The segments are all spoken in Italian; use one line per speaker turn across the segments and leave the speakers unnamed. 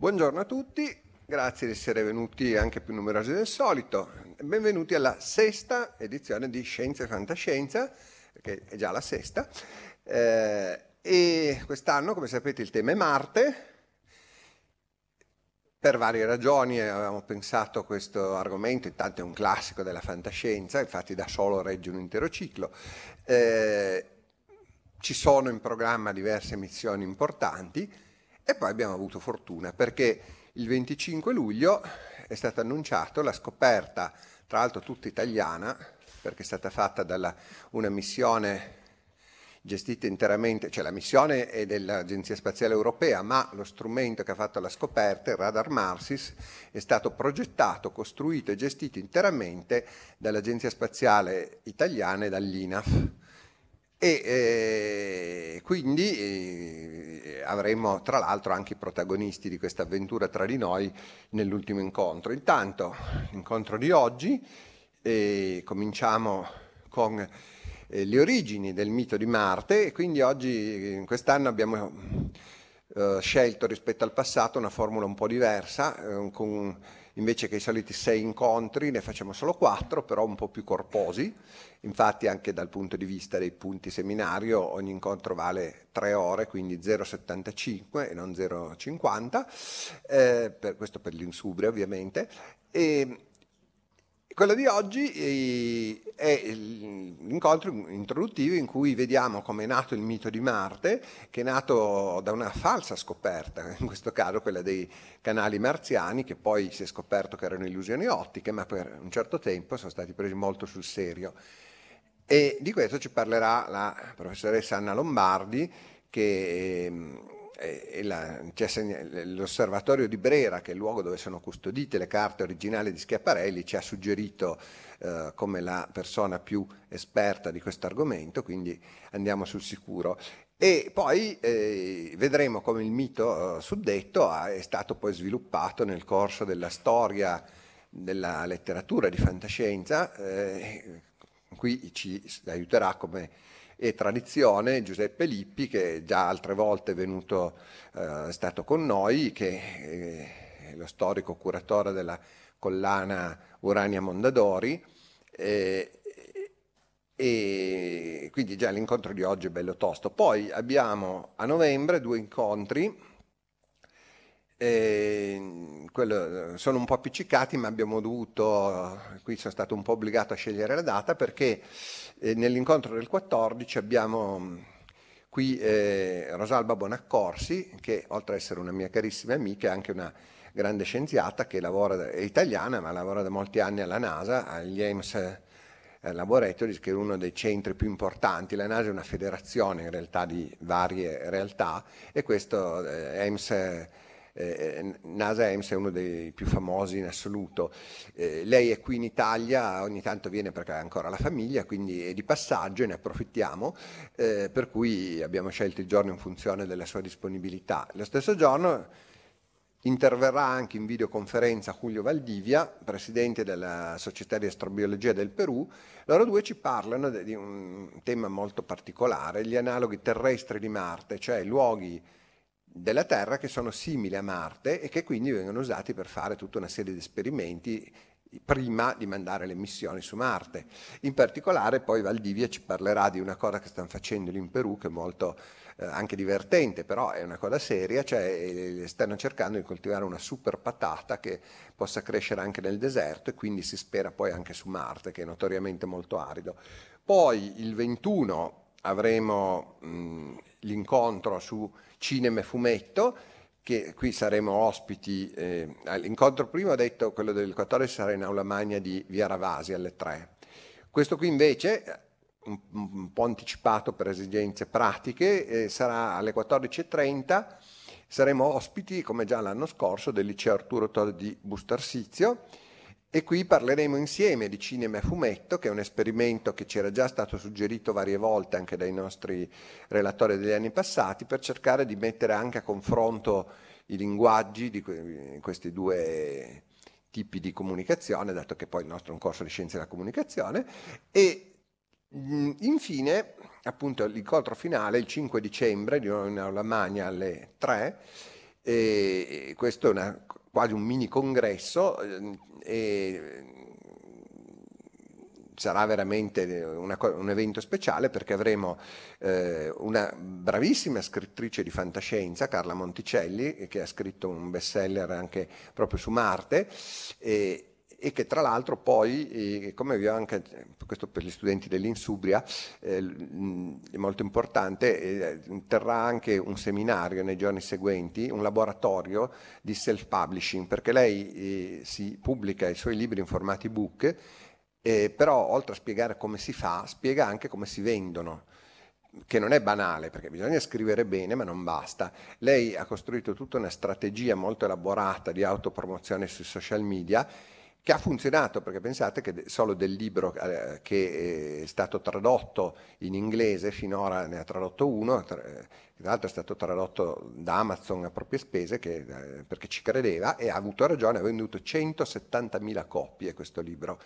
Buongiorno a tutti, grazie di essere venuti anche più numerosi
del solito. Benvenuti alla sesta edizione di Scienza e Fantascienza, che è già la sesta. Eh, e quest'anno, come sapete, il tema è Marte. Per varie ragioni eh, avevamo pensato a questo argomento, intanto è un classico della fantascienza, infatti da solo regge un intero ciclo. Eh, ci sono in programma diverse missioni importanti e poi abbiamo avuto fortuna perché il 25 luglio è stata annunciata la scoperta, tra l'altro tutta italiana, perché è stata fatta da una missione gestita interamente, cioè la missione è dell'Agenzia Spaziale Europea, ma lo strumento che ha fatto la scoperta, il radar Marsis, è stato progettato, costruito e gestito interamente dall'Agenzia Spaziale Italiana e dall'INAF. E eh, quindi eh, avremo tra l'altro anche i protagonisti di questa avventura tra di noi nell'ultimo incontro. Intanto, l'incontro di oggi, eh, cominciamo con eh, le origini del mito di Marte e quindi oggi, eh, quest'anno abbiamo eh, scelto rispetto al passato una formula un po' diversa, con invece che i soliti sei incontri ne facciamo solo quattro, però un po' più corposi. Infatti anche dal punto di vista dei punti seminario ogni incontro vale tre ore, quindi 0,75 e non 0,50, eh, per, questo per l'insubria ovviamente. E, quella di oggi è l'incontro introduttivo in cui vediamo come è nato il mito di Marte, che è nato da una falsa scoperta, in questo caso quella dei canali marziani, che poi si è scoperto che erano illusioni ottiche, ma per un certo tempo sono stati presi molto sul serio. E di questo ci parlerà la professoressa Anna Lombardi, che ehm, eh, la, l'osservatorio di Brera, che è il luogo dove sono custodite le carte originali di Schiaparelli, ci ha suggerito eh, come la persona più esperta di questo argomento, quindi andiamo sul sicuro. E poi eh, vedremo come il mito eh, suddetto è stato poi sviluppato nel corso della storia della letteratura di fantascienza. Eh, qui ci aiuterà come e tradizione Giuseppe Lippi, che già altre volte è venuto, eh, è stato con noi, che eh, è lo storico curatore della collana Urania Mondadori. Eh, e quindi già l'incontro di oggi è bello tosto. Poi abbiamo a novembre due incontri quello, sono un po' appiccicati, ma abbiamo dovuto, qui sono stato un po' obbligato a scegliere la data perché eh, nell'incontro del 14 abbiamo mm, qui eh, Rosalba Bonaccorsi, che oltre ad essere una mia carissima amica è anche una grande scienziata che lavora, è italiana, ma lavora da molti anni alla NASA, agli Ames eh, Laboratories, che è uno dei centri più importanti. La NASA è una federazione in realtà di varie realtà e questo eh, Ames eh, eh, NASA EMS è uno dei più famosi in assoluto. Eh, lei è qui in Italia, ogni tanto viene perché ha ancora la famiglia, quindi è di passaggio e ne approfittiamo, eh, per cui abbiamo scelto il giorno in funzione della sua disponibilità. Lo stesso giorno interverrà anche in videoconferenza Julio Valdivia, presidente della Società di Astrobiologia del Perù. Loro due ci parlano di un tema molto particolare, gli analoghi terrestri di Marte, cioè luoghi della Terra che sono simili a Marte e che quindi vengono usati per fare tutta una serie di esperimenti prima di mandare le missioni su Marte. In particolare poi Valdivia ci parlerà di una cosa che stanno facendo lì in Perù che è molto eh, anche divertente, però è una cosa seria, cioè eh, stanno cercando di coltivare una super patata che possa crescere anche nel deserto e quindi si spera poi anche su Marte che è notoriamente molto arido. Poi il 21 avremo mh, l'incontro su cinema e fumetto, che qui saremo ospiti, eh, l'incontro prima ho detto quello del 14 sarà in aula magna di Via Ravasi alle 3. Questo qui invece, un, un po' anticipato per esigenze pratiche, eh, sarà alle 14.30, saremo ospiti, come già l'anno scorso, del liceo Arturo Todi di Bustarsizio, e qui parleremo insieme di cinema e fumetto, che è un esperimento che ci era già stato suggerito varie volte anche dai nostri relatori degli anni passati, per cercare di mettere anche a confronto i linguaggi di questi due tipi di comunicazione, dato che poi il nostro è un corso di scienze della comunicazione, e infine, appunto, l'incontro finale, il 5 dicembre, di una Magna alle 3, e questo è una quasi un mini congresso ehm, e ehm, sarà veramente una, un evento speciale perché avremo eh, una bravissima scrittrice di fantascienza, Carla Monticelli, che ha scritto un bestseller anche proprio su Marte, e, e che tra l'altro poi, eh, come vi ho anche, eh, questo per gli studenti dell'Insubria, eh, è molto importante, eh, terrà anche un seminario nei giorni seguenti, un laboratorio di self-publishing, perché lei eh, si pubblica i suoi libri in formati book, eh, però oltre a spiegare come si fa, spiega anche come si vendono che non è banale perché bisogna scrivere bene ma non basta. Lei ha costruito tutta una strategia molto elaborata di autopromozione sui social media che ha funzionato, perché pensate che solo del libro eh, che è stato tradotto in inglese, finora ne ha tradotto uno, tra l'altro è stato tradotto da Amazon a proprie spese che, eh, perché ci credeva e ha avuto ragione, ha venduto 170.000 copie questo libro.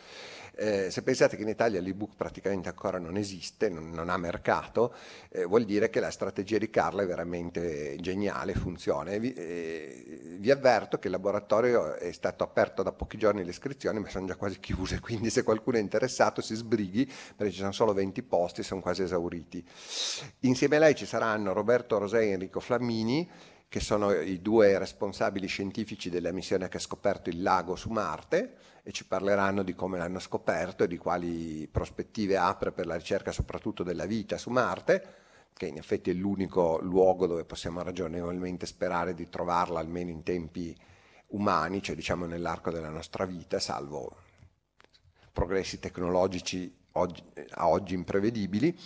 Eh, se pensate che in Italia l'ebook praticamente ancora non esiste, non, non ha mercato, eh, vuol dire che la strategia di Carla è veramente geniale, funziona. Vi, eh, vi, avverto che il laboratorio è stato aperto da pochi giorni le iscrizioni, ma sono già quasi chiuse, quindi se qualcuno è interessato si sbrighi perché ci sono solo 20 posti, sono quasi esauriti. Insieme a lei ci saranno Roberto Roberto Rosei e Enrico Flammini, che sono i due responsabili scientifici della missione che ha scoperto il lago su Marte e ci parleranno di come l'hanno scoperto e di quali prospettive apre per la ricerca soprattutto della vita su Marte, che in effetti è l'unico luogo dove possiamo ragionevolmente sperare di trovarla almeno in tempi umani, cioè diciamo nell'arco della nostra vita, salvo progressi tecnologici oggi, a oggi imprevedibili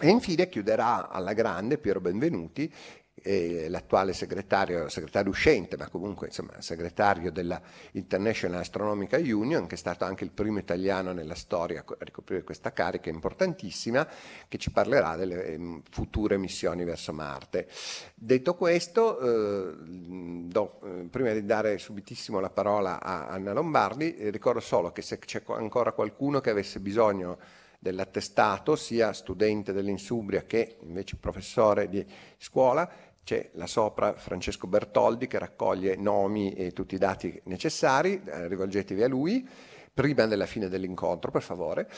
e infine chiuderà alla grande Piero Benvenuti eh, l'attuale segretario, segretario uscente, ma comunque insomma, segretario della International Astronomical Union, che è stato anche il primo italiano nella storia a ricoprire questa carica importantissima, che ci parlerà delle ehm, future missioni verso Marte. Detto questo, eh, do, eh, prima di dare subitissimo la parola a Anna Lombardi, eh, ricordo solo che se c'è ancora qualcuno che avesse bisogno dell'attestato, sia studente dell'Insubria che invece professore di scuola, c'è là sopra Francesco Bertoldi che raccoglie nomi e tutti i dati necessari, eh, rivolgetevi a lui prima della fine dell'incontro, per favore.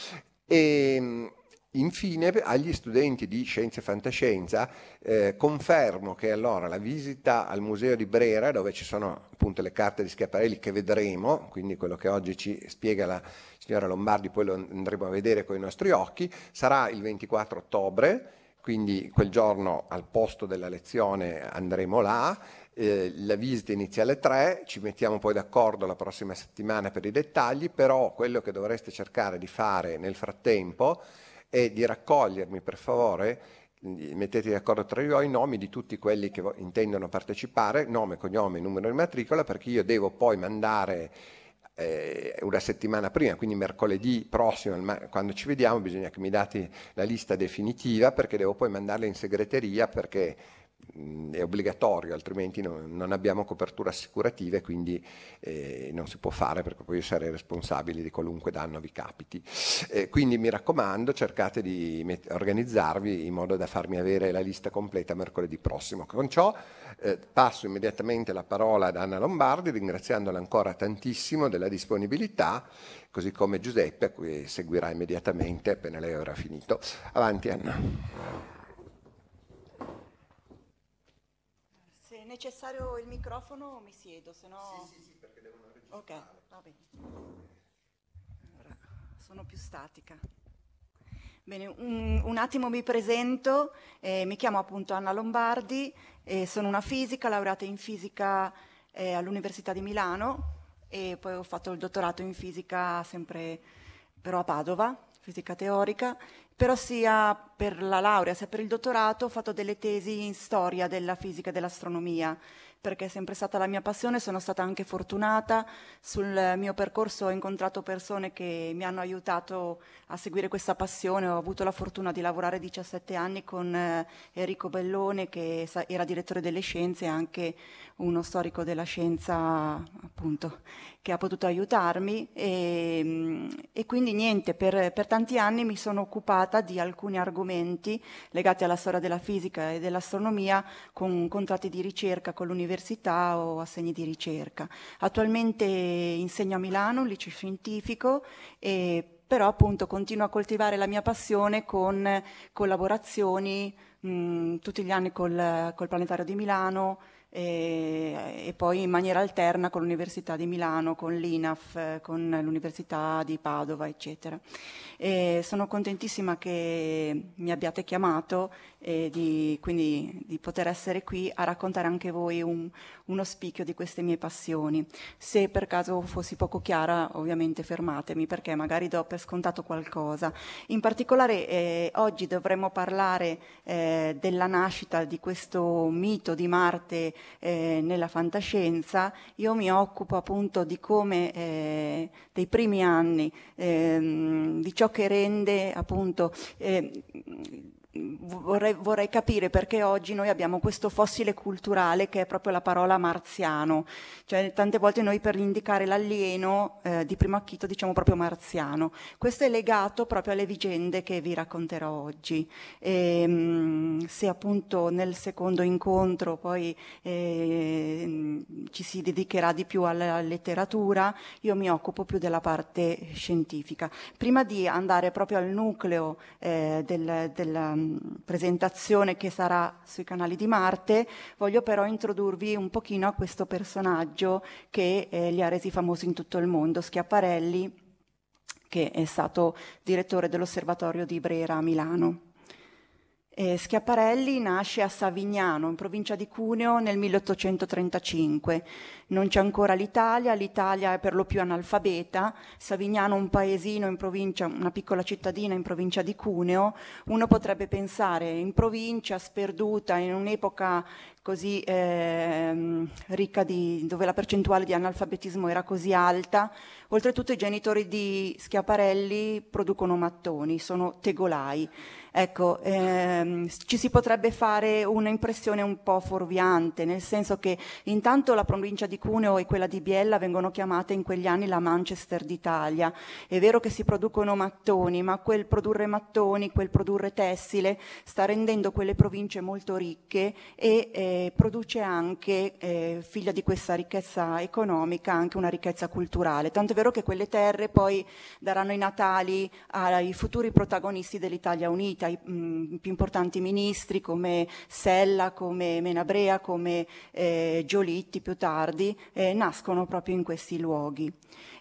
E mm, infine agli studenti di Scienze e Fantascienza eh, confermo che allora la visita al Museo di Brera, dove ci sono appunto le carte di Schiaparelli che vedremo, quindi quello che oggi ci spiega la signora Lombardi, poi lo andremo a vedere con i nostri occhi, sarà il 24 ottobre, quindi quel giorno al posto della lezione andremo là, eh, la visita inizia alle 3, ci mettiamo poi d'accordo la prossima settimana per i dettagli, però quello che dovreste cercare di fare nel frattempo è di raccogliermi per favore mettete d'accordo tra di voi i nomi di tutti quelli che intendono partecipare, nome, cognome, numero di matricola, perché io devo poi mandare eh, una settimana prima, quindi mercoledì prossimo, quando ci vediamo, bisogna che mi date la lista definitiva perché devo poi mandarla in segreteria perché Mm, è obbligatorio, altrimenti no, non abbiamo coperture assicurative, quindi eh, non si può fare perché poi sarei responsabile di qualunque danno vi capiti. Eh, quindi mi raccomando, cercate di met- organizzarvi in modo da farmi avere la lista completa mercoledì prossimo. Con ciò eh, passo immediatamente la parola ad Anna Lombardi, ringraziandola ancora tantissimo della disponibilità, così come Giuseppe, a cui seguirà immediatamente appena lei avrà finito. Avanti
Anna. necessario il microfono o mi siedo? Sennò... Sì, sì, sì, perché devono registrare. Ok, va bene. Allora, sono più statica. Bene, un, un attimo mi presento, eh, mi chiamo appunto Anna Lombardi, eh, sono una fisica, laureata in fisica eh, all'Università di Milano e poi ho fatto il dottorato in fisica sempre però a Padova, fisica teorica, però sia per la laurea sia per il dottorato ho fatto delle tesi in storia della fisica e dell'astronomia perché è sempre stata la mia passione, sono stata anche fortunata, sul mio percorso ho incontrato persone che mi hanno aiutato a seguire questa passione, ho avuto la fortuna di lavorare 17 anni con eh, Enrico Bellone che era direttore delle scienze e anche uno storico della scienza appunto che ha potuto aiutarmi e, e quindi niente, per, per, tanti anni mi sono occupata di alcuni argomenti legati alla storia della fisica e dell'astronomia con contratti di ricerca con l'università o assegni di ricerca. Attualmente insegno a Milano, un liceo scientifico e però appunto continuo a coltivare la mia passione con collaborazioni mh, tutti gli anni col, col Planetario di Milano, e, e poi in maniera alterna con l'Università di Milano, con l'INAF, con l'Università di Padova, eccetera. E sono contentissima che mi abbiate chiamato e di, quindi di poter essere qui a raccontare anche voi un, uno spicchio di queste mie passioni. Se per caso fossi poco chiara, ovviamente fermatemi perché magari do per scontato qualcosa. In particolare eh, oggi dovremmo parlare eh, della nascita di questo mito di Marte eh, nella fantascienza, io mi occupo appunto di come eh, dei primi anni, ehm, di ciò che rende appunto eh, vorrei, vorrei capire perché oggi noi abbiamo questo fossile culturale che è proprio la parola marziano, cioè tante volte noi per indicare l'alieno eh, di primo acchito diciamo proprio marziano. Questo è legato proprio alle vicende che vi racconterò oggi. E, ehm, se appunto nel secondo incontro poi eh, ci si dedicherà di più alla letteratura, io mi occupo più della parte scientifica. Prima di andare proprio al nucleo eh, del, del presentazione che sarà sui canali di Marte, voglio però introdurvi un pochino a questo personaggio che eh, li ha resi famosi in tutto il mondo, Schiaparelli, che è stato direttore dell'osservatorio di Brera a Milano. Eh, Schiaparelli nasce a Savignano, in provincia di Cuneo, nel 1835. Non c'è ancora l'Italia, l'Italia è per lo più analfabeta. Savignano è un paesino in provincia, una piccola cittadina in provincia di Cuneo. Uno potrebbe pensare in provincia, sperduta, in un'epoca così eh, ricca di, dove la percentuale di analfabetismo era così alta. Oltretutto i genitori di Schiaparelli producono mattoni, sono tegolai. Ecco, ehm, ci si potrebbe fare un'impressione un po' fuorviante, nel senso che intanto la provincia di Cuneo e quella di Biella vengono chiamate in quegli anni la Manchester d'Italia. È vero che si producono mattoni, ma quel produrre mattoni, quel produrre tessile sta rendendo quelle province molto ricche e eh, produce anche, eh, figlia di questa ricchezza economica, anche una ricchezza culturale. Tanto è vero che quelle terre poi daranno i natali ai futuri protagonisti dell'Italia Unita politica, i mh, mm, più importanti ministri come Sella, come Menabrea, come eh, Giolitti più tardi, eh, nascono proprio in questi luoghi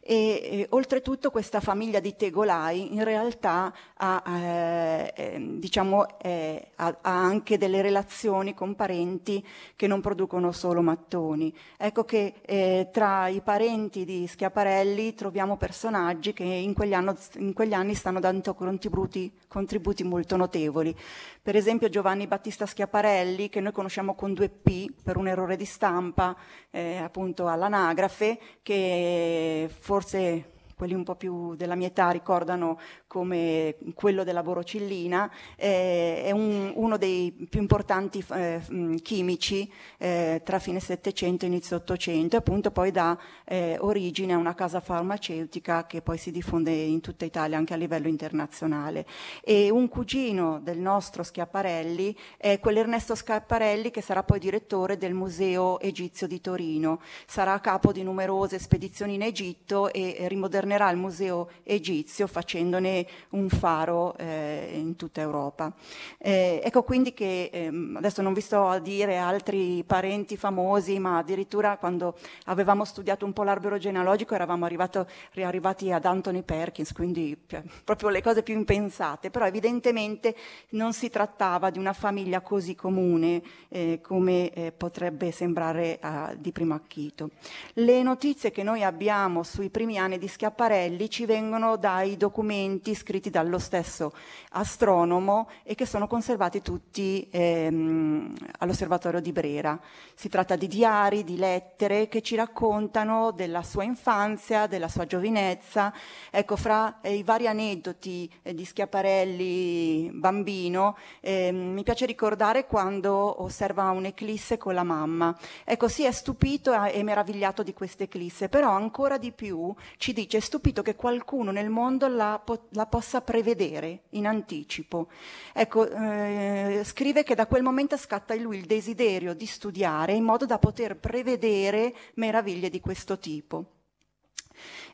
e eh, oltretutto questa famiglia di Tegolai in realtà ha, eh, ehm, diciamo, eh, ha, ha, anche delle relazioni con parenti che non producono solo mattoni. Ecco che eh, tra i parenti di Schiaparelli troviamo personaggi che in quegli, anno, in quegli anni stanno dando contributi, contributi molto notevoli per esempio Giovanni Battista Schiaparelli, che noi conosciamo con due P per un errore di stampa, eh, appunto all'anagrafe, che forse quelli un po' più della mia età ricordano come quello della borocillina, eh, è un, uno dei più importanti eh, mm, chimici eh, tra fine Settecento e inizio Ottocento, appunto poi dà eh, origine a una casa farmaceutica che poi si diffonde in tutta Italia anche a livello internazionale. E un cugino del nostro Schiaparelli è quell'Ernesto Schiaparelli che sarà poi direttore del Museo Egizio di Torino, sarà a capo di numerose spedizioni in Egitto e eh, rimodernamento ritornerà al Museo Egizio facendone un faro eh, in tutta Europa. Eh, ecco quindi che ehm, adesso non vi sto a dire altri parenti famosi, ma addirittura quando avevamo studiato un po' l'albero genealogico eravamo arrivato, arrivati ad Anthony Perkins, quindi cioè, proprio le cose più impensate, però evidentemente non si trattava di una famiglia così comune eh, come eh, potrebbe sembrare eh, di primo acchito. Le notizie che noi abbiamo sui primi anni di Schiaparelli apparelli ci vengono dai documenti scritti dallo stesso astronomo e che sono conservati tutti ehm, all'osservatorio di Brera. Si tratta di diari, di lettere che ci raccontano della sua infanzia, della sua giovinezza. Ecco, fra eh, i vari aneddoti eh, di Schiaparelli bambino, eh, mi piace ricordare quando osserva un'eclisse con la mamma. Ecco, si è stupito e meravigliato di questa eclisse, però ancora di più ci dice stupito che qualcuno nel mondo la, po- la possa prevedere in anticipo. Ecco, eh, scrive che da quel momento scatta in lui il desiderio di studiare in modo da poter prevedere meraviglie di questo tipo.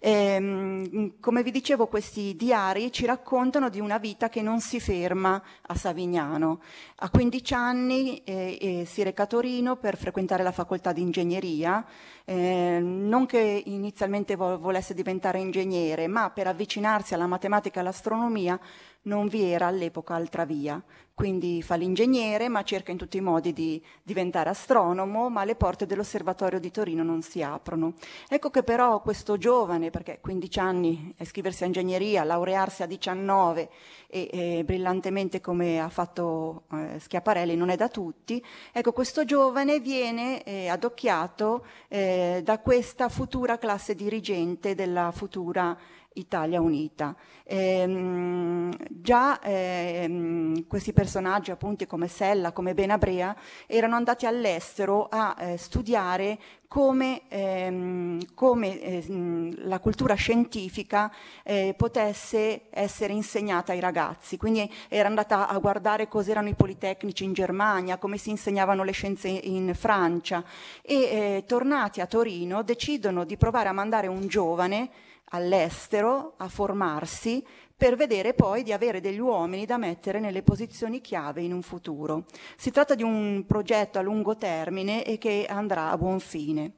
Eh, come vi dicevo, questi diari ci raccontano di una vita che non si ferma a Savignano. A 15 anni eh, eh, si reca a Torino per frequentare la facoltà di ingegneria, eh, non che inizialmente volesse diventare ingegnere, ma per avvicinarsi alla matematica e all'astronomia non vi era all'epoca altra via. Quindi fa l'ingegnere, ma cerca in tutti i modi di diventare astronomo, ma le porte dell'osservatorio di Torino non si aprono. Ecco che però questo giovane, perché 15 anni, iscriversi a ingegneria, laurearsi a 19 e, e brillantemente come ha fatto eh, Schiaparelli non è da tutti, ecco questo giovane viene eh, adocchiato eh, eh, da questa futura classe dirigente della futura Italia Unita. Ehm, già ehm, questi personaggi, appunto come Sella, come Benabrea, erano andati all'estero a eh, studiare come, ehm, come eh, mm, la cultura scientifica eh, potesse essere insegnata ai ragazzi. Quindi era andata a guardare cos'erano i politecnici in Germania, come si insegnavano le scienze in Francia e eh, tornati a Torino decidono di provare a mandare un giovane all'estero a formarsi per vedere poi di avere degli uomini da mettere nelle posizioni chiave in un futuro. Si tratta di un progetto a lungo termine e che andrà a buon fine.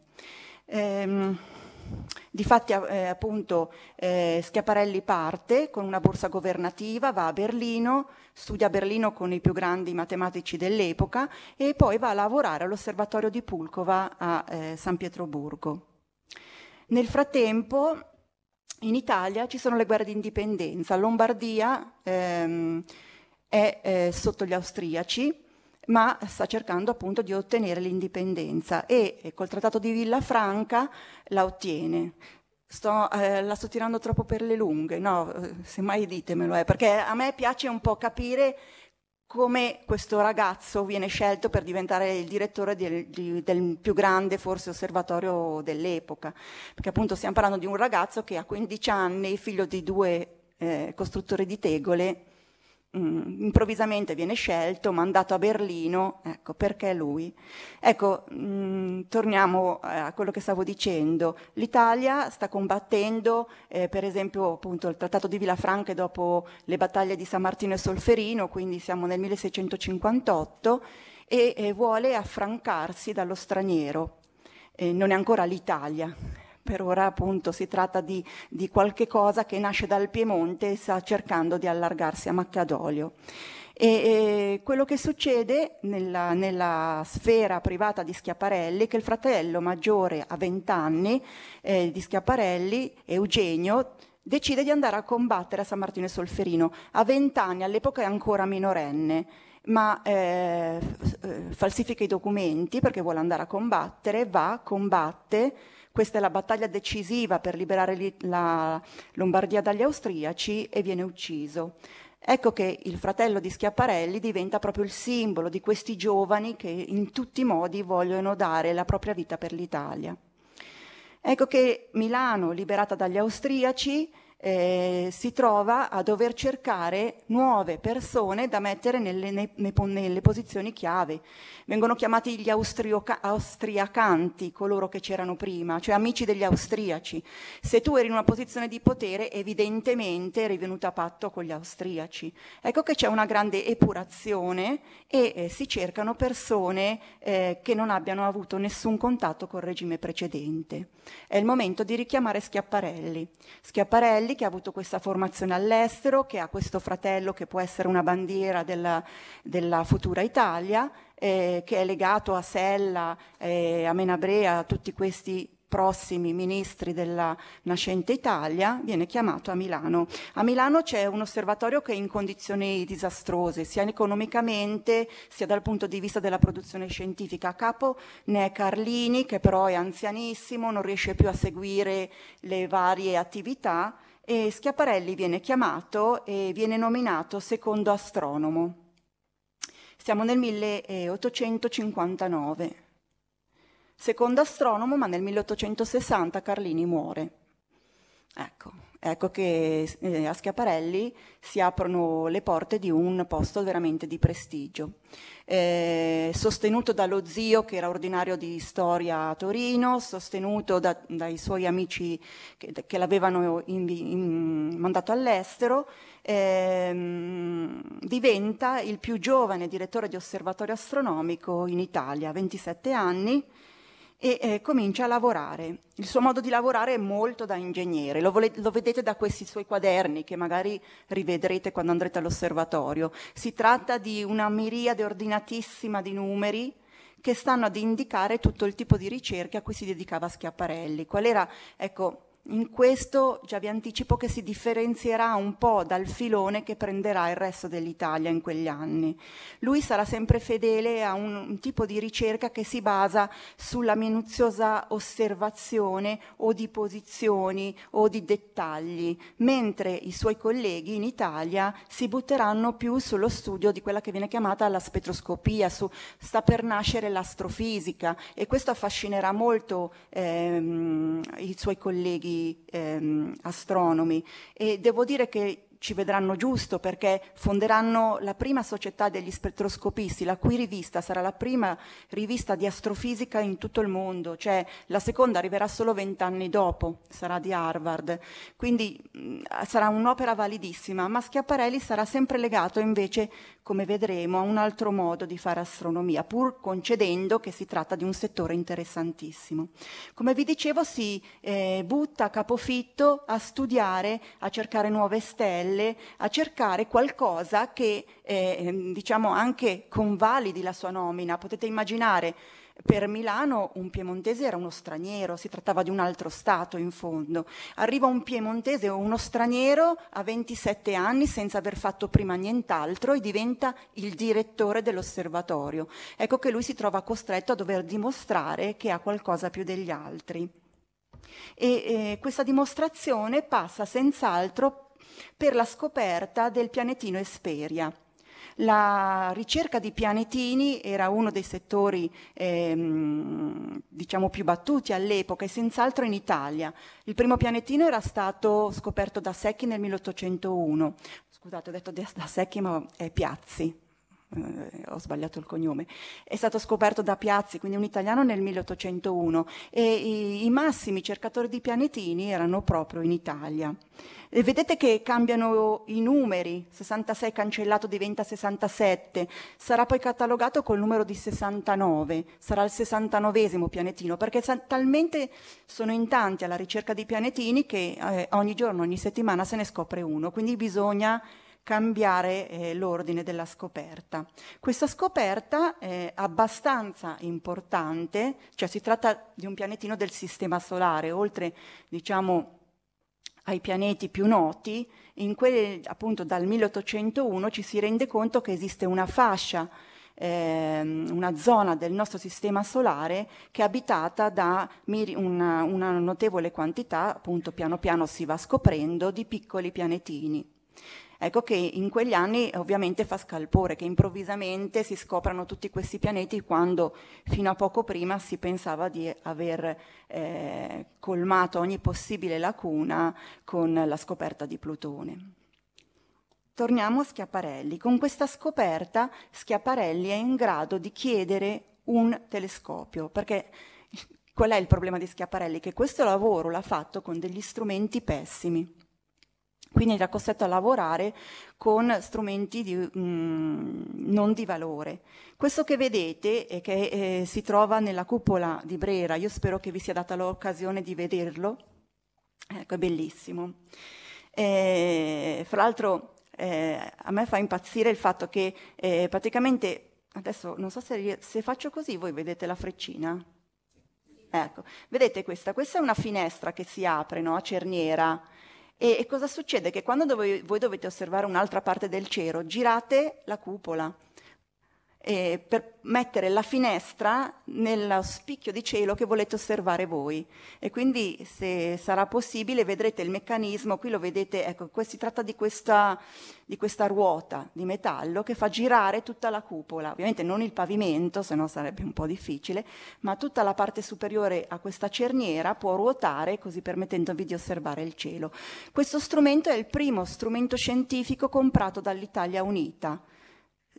Ehm, difatti eh, appunto eh, Schiaparelli parte con una borsa governativa, va a Berlino, studia a Berlino con i più grandi matematici dell'epoca e poi va a lavorare all'osservatorio di Pulkova a eh, San Pietroburgo. Nel frattempo in Italia ci sono le guerre di indipendenza. Lombardia ehm, è eh, sotto gli austriaci, ma sta cercando appunto di ottenere l'indipendenza e eh, col trattato di Villafranca la ottiene. Sto, eh, la sto tirando troppo per le lunghe, no, eh, semmai ditemelo, eh, perché a me piace un po' capire come questo ragazzo viene scelto per diventare il direttore del, del più grande forse osservatorio dell'epoca, perché appunto stiamo parlando di un ragazzo che ha 15 anni, figlio di due eh, costruttori di tegole, mh, mm, improvvisamente viene scelto, mandato a Berlino, ecco perché lui. Ecco, mh, mm, torniamo a quello che stavo dicendo, l'Italia sta combattendo eh, per esempio appunto il trattato di Villafranche dopo le battaglie di San Martino e Solferino, quindi siamo nel 1658, e, e vuole affrancarsi dallo straniero. Eh, non è ancora l'Italia, per ora appunto si tratta di, di qualche cosa che nasce dal Piemonte e sta cercando di allargarsi a Macchiadoglio. E, e, quello che succede nella, nella, sfera privata di Schiaparelli è che il fratello maggiore a 20 anni eh, di Schiaparelli, Eugenio, decide di andare a combattere a San Martino e Solferino. A 20 anni, all'epoca è ancora minorenne ma eh, eh, falsifica i documenti perché vuole andare a combattere, va, combatte, questa è la battaglia decisiva per liberare la Lombardia dagli austriaci e viene ucciso. Ecco che il fratello di Schiaparelli diventa proprio il simbolo di questi giovani che in tutti i modi vogliono dare la propria vita per l'Italia. Ecco che Milano, liberata dagli austriaci, eh, si trova a dover cercare nuove persone da mettere nelle, nei, nei, nelle posizioni chiave. Vengono chiamati gli austriacanti, coloro che c'erano prima, cioè amici degli austriaci. Se tu eri in una posizione di potere, evidentemente eri venuta a patto con gli austriaci. Ecco che c'è una grande epurazione e eh, si cercano persone eh, che non abbiano avuto nessun contatto col regime precedente. È il momento di richiamare Schiaparelli. Schiaparelli Spinelli che ha avuto questa formazione all'estero, che ha questo fratello che può essere una bandiera della, della futura Italia, eh, che è legato a Sella, eh, a Menabrea, a tutti questi prossimi ministri della nascente Italia, viene chiamato a Milano. A Milano c'è un osservatorio che è in condizioni disastrose, sia economicamente sia dal punto di vista della produzione scientifica. A capo ne è Carlini, che però è anzianissimo, non riesce più a seguire le varie attività e Schiaparelli viene chiamato e viene nominato secondo astronomo. Siamo nel 1859. Secondo astronomo, ma nel 1860 Carlini muore. Ecco, ecco che eh, a Schiaparelli si aprono le porte di un posto veramente di prestigio. Eh, sostenuto dallo zio che era ordinario di storia a Torino, sostenuto da, dai suoi amici che, che l'avevano in, in, mandato all'estero, ehm, diventa il più giovane direttore di osservatorio astronomico in Italia, 27 anni, e eh, comincia a lavorare. Il suo modo di lavorare è molto da ingegnere, lo, vole- lo, vedete da questi suoi quaderni che magari rivedrete quando andrete all'osservatorio. Si tratta di una miriade ordinatissima di numeri che stanno ad indicare tutto il tipo di ricerche a cui si dedicava Schiaparelli. Qual era, ecco, in questo già vi anticipo che si differenzierà un po' dal filone che prenderà il resto dell'Italia in quegli anni. Lui sarà sempre fedele a un, un tipo di ricerca che si basa sulla minuziosa osservazione o di posizioni o di dettagli, mentre i suoi colleghi in Italia si butteranno più sullo studio di quella che viene chiamata la spettroscopia, su, sta per nascere l'astrofisica e questo affascinerà molto ehm, i suoi colleghi ehm, astronomi e devo dire che ci vedranno giusto perché fonderanno la prima società degli spettroscopisti, la cui rivista sarà la prima rivista di astrofisica in tutto il mondo, cioè la seconda arriverà solo vent'anni dopo, sarà di Harvard, quindi mh, sarà un'opera validissima, ma Schiaparelli sarà sempre legato invece come vedremo, a un altro modo di fare astronomia, pur concedendo che si tratta di un settore interessantissimo. Come vi dicevo, si eh, butta a capofitto a studiare, a cercare nuove stelle, a cercare qualcosa che eh, ehm, diciamo anche convalidi la sua nomina. Potete immaginare per Milano un piemontese era uno straniero, si trattava di un altro Stato in fondo. Arriva un piemontese o uno straniero a 27 anni senza aver fatto prima nient'altro e diventa il direttore dell'osservatorio. Ecco che lui si trova costretto a dover dimostrare che ha qualcosa più degli altri. E eh, questa dimostrazione passa senz'altro per la scoperta del pianetino Esperia la ricerca di pianetini era uno dei settori ehm, diciamo più battuti all'epoca e senz'altro in Italia. Il primo pianetino era stato scoperto da Secchi nel 1801, scusate ho detto da Secchi ma è Piazzi, eh, ho sbagliato il cognome, è stato scoperto da Piazzi, quindi un italiano nel 1801 e i, i massimi cercatori di pianetini erano proprio in Italia. E vedete che cambiano i numeri, 66 cancellato diventa 67, sarà poi catalogato col numero di 69, sarà il 69esimo pianetino, perché talmente sono in tanti alla ricerca di pianetini che eh, ogni giorno, ogni settimana se ne scopre uno, quindi bisogna cambiare eh, l'ordine della scoperta. Questa scoperta è eh, abbastanza importante, cioè si tratta di un pianetino del Sistema Solare, oltre diciamo ai pianeti più noti, in quelle appunto dal 1801 ci si rende conto che esiste una fascia ehm, una zona del nostro sistema solare che è abitata da una, una notevole quantità, appunto piano piano si va scoprendo, di piccoli pianetini. Ecco che in quegli anni ovviamente fa scalpore, che improvvisamente si scoprano tutti questi pianeti quando fino a poco prima si pensava di aver eh, colmato ogni possibile lacuna con la scoperta di Plutone. Torniamo a Schiaparelli. Con questa scoperta Schiaparelli è in grado di chiedere un telescopio, perché qual è il problema di Schiaparelli? Che questo lavoro l'ha fatto con degli strumenti pessimi quindi era costretto a lavorare con strumenti di, mh, mm, non di valore. Questo che vedete e che eh, si trova nella cupola di Brera, io spero che vi sia data l'occasione di vederlo, ecco è bellissimo. Eh, fra l'altro eh, a me fa impazzire il fatto che eh, praticamente, adesso non so se, se faccio così voi vedete la freccina, Ecco, vedete questa? Questa è una finestra che si apre no? a cerniera e, e cosa succede? Che quando dove, voi dovete osservare un'altra parte del cielo, girate la cupola eh, per mettere la finestra nello spicchio di cielo che volete osservare voi. E quindi se sarà possibile vedrete il meccanismo, qui lo vedete, ecco, si tratta di questa, di questa ruota di metallo che fa girare tutta la cupola, ovviamente non il pavimento, se no sarebbe un po' difficile, ma tutta la parte superiore a questa cerniera può ruotare così permettendovi di osservare il cielo. Questo strumento è il primo strumento scientifico comprato dall'Italia Unita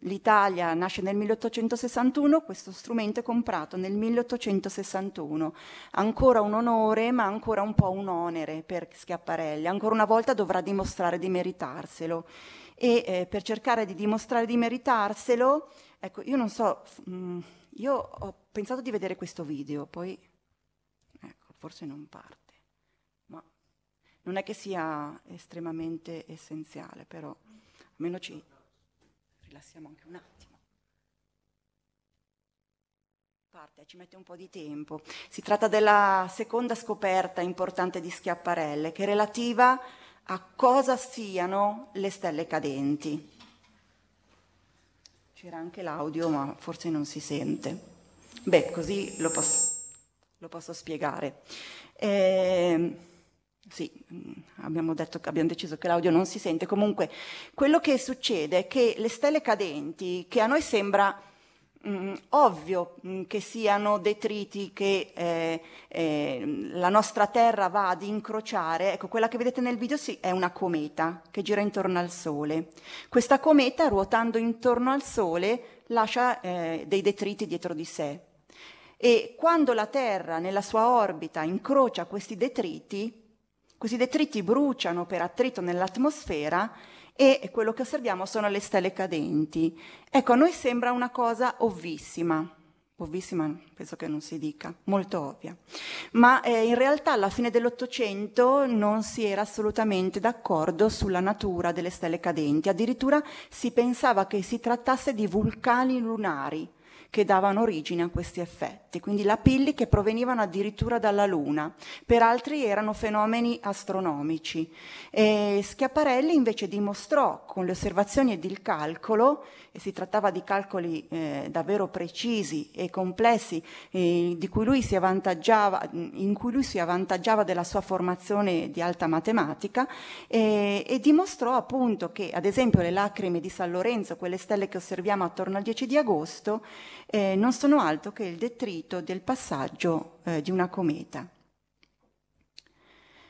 L'Italia nasce nel 1861, questo strumento è comprato nel 1861. Ancora un onore, ma ancora un po' un onere per Schiaparelli. Ancora una volta dovrà dimostrare di meritarselo. E eh, per cercare di dimostrare di meritarselo, ecco, io non so, mh, mm, io ho pensato di vedere questo video, poi ecco, forse non parte non è che sia estremamente essenziale, però almeno ci, rilassiamo anche un attimo. Parte, ci mette un po' di tempo. Si tratta della seconda scoperta importante di Schiapparelle, che è relativa a cosa siano le stelle cadenti. C'era anche l'audio, ma forse non si sente. Beh, così lo posso, lo posso spiegare. Eh, sì, mm, abbiamo, detto, abbiamo deciso che l'audio non si sente. Comunque, quello che succede è che le stelle cadenti, che a noi sembra mh, mm, ovvio mh, mm, che siano detriti che eh, eh, la nostra Terra va ad incrociare, ecco, quella che vedete nel video sì, è una cometa che gira intorno al Sole. Questa cometa, ruotando intorno al Sole, lascia eh, dei detriti dietro di sé. E quando la Terra nella sua orbita incrocia questi detriti, questi detriti bruciano per attrito nell'atmosfera e quello che osserviamo sono le stelle cadenti. Ecco, a noi sembra una cosa ovvissima, ovvissima penso che non si dica, molto ovvia, ma eh, in realtà alla fine dell'Ottocento non si era assolutamente d'accordo sulla natura delle stelle cadenti, addirittura si pensava che si trattasse di vulcani lunari, che davano origine a questi effetti, quindi lapilli che provenivano addirittura dalla Luna, per altri erano fenomeni astronomici. E Schiaparelli invece dimostrò con le osservazioni ed il calcolo si trattava di calcoli eh, davvero precisi e complessi eh, di cui lui si avvantaggiava, in cui lui si avvantaggiava della sua formazione di alta matematica eh, e dimostrò appunto che ad esempio le lacrime di San Lorenzo, quelle stelle che osserviamo attorno al 10 di agosto, eh, non sono altro che il detrito del passaggio eh, di una cometa.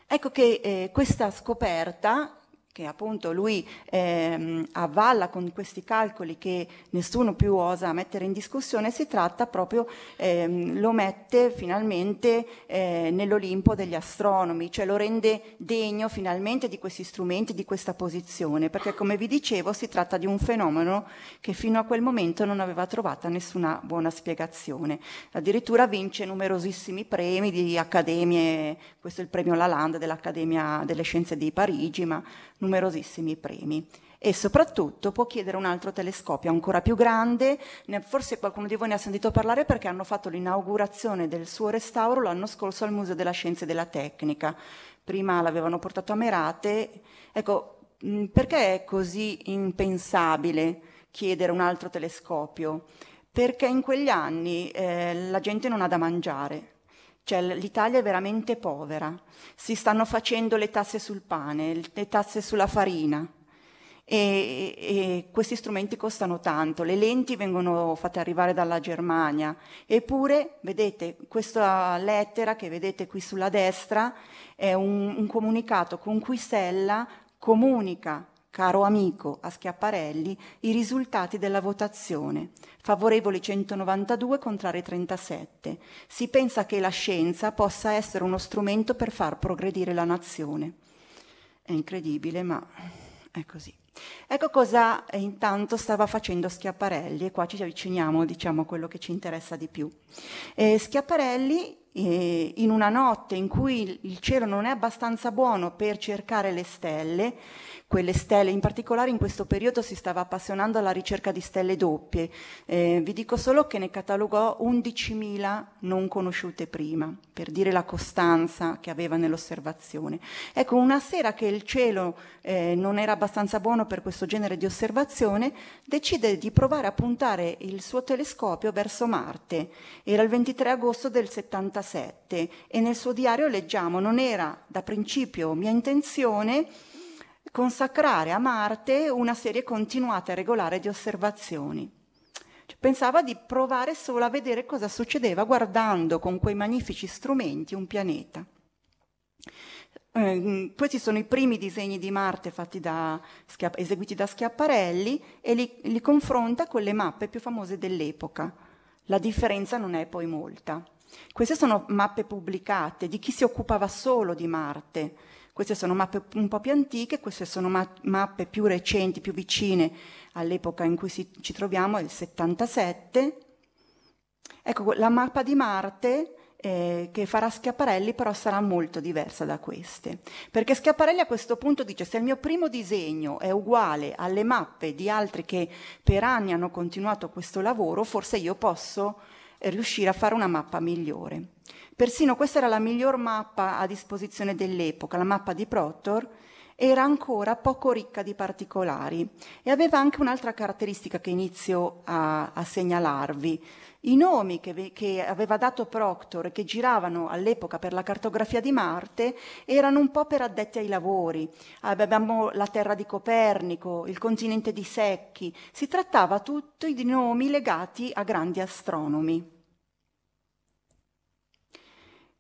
Ecco che eh, questa scoperta che appunto lui ehm, avvalla con questi calcoli che nessuno più osa mettere in discussione, si tratta proprio, ehm, lo mette finalmente eh, nell'Olimpo degli astronomi, cioè lo rende degno finalmente di questi strumenti, di questa posizione, perché come vi dicevo si tratta di un fenomeno che fino a quel momento non aveva trovata nessuna buona spiegazione. Addirittura vince numerosissimi premi di accademie, questo è il premio Lalande dell'Accademia delle Scienze di Parigi, ma numerosissimi premi e soprattutto può chiedere un altro telescopio ancora più grande, forse qualcuno di voi ne ha sentito parlare perché hanno fatto l'inaugurazione del suo restauro l'anno scorso al Museo della Scienza e della Tecnica, prima l'avevano portato a Merate, ecco perché è così impensabile chiedere un altro telescopio? Perché in quegli anni eh, la gente non ha da mangiare, cioè l'Italia è veramente povera, si stanno facendo le tasse sul pane, le tasse sulla farina e, e questi strumenti costano tanto, le lenti vengono fatte arrivare dalla Germania, eppure vedete questa lettera che vedete qui sulla destra è un, un comunicato con cui Sella comunica caro amico a Schiaparelli, i risultati della votazione. Favorevoli 192, contrari 37. Si pensa che la scienza possa essere uno strumento per far progredire la nazione. È incredibile, ma è così. Ecco cosa intanto stava facendo Schiaparelli e qua ci avviciniamo diciamo, a quello che ci interessa di più. Eh, Schiaparelli eh, in una notte in cui il cielo non è abbastanza buono per cercare le stelle, quelle stelle. In particolare in questo periodo si stava appassionando alla ricerca di stelle doppie. Eh, vi dico solo che ne catalogò 11.000 non conosciute prima, per dire la costanza che aveva nell'osservazione. Ecco, una sera che il cielo eh, non era abbastanza buono per questo genere di osservazione, decide di provare a puntare il suo telescopio verso Marte. Era il 23 agosto del 77 e nel suo diario leggiamo non era da principio mia intenzione consacrare a Marte una serie continuata e regolare di osservazioni. Cioè, pensava di provare solo a vedere cosa succedeva guardando con quei magnifici strumenti un pianeta. Eh, questi sono i primi disegni di Marte da, eseguiti da Schiaparelli e li, li confronta con le mappe più famose dell'epoca. La differenza non è poi molta. Queste sono mappe pubblicate di chi si occupava solo di Marte, queste sono mappe un po' più antiche, queste sono ma- mappe più recenti, più vicine all'epoca in cui si, ci troviamo, il 77. Ecco, la mappa di Marte eh, che farà Schiaparelli però sarà molto diversa da queste, perché Schiaparelli a questo punto dice se il mio primo disegno è uguale alle mappe di altri che per anni hanno continuato questo lavoro, forse io posso eh, riuscire a fare una mappa migliore. Persino questa era la miglior mappa a disposizione dell'epoca, la mappa di Proctor, era ancora poco ricca di particolari e aveva anche un'altra caratteristica che inizio a, a segnalarvi. I nomi che, che, aveva dato Proctor, e che giravano all'epoca per la cartografia di Marte, erano un po' per addetti ai lavori. Abbiamo la terra di Copernico, il continente di Secchi, si trattava tutti di nomi legati a grandi astronomi.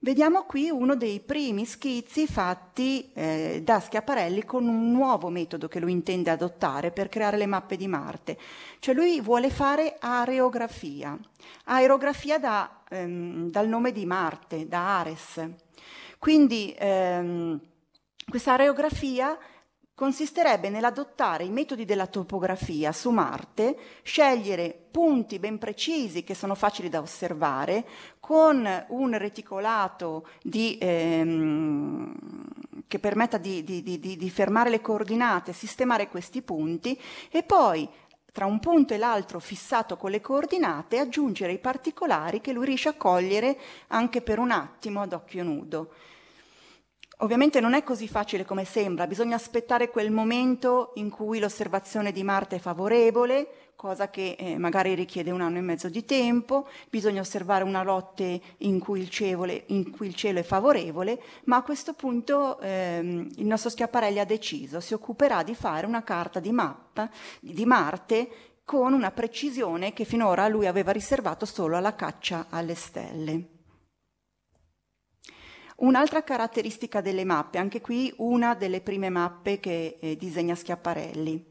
Vediamo qui uno dei primi schizzi fatti eh, da Schiaparelli con un nuovo metodo che lui intende adottare per creare le mappe di Marte. Cioè lui vuole fare aerografia, Aerografia da, ehm, dal nome di Marte, da Ares. Quindi ehm, questa aerografia consisterebbe nell'adottare i metodi della topografia su Marte, scegliere punti ben precisi che sono facili da osservare con un reticolato di, ehm, che permetta di, di, di fermare le coordinate, sistemare questi punti e poi tra un punto e l'altro fissato con le coordinate aggiungere i particolari che lui riesce a cogliere anche per un attimo ad occhio nudo. Ovviamente non è così facile come sembra, bisogna aspettare quel momento in cui l'osservazione di Marte è favorevole, cosa che eh, magari richiede un anno e mezzo di tempo, bisogna osservare una lotte in cui il, cevole, in cui il cielo è favorevole, ma a questo punto ehm, il nostro Schiaparelli ha deciso, si occuperà di fare una carta di mappa di Marte con una precisione che finora lui aveva riservato solo alla caccia alle stelle. Un'altra caratteristica delle mappe, anche qui una delle prime mappe che eh, disegna Schiaparelli,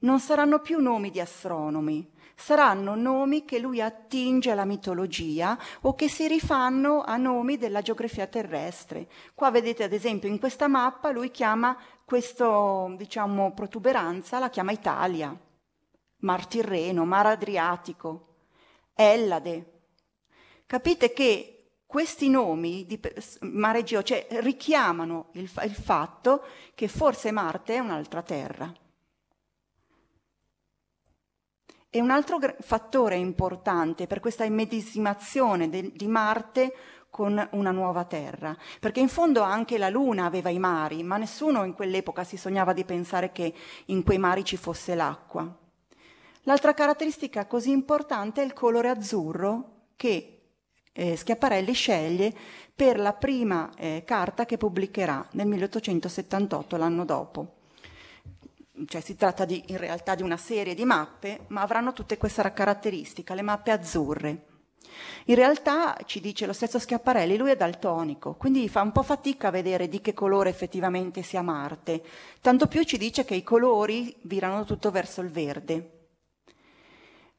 non saranno più nomi di astronomi, saranno nomi che lui attinge alla mitologia o che si rifanno a nomi della geografia terrestre. Qua vedete ad esempio in questa mappa lui chiama questa diciamo, protuberanza, la chiama Italia, Mar Tirreno, Mar Adriatico, Ellade. Capite che questi nomi di Mare Geo cioè, richiamano il, il fatto che forse Marte è un'altra Terra. E un altro fattore importante per questa immedesimazione de, di Marte con una nuova Terra, perché in fondo anche la Luna aveva i mari, ma nessuno in quell'epoca si sognava di pensare che in quei mari ci fosse l'acqua. L'altra caratteristica così importante è il colore azzurro che eh, Schiaparelli sceglie per la prima eh, carta che pubblicherà nel 1878, l'anno dopo. Cioè si tratta di, in realtà di una serie di mappe, ma avranno tutte questa caratteristica, le mappe azzurre. In realtà, ci dice lo stesso Schiaparelli, lui è daltonico, quindi fa un po' fatica a vedere di che colore effettivamente sia Marte, tanto più ci dice che i colori virano tutto verso il verde.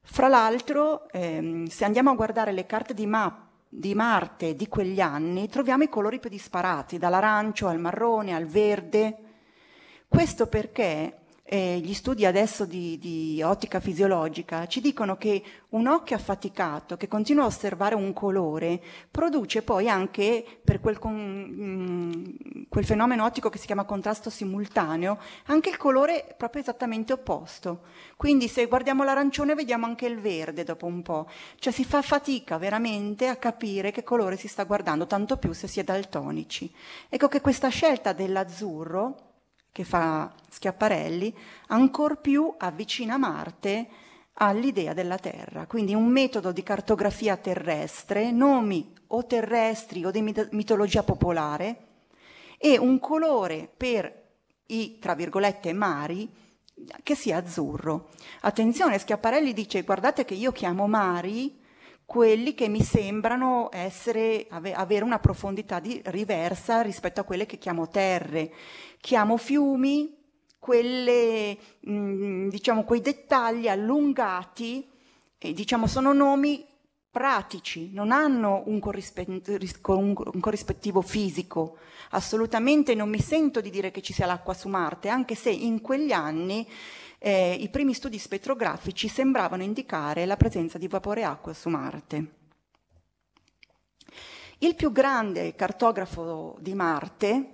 Fra l'altro, ehm, se andiamo a guardare le carte di mappa, di Marte di quegli anni troviamo i colori più disparati, dall'arancio al marrone al verde. Questo perché eh, gli studi adesso di, di, ottica fisiologica ci dicono che un occhio affaticato che continua a osservare un colore produce poi anche per quel, con, mh, mm, quel fenomeno ottico che si chiama contrasto simultaneo anche il colore proprio esattamente opposto. Quindi se guardiamo l'arancione vediamo anche il verde dopo un po', cioè si fa fatica veramente a capire che colore si sta guardando, tanto più se si è daltonici. Ecco che questa scelta dell'azzurro che fa Schiaparelli, ancor più avvicina Marte all'idea della Terra, quindi un metodo di cartografia terrestre, nomi o terrestri o di mitologia popolare e un colore per i, tra virgolette, mari che sia azzurro. Attenzione, Schiaparelli dice guardate che io chiamo mari quelli che mi sembrano essere, avere una profondità di, diversa rispetto a quelle che chiamo terre Chiamo fiumi, quelle, mh, mm, diciamo, quei dettagli allungati, eh, diciamo, sono nomi pratici, non hanno un, corrispettivo fisico. Assolutamente non mi sento di dire che ci sia l'acqua su Marte, anche se in quegli anni eh, i primi studi spettrografici sembravano indicare la presenza di vapore acqua su Marte. Il più grande cartografo di Marte,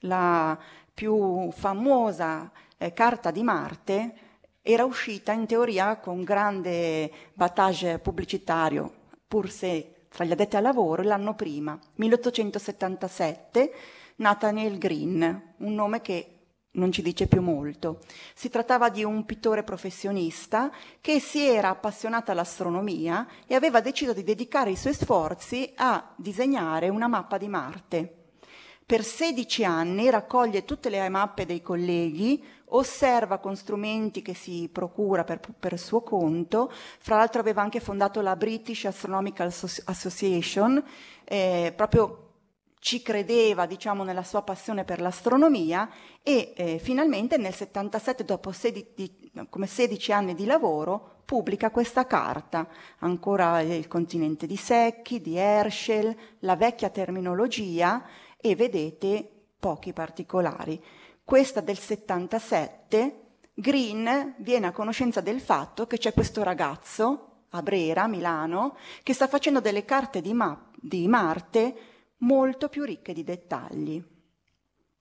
la più famosa eh, carta di Marte, era uscita in teoria con grande battage pubblicitario, pur se tra gli addetti al lavoro l'anno prima, 1877, Nathaniel Green, un nome che non ci dice più molto. Si trattava di un pittore professionista che si era appassionato all'astronomia e aveva deciso di dedicare i suoi sforzi a disegnare una mappa di Marte per 16 anni raccoglie tutte le mappe dei colleghi, osserva con strumenti che si procura per, per suo conto, fra l'altro aveva anche fondato la British Astronomical Association, eh, proprio ci credeva diciamo nella sua passione per l'astronomia e eh, finalmente nel 77 dopo 16, 16 anni di lavoro pubblica questa carta, ancora il continente di secchi, di Herschel, la vecchia terminologia e vedete pochi particolari. Questa del 77, Green viene a conoscenza del fatto che c'è questo ragazzo a Brera, Milano, che sta facendo delle carte di, ma- di Marte molto più ricche di dettagli.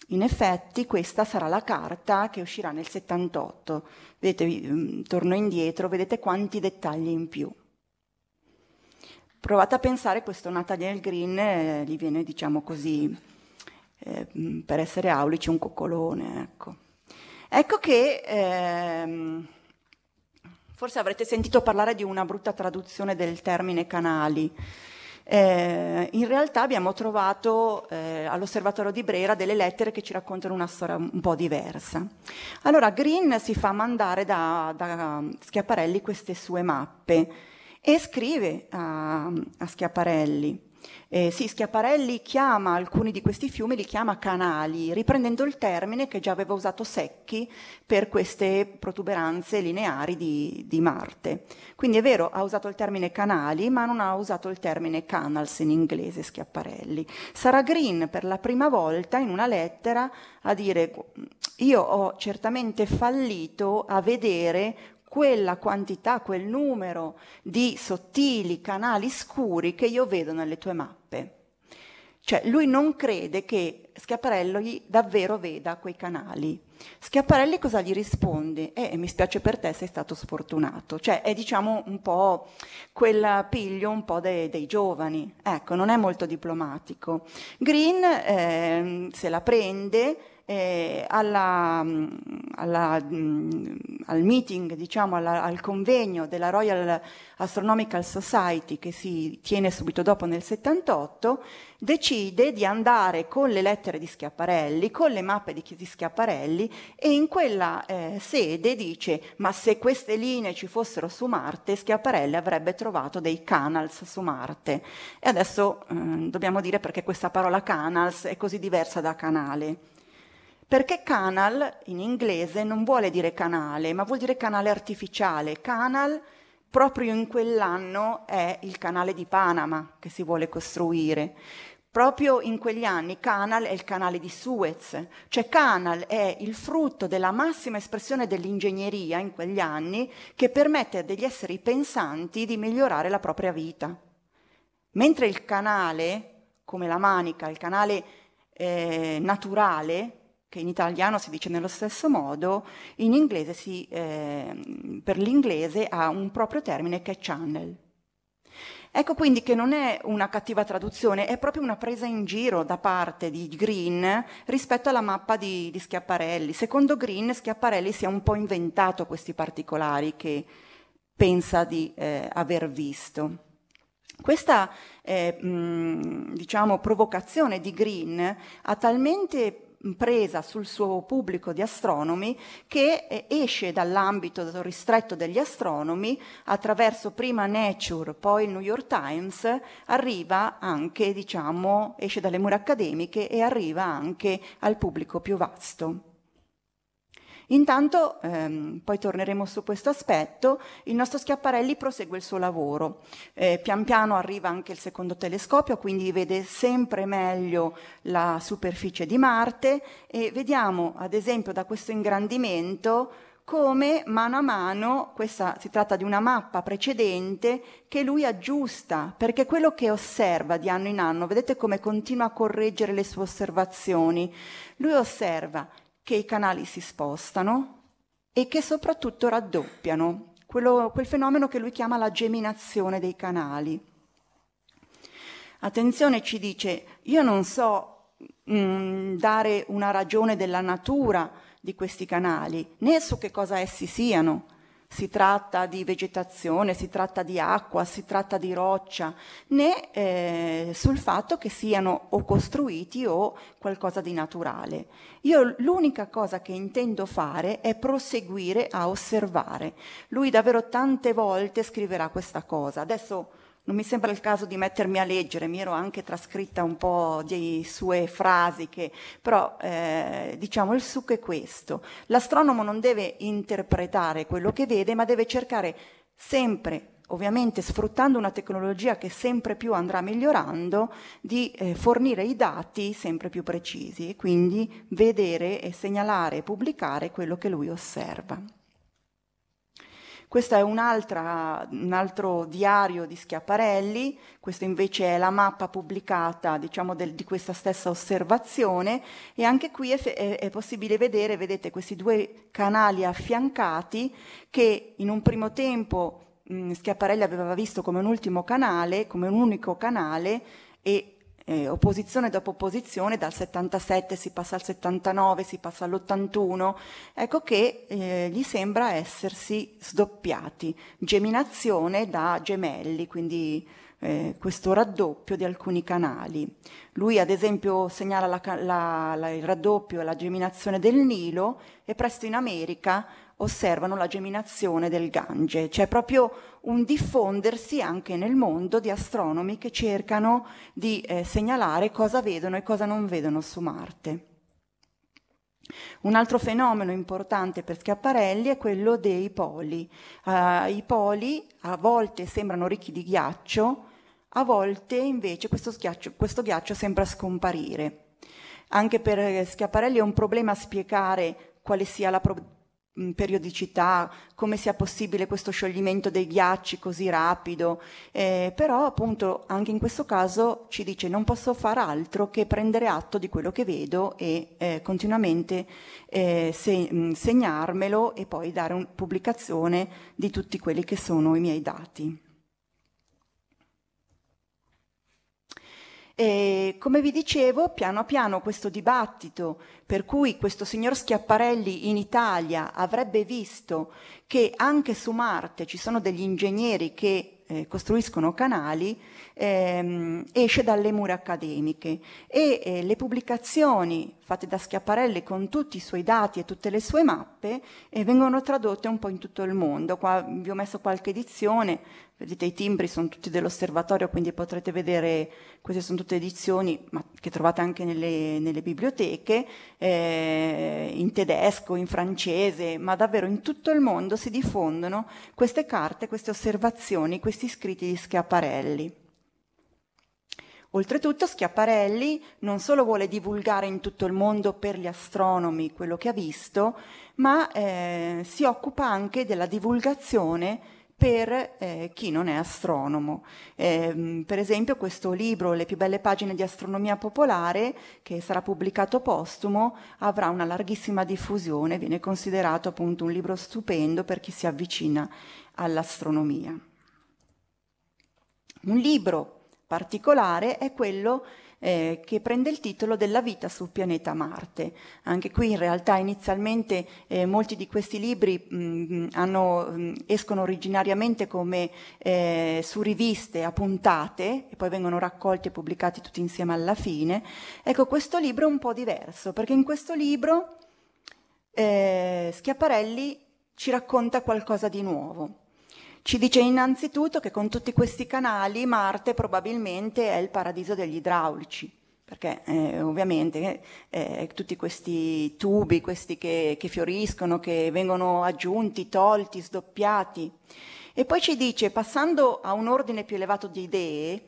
In effetti questa sarà la carta che uscirà nel 78. Vedete, mm, torno indietro, vedete quanti dettagli in più provate a pensare questo Nathaniel Green eh, gli viene diciamo così eh, per essere aulici un coccolone ecco, ecco che ehm, forse avrete sentito parlare di una brutta traduzione del termine canali eh, in realtà abbiamo trovato eh, all'osservatorio di Brera delle lettere che ci raccontano una storia un po' diversa. Allora Green si fa mandare da, da Schiaparelli queste sue mappe e scrive a, a Schiaparelli. Eh, sì, Schiaparelli chiama alcuni di questi fiumi, li chiama canali, riprendendo il termine che già aveva usato Secchi per queste protuberanze lineari di, di Marte. Quindi è vero, ha usato il termine canali, ma non ha usato il termine canals in inglese Schiaparelli. Sarà Green per la prima volta in una lettera a dire io ho certamente fallito a vedere quella quantità, quel numero di sottili canali scuri che io vedo nelle tue mappe. Cioè lui non crede che Schiaparelli davvero veda quei canali. Schiaparelli cosa gli risponde? Eh, mi spiace per te, sei stato sfortunato. Cioè è diciamo un po' quel piglio un po' dei, dei giovani. Ecco, non è molto diplomatico. Green eh, se la prende, eh, alla, alla, mh, mm, al meeting, diciamo, alla, al convegno della Royal Astronomical Society che si tiene subito dopo nel 78, decide di andare con le lettere di Schiaparelli, con le mappe di, di Schiaparelli e in quella eh, sede dice ma se queste linee ci fossero su Marte, Schiaparelli avrebbe trovato dei canals su Marte. E adesso eh, dobbiamo dire perché questa parola canals è così diversa da canale. Perché canal in inglese non vuole dire canale, ma vuol dire canale artificiale. Canal proprio in quell'anno è il canale di Panama che si vuole costruire. Proprio in quegli anni Canal è il canale di Suez, cioè Canal è il frutto della massima espressione dell'ingegneria in quegli anni che permette a degli esseri pensanti di migliorare la propria vita. Mentre il canale, come la manica, il canale eh, naturale, che in italiano si dice nello stesso modo, in inglese si, eh, per l'inglese ha un proprio termine che è channel. Ecco quindi che non è una cattiva traduzione, è proprio una presa in giro da parte di Green rispetto alla mappa di, di Schiaparelli. Secondo Green Schiaparelli si è un po' inventato questi particolari che pensa di eh, aver visto. Questa eh, mh, diciamo, provocazione di Green ha talmente presa sul suo pubblico di astronomi che eh, esce dall'ambito ristretto degli astronomi attraverso prima Nature, poi il New York Times, arriva anche, diciamo, esce dalle mura accademiche e arriva anche al pubblico più vasto. Intanto, ehm, poi torneremo su questo aspetto, il nostro Schiaparelli prosegue il suo lavoro. Eh, pian piano arriva anche il secondo telescopio, quindi vede sempre meglio la superficie di Marte e vediamo, ad esempio, da questo ingrandimento come mano a mano, questa si tratta di una mappa precedente che lui aggiusta, perché quello che osserva di anno in anno, vedete come continua a correggere le sue osservazioni, lui osserva che i canali si spostano e che soprattutto raddoppiano, quello, quel fenomeno che lui chiama la geminazione dei canali. Attenzione, ci dice, io non so mh, mm, dare una ragione della natura di questi canali, né su che cosa essi siano, si tratta di vegetazione, si tratta di acqua, si tratta di roccia, né eh, sul fatto che siano o costruiti o qualcosa di naturale. Io l'unica cosa che intendo fare è proseguire a osservare. Lui davvero tante volte scriverà questa cosa. Adesso non mi sembra il caso di mettermi a leggere, mi ero anche trascritta un po' di sue frasi, che, però eh, diciamo il succo è questo. L'astronomo non deve interpretare quello che vede, ma deve cercare sempre ovviamente sfruttando una tecnologia che sempre più andrà migliorando, di eh, fornire i dati sempre più precisi e quindi vedere e segnalare e pubblicare quello che lui osserva. Questo è un, altro diario di Schiaparelli, questa invece è la mappa pubblicata diciamo, del, di questa stessa osservazione e anche qui è, è, è possibile vedere, vedete questi due canali affiancati che in un primo tempo Schiaparelli aveva visto come un ultimo canale, come un unico canale e eh, opposizione dopo opposizione, dal 77 si passa al 79, si passa all'81, ecco che eh, gli sembra essersi sdoppiati, geminazione da gemelli, quindi eh, questo raddoppio di alcuni canali. Lui ad esempio segnala la, la, la, il raddoppio e la geminazione del Nilo e presto in America osservano la geminazione del Gange. C'è proprio un diffondersi anche nel mondo di astronomi che cercano di eh, segnalare cosa vedono e cosa non vedono su Marte. Un altro fenomeno importante per Schiaparelli è quello dei poli. Uh, I poli a volte sembrano ricchi di ghiaccio, a volte invece questo, questo ghiaccio sembra scomparire. Anche per eh, Schiaparelli è un problema spiegare quale sia la pro- periodicità, come sia possibile questo scioglimento dei ghiacci così rapido, eh, però appunto anche in questo caso ci dice non posso far altro che prendere atto di quello che vedo e eh, continuamente eh, se, segnarmelo e poi dare un, pubblicazione di tutti quelli che sono i miei dati. E, come vi dicevo, piano piano questo dibattito per cui questo signor Schiapparelli in Italia avrebbe visto che anche su Marte ci sono degli ingegneri che eh, costruiscono canali, ehm, esce dalle mura accademiche e eh, le pubblicazioni fatte da Schiaparelli con tutti i suoi dati e tutte le sue mappe eh, vengono tradotte un po' in tutto il mondo. Qua vi ho messo qualche edizione, vedete i timbri sono tutti dell'osservatorio, quindi potrete vedere, queste sono tutte edizioni ma, che trovate anche nelle, nelle biblioteche, eh, in tedesco, in francese, ma davvero in tutto il mondo si diffondono queste carte, queste osservazioni, questi scritti di Schiaparelli. Oltretutto Schiaparelli non solo vuole divulgare in tutto il mondo per gli astronomi quello che ha visto, ma eh, si occupa anche della divulgazione per eh, chi non è astronomo. Eh, per esempio questo libro, Le più belle pagine di astronomia popolare, che sarà pubblicato postumo, avrà una larghissima diffusione, viene considerato appunto un libro stupendo per chi si avvicina all'astronomia. Un libro particolare è quello eh, che prende il titolo della vita sul pianeta Marte. Anche qui in realtà inizialmente eh, molti di questi libri mh, mm, hanno, mh, mm, escono originariamente come eh, su riviste a puntate e poi vengono raccolti e pubblicati tutti insieme alla fine. Ecco, questo libro è un po' diverso perché in questo libro eh, Schiaparelli ci racconta qualcosa di nuovo. Ci dice innanzitutto che con tutti questi canali Marte probabilmente è il paradiso degli idraulici, perché eh, ovviamente eh, eh, tutti questi tubi, questi che, che fioriscono, che vengono aggiunti, tolti, sdoppiati. E poi ci dice, passando a un ordine più elevato di idee,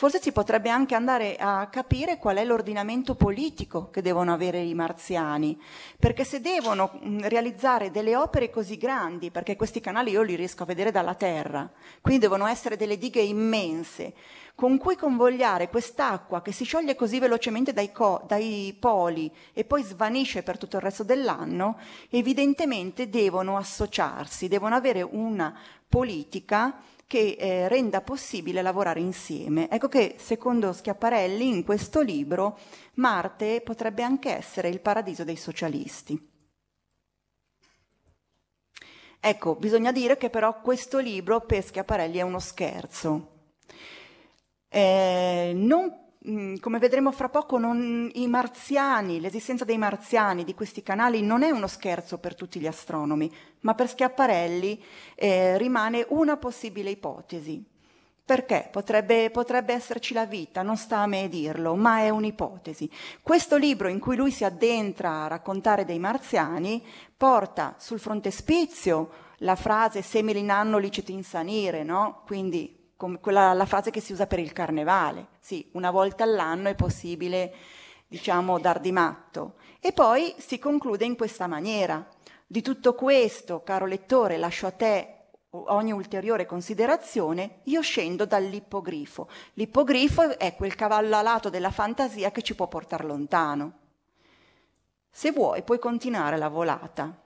Forse si potrebbe anche andare a capire qual è l'ordinamento politico che devono avere i marziani, perché se devono mm, realizzare delle opere così grandi, perché questi canali io li riesco a vedere dalla terra, quindi devono essere delle dighe immense, con cui convogliare quest'acqua che si scioglie così velocemente dai, co- dai, poli e poi svanisce per tutto il resto dell'anno, evidentemente devono associarsi, devono avere una politica che eh, renda possibile lavorare insieme. Ecco che, secondo Schiaparelli, in questo libro Marte potrebbe anche essere il paradiso dei socialisti. Ecco, bisogna dire che però questo libro per Schiaparelli è uno scherzo. Eh, non Mm, come vedremo fra poco, non, i marziani, l'esistenza dei marziani, di questi canali, non è uno scherzo per tutti gli astronomi, ma per Schiaparelli eh, rimane una possibile ipotesi. Perché potrebbe, potrebbe esserci la vita, non sta a me dirlo, ma è un'ipotesi. Questo libro in cui lui si addentra a raccontare dei marziani porta sul frontespizio la frase se me liciti insanire, no? Quindi quella, la frase che si usa per il carnevale, sì, una volta all'anno è possibile, diciamo, dar di matto. E poi si conclude in questa maniera. Di tutto questo, caro lettore, lascio a te ogni ulteriore considerazione, io scendo dall'ippogrifo. L'ippogrifo è quel cavallo alato della fantasia che ci può portare lontano. Se vuoi puoi continuare la volata.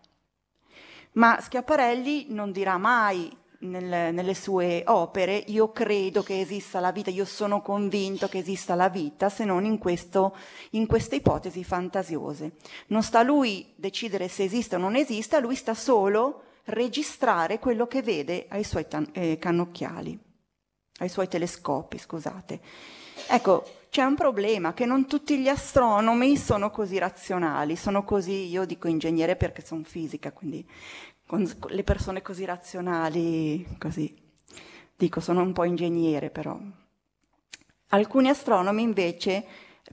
Ma Schiaparelli non dirà mai nel, nelle sue opere, io credo che esista la vita, io sono convinto che esista la vita, se non in, questo, in queste ipotesi fantasiose. Non sta a lui decidere se esista o non esista, lui sta solo registrare quello che vede ai suoi tan- eh, cannocchiali, ai suoi telescopi, scusate. Ecco, c'è un problema che non tutti gli astronomi sono così razionali, sono così, io dico ingegnere perché sono fisica, quindi con le persone così razionali, così. Dico, sono un po' ingegnere però. Alcuni astronomi invece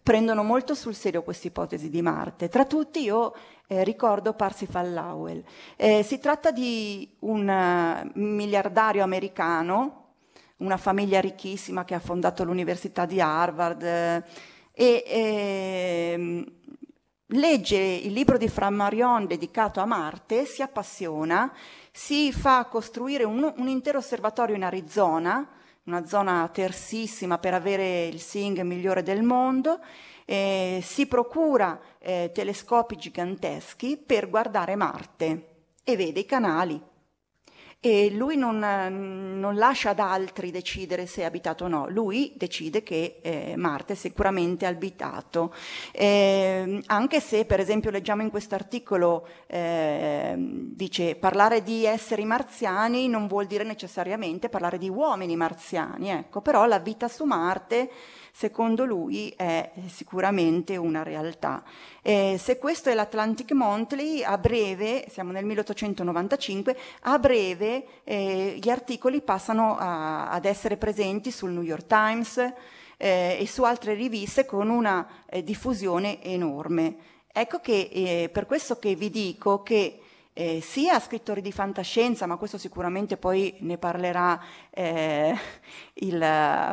prendono molto sul serio questa ipotesi di Marte. Tra tutti io eh, ricordo Parsifal Lowell. Eh, si tratta di un eh, miliardario americano, una famiglia ricchissima che ha fondato l'università di Harvard eh, e ehm, legge il libro di Frammarion dedicato a Marte, si appassiona, si fa costruire un, un intero osservatorio in Arizona, una zona tersissima per avere il SING migliore del mondo, eh, si procura eh, telescopi giganteschi per guardare Marte e vede i canali, e lui non, mm, non, lascia ad altri decidere se è abitato o no, lui decide che eh, Marte è sicuramente abitato, eh, anche se per esempio leggiamo in questo articolo, eh, dice parlare di esseri marziani non vuol dire necessariamente parlare di uomini marziani, ecco, però la vita su Marte secondo lui è sicuramente una realtà. Eh, se questo è l'Atlantic Monthly, a breve, siamo nel 1895, a breve eh, gli articoli passano a, ad essere presenti sul New York Times eh, e su altre riviste con una eh, diffusione enorme. Ecco che eh, per questo che vi dico che eh, sia scrittori di fantascienza, ma questo sicuramente poi ne parlerà eh, il,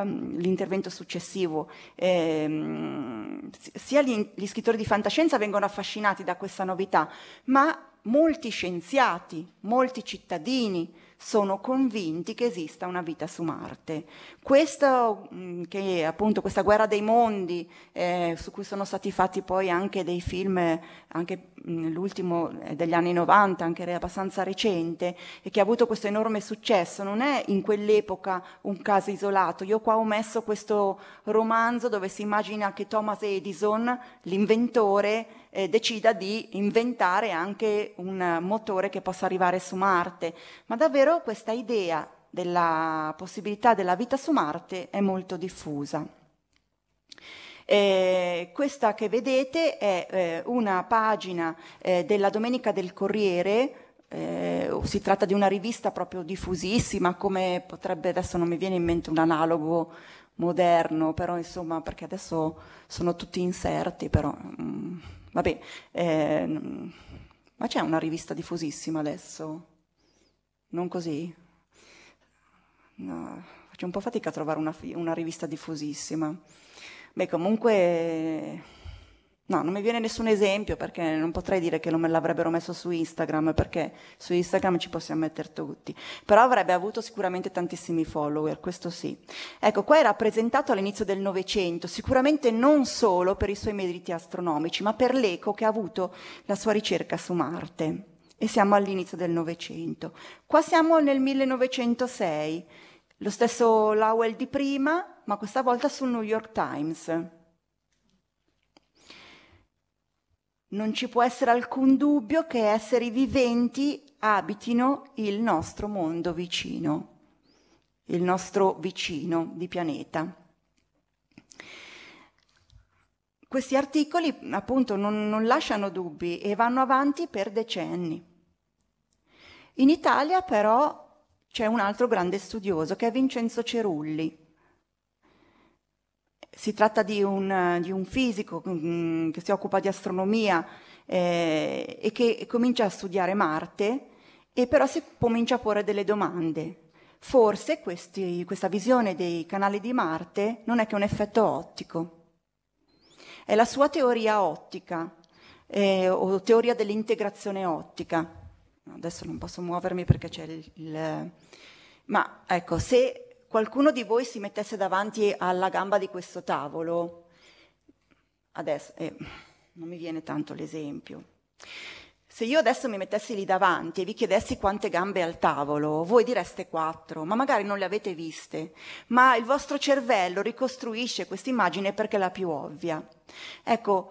mm, l'intervento successivo, eh, sia gli, gli scrittori di fantascienza vengono affascinati da questa novità, ma molti scienziati, molti cittadini, sono convinti che esista una vita su Marte. Questo, mm, che appunto questa guerra dei mondi, eh, su cui sono stati fatti poi anche dei film, anche mm, l'ultimo eh, degli anni 90, anche abbastanza recente, e che ha avuto questo enorme successo, non è in quell'epoca un caso isolato. Io qua ho messo questo romanzo dove si immagina che Thomas Edison, l'inventore, eh, decida di inventare anche un motore che possa arrivare su Marte. Ma davvero questa idea della possibilità della vita su Marte è molto diffusa. Eh, questa che vedete è eh, una pagina eh, della Domenica del Corriere. Eh, si tratta di una rivista proprio diffusissima, come potrebbe adesso non mi viene in mente un analogo moderno, però insomma, perché adesso sono tutti inserti, però. Mm Vabbè, ehm, ma c'è una rivista diffusissima adesso? Non così? No, faccio un po' fatica a trovare una, una rivista diffusissima. Beh, comunque No, non mi viene nessun esempio perché non potrei dire che non me l'avrebbero messo su Instagram perché su Instagram ci possiamo mettere tutti. Però avrebbe avuto sicuramente tantissimi follower, questo sì. Ecco, qua è rappresentato all'inizio del Novecento, sicuramente non solo per i suoi meriti astronomici, ma per l'eco che ha avuto la sua ricerca su Marte. E siamo all'inizio del Novecento. Qua siamo nel 1906, lo stesso Lowell di prima, ma questa volta sul New York Times. Non ci può essere alcun dubbio che esseri viventi abitino il nostro mondo vicino, il nostro vicino di pianeta. Questi articoli appunto non, non lasciano dubbi e vanno avanti per decenni. In Italia però c'è un altro grande studioso che è Vincenzo Cerulli, si tratta di un, di un fisico mm, mm, che si occupa di astronomia eh, e che comincia a studiare Marte e però si comincia a porre delle domande. Forse questi, questa visione dei canali di Marte non è che un effetto ottico. È la sua teoria ottica eh, o teoria dell'integrazione ottica. Adesso non posso muovermi perché c'è il... il ma ecco, se qualcuno di voi si mettesse davanti alla gamba di questo tavolo, adesso eh, non mi viene tanto l'esempio, se io adesso mi mettessi lì davanti e vi chiedessi quante gambe al tavolo, voi direste quattro, ma magari non le avete viste, ma il vostro cervello ricostruisce questa immagine perché è la più ovvia. Ecco,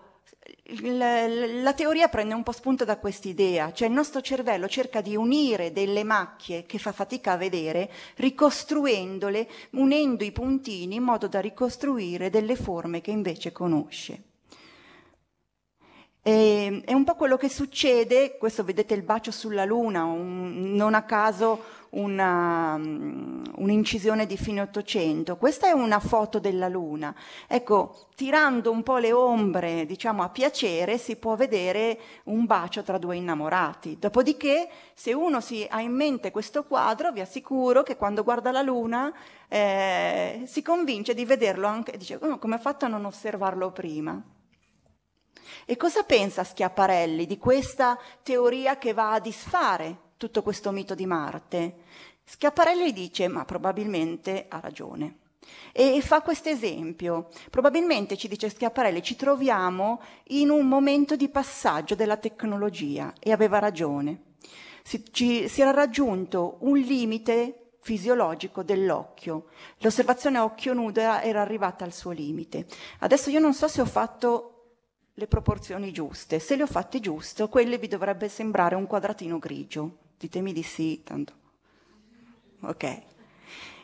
la, la teoria prende un po' spunto da quest'idea, cioè il nostro cervello cerca di unire delle macchie che fa fatica a vedere, ricostruendole, unendo i puntini in modo da ricostruire delle forme che invece conosce. E, è un po' quello che succede, questo vedete il bacio sulla luna, un, non a caso una, mm, un'incisione di fine Ottocento. Questa è una foto della Luna. Ecco, tirando un po' le ombre, diciamo a piacere, si può vedere un bacio tra due innamorati. Dopodiché, se uno si ha in mente questo quadro, vi assicuro che quando guarda la Luna eh, si convince di vederlo anche, dice, oh, come ha fatto a non osservarlo prima? E cosa pensa Schiaparelli di questa teoria che va a disfare tutto questo mito di Marte? Schiaparelli dice, ma probabilmente ha ragione. E fa questo esempio. Probabilmente, ci dice Schiaparelli, ci troviamo in un momento di passaggio della tecnologia e aveva ragione. Si, ci, si era raggiunto un limite fisiologico dell'occhio. L'osservazione a occhio nudo era, era arrivata al suo limite. Adesso io non so se ho fatto le proporzioni giuste. Se le ho fatte giuste, quelle vi dovrebbe sembrare un quadratino grigio ditemi di sì, tanto. Ok. E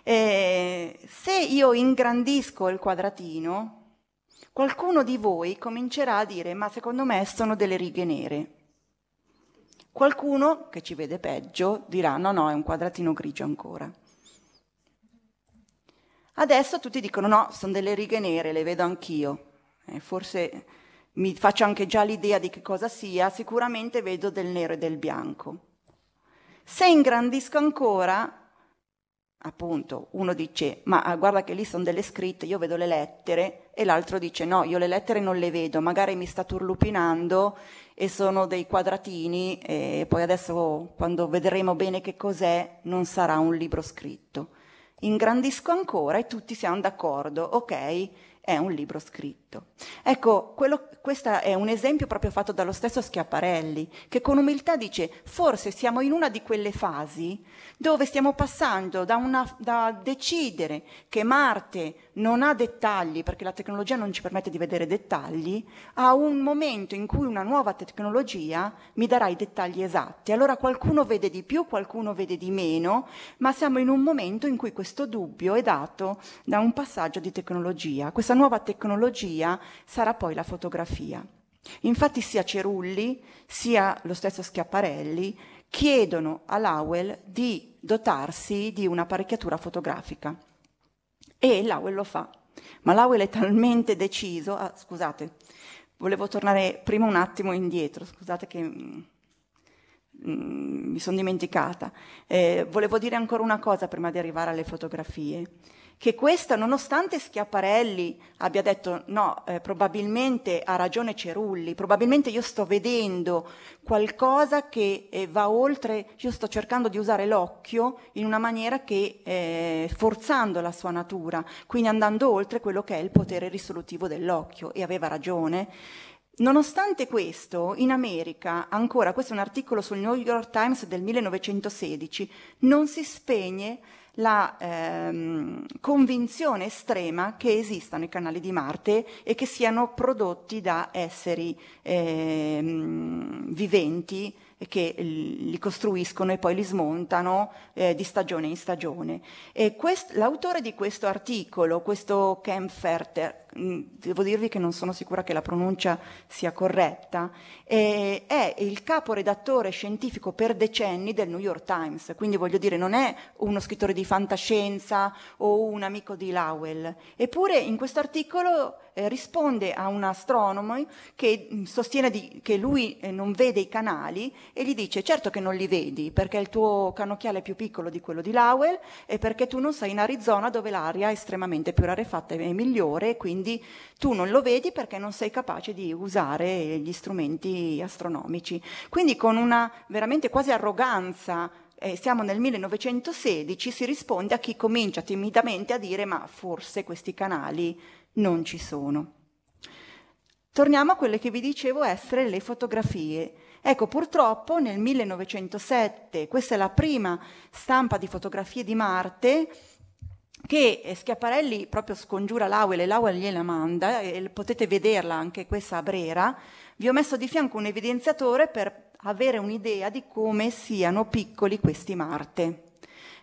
eh, se io ingrandisco il quadratino, qualcuno di voi comincerà a dire, ma secondo me sono delle righe nere. Qualcuno che ci vede peggio dirà, no, no, è un quadratino grigio ancora. Adesso tutti dicono, no, sono delle righe nere, le vedo anch'io. Eh, forse mi faccio anche già l'idea di che cosa sia, sicuramente vedo del nero e del bianco. Se ingrandisco ancora, appunto, uno dice ma ah, guarda che lì sono delle scritte, io vedo le lettere, e l'altro dice no, io le lettere non le vedo, magari mi sta turlupinando e sono dei quadratini e poi adesso quando vedremo bene che cos'è non sarà un libro scritto. Ingrandisco ancora e tutti siamo d'accordo, ok, è un libro scritto diritto. Ecco, quello, questo è un esempio proprio fatto dallo stesso Schiaparelli, che con umiltà dice forse siamo in una di quelle fasi dove stiamo passando da, una, da decidere che Marte non ha dettagli, perché la tecnologia non ci permette di vedere dettagli, a un momento in cui una nuova tecnologia mi darà i dettagli esatti. Allora qualcuno vede di più, qualcuno vede di meno, ma siamo in un momento in cui questo dubbio è dato da un passaggio di tecnologia. Questa nuova tecnologia via sarà poi la fotografia. Infatti sia Cerulli sia lo stesso Schiaparelli chiedono a Lowell di dotarsi di un'apparecchiatura fotografica e Lowell lo fa. Ma Lowell è talmente deciso, ah, scusate, volevo tornare prima un attimo indietro, scusate che mh, mm, mh, mm, mi sono dimenticata, eh, volevo dire ancora una cosa prima di arrivare alle fotografie che questa, nonostante Schiaparelli abbia detto no, eh, probabilmente ha ragione Cerulli, probabilmente io sto vedendo qualcosa che eh, va oltre, io sto cercando di usare l'occhio in una maniera che, eh, forzando la sua natura, quindi andando oltre quello che è il potere risolutivo dell'occhio, e aveva ragione. Nonostante questo, in America, ancora, questo è un articolo sul New York Times del 1916, non si spegne la ehm, convinzione estrema che esistano i canali di Marte e che siano prodotti da esseri ehm, viventi che li costruiscono e poi li smontano eh, di stagione in stagione. l'autore di questo articolo, questo Kempferter, Mm, devo dirvi che non sono sicura che la pronuncia sia corretta, eh, è il caporedattore scientifico per decenni del New York Times, quindi voglio dire non è uno scrittore di fantascienza o un amico di Lowell, eppure in questo articolo eh, risponde a un astronomo che mm, sostiene di, che lui eh, non vede i canali e gli dice certo che non li vedi perché il tuo cannocchiale è più piccolo di quello di Lowell e perché tu non sei in Arizona dove l'aria è estremamente più rarefatta e migliore quindi quindi tu non lo vedi perché non sei capace di usare gli strumenti astronomici. Quindi con una veramente quasi arroganza eh, siamo nel 1916, si risponde a chi comincia timidamente a dire ma forse questi canali non ci sono. Torniamo a quelle che vi dicevo essere le fotografie. Ecco, purtroppo nel 1907, questa è la prima stampa di fotografie di Marte, che eh, Schiaparelli proprio scongiura e l'Aule gliela manda, e potete vederla anche questa a Brera, vi ho messo di fianco un evidenziatore per avere un'idea di come siano piccoli questi Marte.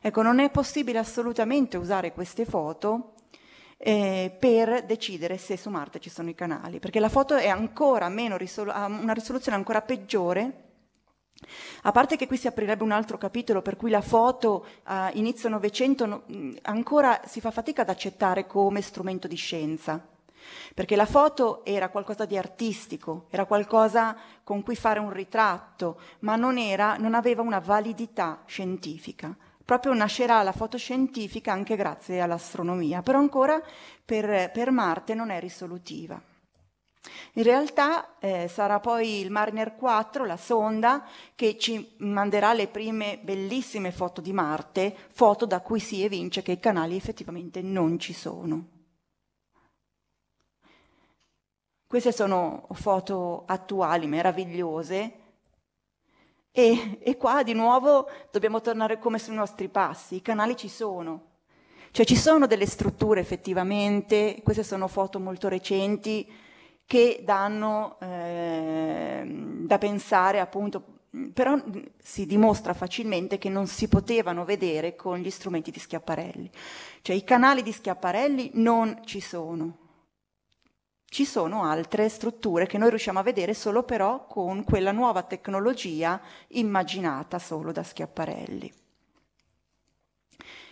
Ecco, non è possibile assolutamente usare queste foto eh, per decidere se su Marte ci sono i canali, perché la foto è ancora meno ha risolu una risoluzione ancora peggiore a parte che qui si aprirebbe un altro capitolo per cui la foto a eh, inizio Novecento no, mm, ancora si fa fatica ad accettare come strumento di scienza, perché la foto era qualcosa di artistico, era qualcosa con cui fare un ritratto, ma non, era, non aveva una validità scientifica. Proprio nascerà la foto scientifica anche grazie all'astronomia, però ancora per, per Marte non è risolutiva. In realtà eh, sarà poi il Mariner 4, la sonda, che ci manderà le prime bellissime foto di Marte, foto da cui si evince che i canali effettivamente non ci sono. Queste sono foto attuali, meravigliose, e, e, qua di nuovo dobbiamo tornare come sui nostri passi, i canali ci sono. Cioè ci sono delle strutture effettivamente, queste sono foto molto recenti, che danno eh, da pensare appunto però si dimostra facilmente che non si potevano vedere con gli strumenti di Schiaparelli. Cioè i canali di Schiaparelli non ci sono. Ci sono altre strutture che noi riusciamo a vedere solo però con quella nuova tecnologia immaginata solo da Schiaparelli.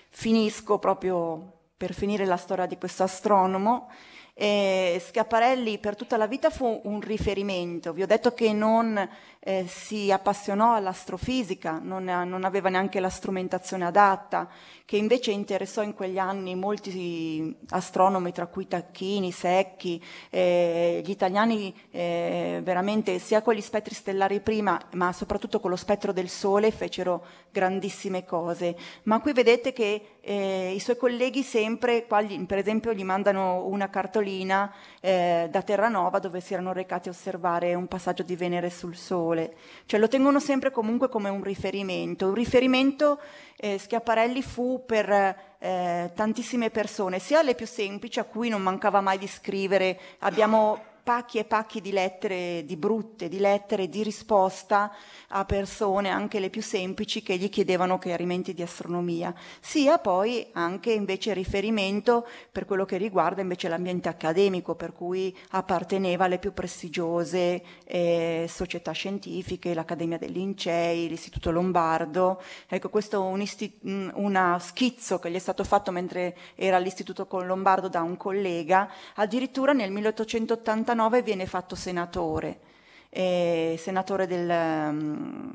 Finisco proprio per finire la storia di questo astronomo e Schiaparelli per tutta la vita fu un riferimento, vi ho detto che non eh, si appassionò all'astrofisica, non, non, aveva neanche la strumentazione adatta, che invece interessò in quegli anni molti astronomi, tra cui Tacchini, Secchi, eh, gli italiani eh, veramente sia con gli spettri stellari prima, ma soprattutto con lo spettro del Sole fecero grandissime cose. Ma qui vedete che eh, i suoi colleghi sempre, gli, per esempio, gli mandano una cartolina eh, da Terranova dove si erano recati a osservare un passaggio di Venere sul Sole regole, cioè lo tengono sempre comunque come un riferimento. Un riferimento eh, Schiaparelli fu per eh, tantissime persone, sia le più semplici a cui non mancava mai di scrivere, abbiamo pacchi e pacchi di lettere di brutte, di lettere di risposta a persone, anche le più semplici, che gli chiedevano chiarimenti di astronomia, sia poi anche invece riferimento per quello che riguarda invece l'ambiente accademico, per cui apparteneva alle più prestigiose eh, società scientifiche, l'Accademia dei Lincei, l'Istituto Lombardo. Ecco, questo è un isti- una schizzo che gli è stato fatto mentre era all'Istituto Lombardo da un collega, addirittura nel 1889 49 viene fatto senatore, eh, senatore del, um,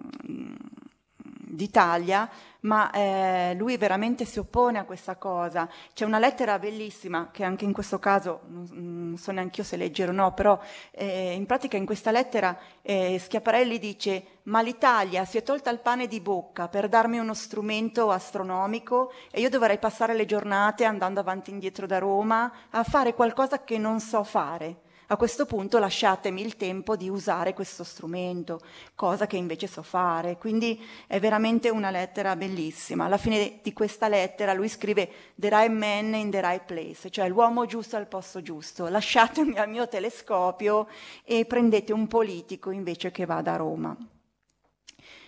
d'Italia, ma eh, lui veramente si oppone a questa cosa. C'è una lettera bellissima che anche in questo caso non so neanche io se leggere o no, però eh, in pratica in questa lettera eh, Schiaparelli dice ma l'Italia si è tolta il pane di bocca per darmi uno strumento astronomico e io dovrei passare le giornate andando avanti e indietro da Roma a fare qualcosa che non so fare. A questo punto lasciatemi il tempo di usare questo strumento, cosa che invece so fare. Quindi è veramente una lettera bellissima. Alla fine di questa lettera lui scrive The right man in the right place, cioè l'uomo giusto al posto giusto. Lasciatemi al mio telescopio e prendete un politico invece che vada a Roma.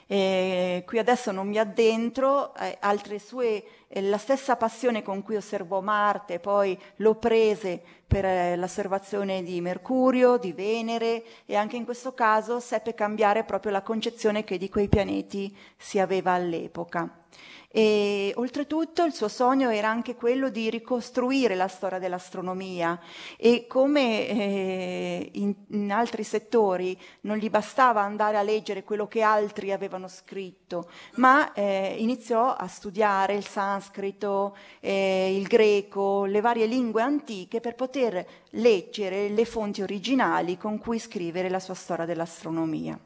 E qui adesso non mi addentro, eh, altre sue la stessa passione con cui osservò Marte, poi lo prese per eh, l'osservazione di Mercurio, di Venere e anche in questo caso seppe cambiare proprio la concezione che di quei pianeti si aveva all'epoca. E oltretutto il suo sogno era anche quello di ricostruire la storia dell'astronomia e come eh, in, in, altri settori non gli bastava andare a leggere quello che altri avevano scritto, ma eh, iniziò a studiare il sans sanscrito, eh, il greco, le varie lingue antiche per poter leggere le fonti originali con cui scrivere la sua storia dell'astronomia.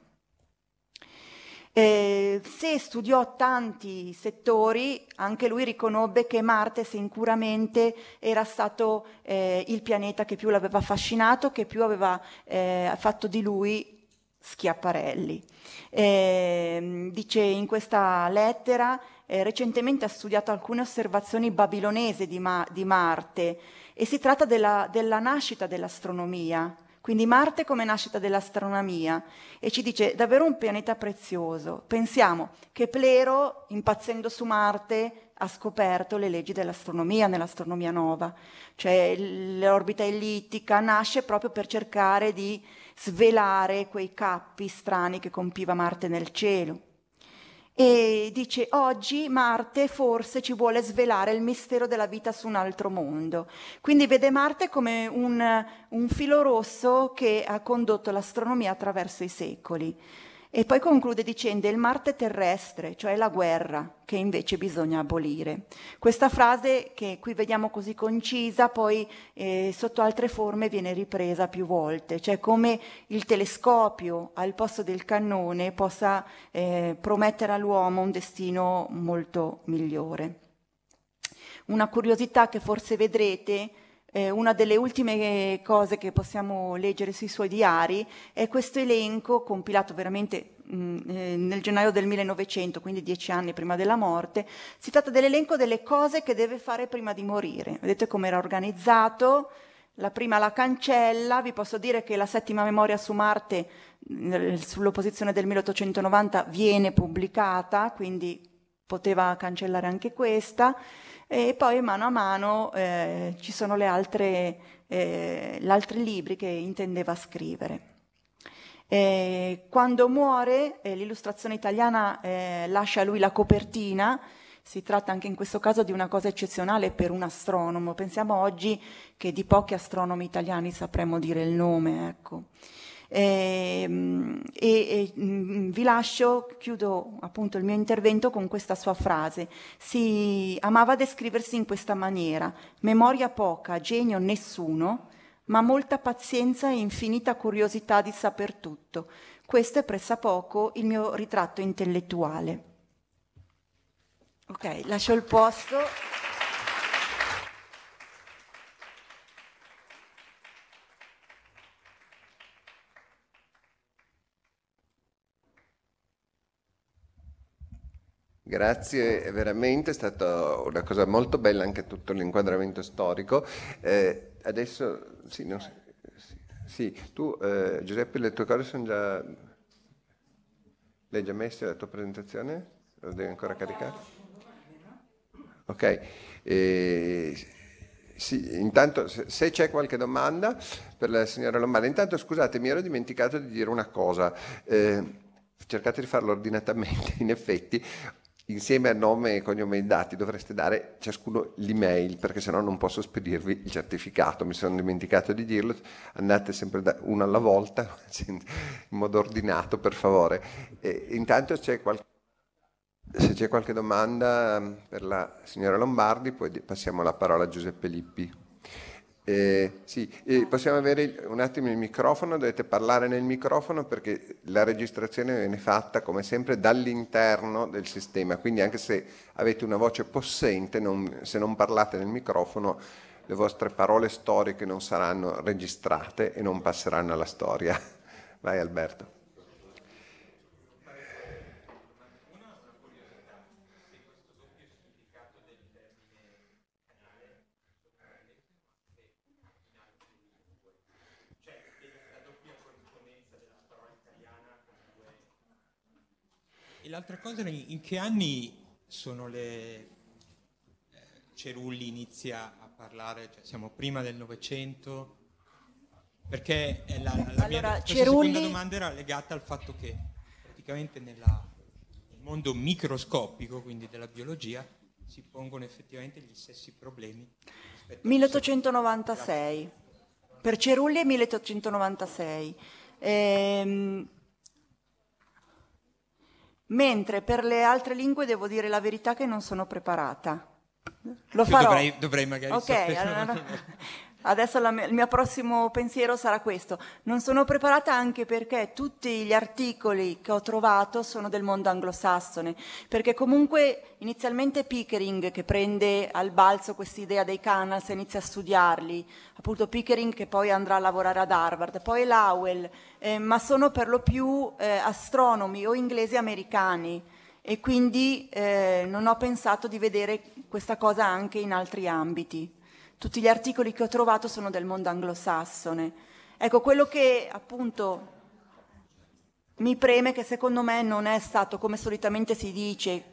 Eh, se studiò tanti settori, anche lui riconobbe che Marte sicuramente era stato eh, il pianeta che più l'aveva affascinato, che più aveva eh, fatto di lui Schiaparelli. Ehm, dice in questa lettera eh, recentemente ha studiato alcune osservazioni babilonese di, Ma- di Marte e si tratta della, della nascita dell'astronomia, quindi Marte come nascita dell'astronomia e ci dice davvero un pianeta prezioso. Pensiamo che Plero, impazzendo su Marte, ha scoperto le leggi dell'astronomia nell'astronomia nova, cioè l'orbita ellittica nasce proprio per cercare di svelare quei cappi strani che compiva Marte nel cielo e dice oggi Marte forse ci vuole svelare il mistero della vita su un altro mondo. Quindi vede Marte come un, un filo rosso che ha condotto l'astronomia attraverso i secoli. E poi conclude dicendo il Marte terrestre, cioè la guerra, che invece bisogna abolire. Questa frase che qui vediamo così concisa, poi eh, sotto altre forme viene ripresa più volte, cioè come il telescopio al posto del cannone possa eh, promettere all'uomo un destino molto migliore. Una curiosità che forse vedrete eh, una delle ultime eh, cose che possiamo leggere sui suoi diari è questo elenco compilato veramente mm, eh, nel gennaio del 1900, quindi dieci anni prima della morte, si tratta dell'elenco delle cose che deve fare prima di morire. Vedete come era organizzato? La prima la cancella, vi posso dire che la settima memoria su Marte sull'opposizione del 1890 viene pubblicata, quindi poteva cancellare anche questa. E poi mano a mano eh, ci sono le altre, eh, altri libri che intendeva scrivere. E quando muore, eh, l'illustrazione italiana eh, lascia a lui la copertina, si tratta anche in questo caso di una cosa eccezionale per un astronomo. Pensiamo oggi che di pochi astronomi italiani sapremmo dire il nome, ecco. Ehm, e, e, mm, vi lascio, chiudo appunto il mio intervento con questa sua frase. Si amava descriversi in questa maniera, memoria poca, genio nessuno, ma molta pazienza e infinita curiosità di saper tutto. Questo è pressappoco il mio ritratto intellettuale. Ok, lascio il posto.
Grazie, è veramente è stata una cosa molto bella anche tutto l'inquadramento storico. Eh, adesso, sì, no, sì, sì. tu eh, Giuseppe, le tue cose sono già... Le hai già messe la tua presentazione? Lo devi ancora caricare? Ok. Eh, sì, intanto se c'è qualche domanda per la signora Lombardi, intanto scusate, mi ero dimenticato di dire una cosa. Eh, cercate di farlo ordinatamente, in effetti insieme a nome e cognome e dati dovreste dare ciascuno l'email perché sennò non posso spedirvi il certificato, mi sono dimenticato di dirlo, andate sempre da, una alla volta in modo ordinato per favore. E, intanto c'è qualche, se c'è qualche domanda ehm, per la signora Lombardi poi passiamo la parola a Giuseppe Lippi. Eh, sì, eh, possiamo avere un attimo il microfono, dovete parlare nel microfono perché la registrazione viene fatta come sempre dall'interno del sistema, quindi anche se avete una voce possente, non, se non parlate nel microfono le vostre parole storiche non saranno registrate e non passeranno alla storia. Vai Alberto.
E l'altra cosa era in che anni sono le... Eh, Cerulli inizia a parlare, cioè siamo prima del Novecento, perché la, la allora, mia Cerulli... seconda domanda era legata al fatto che praticamente nella, nel mondo microscopico, quindi della biologia, si pongono effettivamente gli stessi problemi.
1896, per Cerulli è 1896. Ehm, mentre per le altre lingue devo dire la verità che non sono preparata. Lo farò. Dovrei,
dovrei magari okay, allora,
adesso la, il mio prossimo pensiero sarà questo. Non sono preparata anche perché tutti gli articoli che ho trovato sono del mondo anglosassone, perché comunque inizialmente Pickering che prende al balzo quest'idea dei canals e inizia a studiarli, appunto Pickering che poi andrà a lavorare ad Harvard, poi Lowell, eh, ma sono per lo più eh, astronomi o inglesi americani e quindi eh, non ho pensato di vedere questa cosa anche in altri ambiti tutti gli articoli che ho trovato sono del mondo anglosassone. Ecco, quello che appunto mi preme che secondo me non è stato, come solitamente si dice,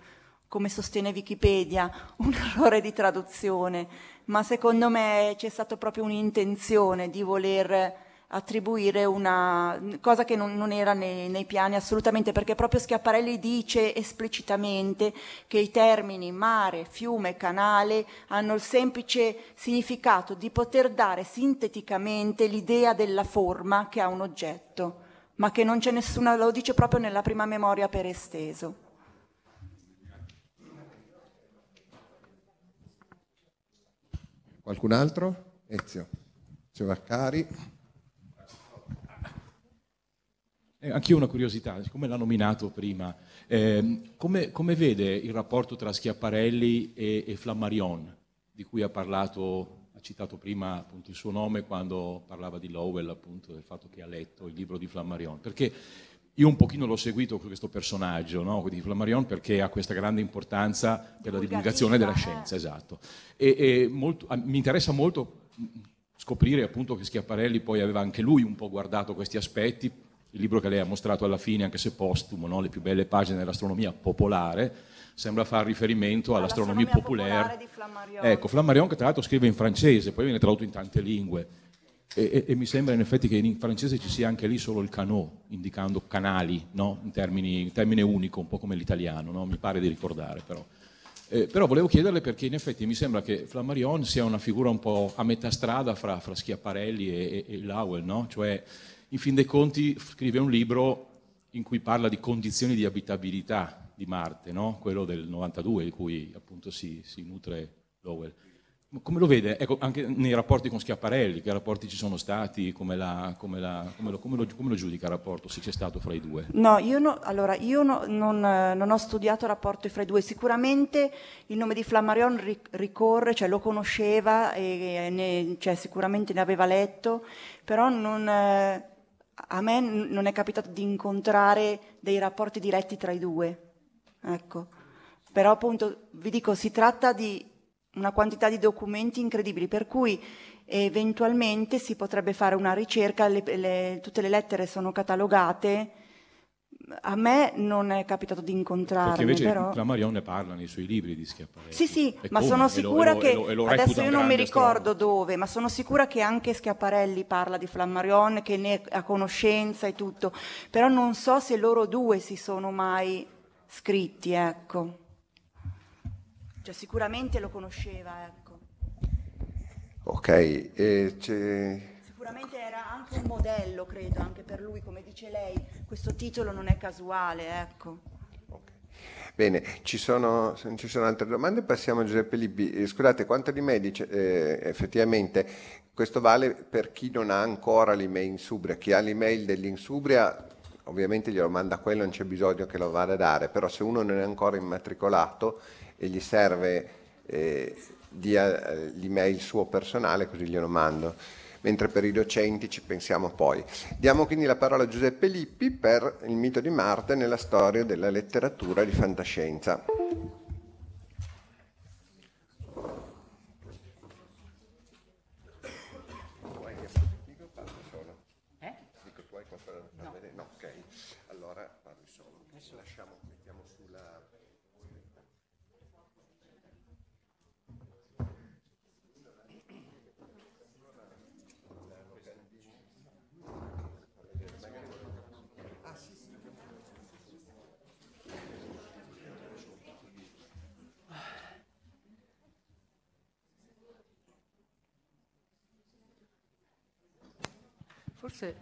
come sostiene Wikipedia, un errore di traduzione, ma secondo me c'è stata proprio un'intenzione di voler attribuire una cosa che non, non era nei, nei, piani assolutamente, perché proprio Schiaparelli dice esplicitamente che i termini mare, fiume, canale hanno il semplice significato di poter dare sinteticamente l'idea della forma che ha un oggetto, ma che non c'è nessuna, lo dice proprio nella prima memoria per esteso.
Qualcun altro? Ezio. Vaccari.
Eh, anch'io anche una curiosità, siccome l'ha nominato prima, eh, come, come, vede il rapporto tra Schiaparelli e, e, Flammarion, di cui ha parlato, ha citato prima appunto il suo nome quando parlava di Lowell, appunto del fatto che ha letto il libro di Flammarion? Perché io un pochino l'ho seguito questo personaggio no, di Flammarion perché ha questa grande importanza per la divulgazione della scienza, esatto. E, e molto, mi interessa molto mm, scoprire appunto che Schiaparelli poi aveva anche lui un po' guardato questi aspetti il libro che lei ha mostrato alla fine, anche se postumo, no? le più belle pagine dell'astronomia popolare, sembra far riferimento all'astronomia, popolare. di
Flammarion. Ecco,
Flammarion che tra l'altro scrive in francese, poi viene tradotto in tante lingue. E, e, e, mi sembra in effetti che in francese ci sia anche lì solo il canò, indicando canali, no? in, termini, in, termine unico, un po' come l'italiano, no? mi pare di ricordare però. Eh, però volevo chiederle perché in effetti mi sembra che Flammarion sia una figura un po' a metà strada fra, fra Schiaparelli e, e, e Lowell, no? cioè in fin dei conti scrive un libro in cui parla di condizioni di abitabilità di Marte, no? quello del 92 di cui appunto si, si nutre Lowell. Come lo vede? Ecco, anche nei rapporti con Schiaparelli, che rapporti ci sono stati, come, la, come, la, come, lo, come lo, lo, giudica il rapporto, se c'è stato fra i due? No,
io, no, allora, io no, non, non, ho studiato rapporti fra i due, sicuramente il nome di Flammarion ricorre, cioè lo conosceva, e, e ne, cioè, sicuramente ne aveva letto, però non, a me non è capitato di incontrare dei rapporti diretti tra i due, ecco. Però appunto vi dico, si tratta di una quantità di documenti incredibili, per cui eventualmente si potrebbe fare una ricerca, le, le, tutte le lettere sono catalogate, a me non è capitato di incontrare. Perché invece però... la
Marion ne parla nei suoi libri di Schiaparelli. Sì, sì, e ma come? sono sicura e lo, che... E lo, e lo, adesso io non mi
ricordo storia. dove, ma sono sicura che anche Schiaparelli parla di Flammarion, che ne ha conoscenza e tutto. Però non so se loro due si sono mai scritti, ecco. Cioè sicuramente lo conosceva, ecco.
Ok, e c'è
sicuramente era anche un modello, credo, anche per lui, come dice lei, questo titolo non è casuale, ecco. Okay.
Bene, ci sono, ci sono, altre domande, passiamo a Giuseppe Libbi. Eh, scusate, quanto di me dice, eh, effettivamente questo vale per chi non ha ancora l'email Insubria, chi ha l'email dell'Insubria ovviamente glielo manda quello, non c'è bisogno che lo vada a dare, però se uno non è ancora immatricolato e gli serve... Eh, dia eh, l'email suo personale così glielo mando mentre per i docenti ci pensiamo poi. Diamo quindi la parola a Giuseppe Lippi per il mito di Marte nella storia della letteratura di fantascienza.
Forse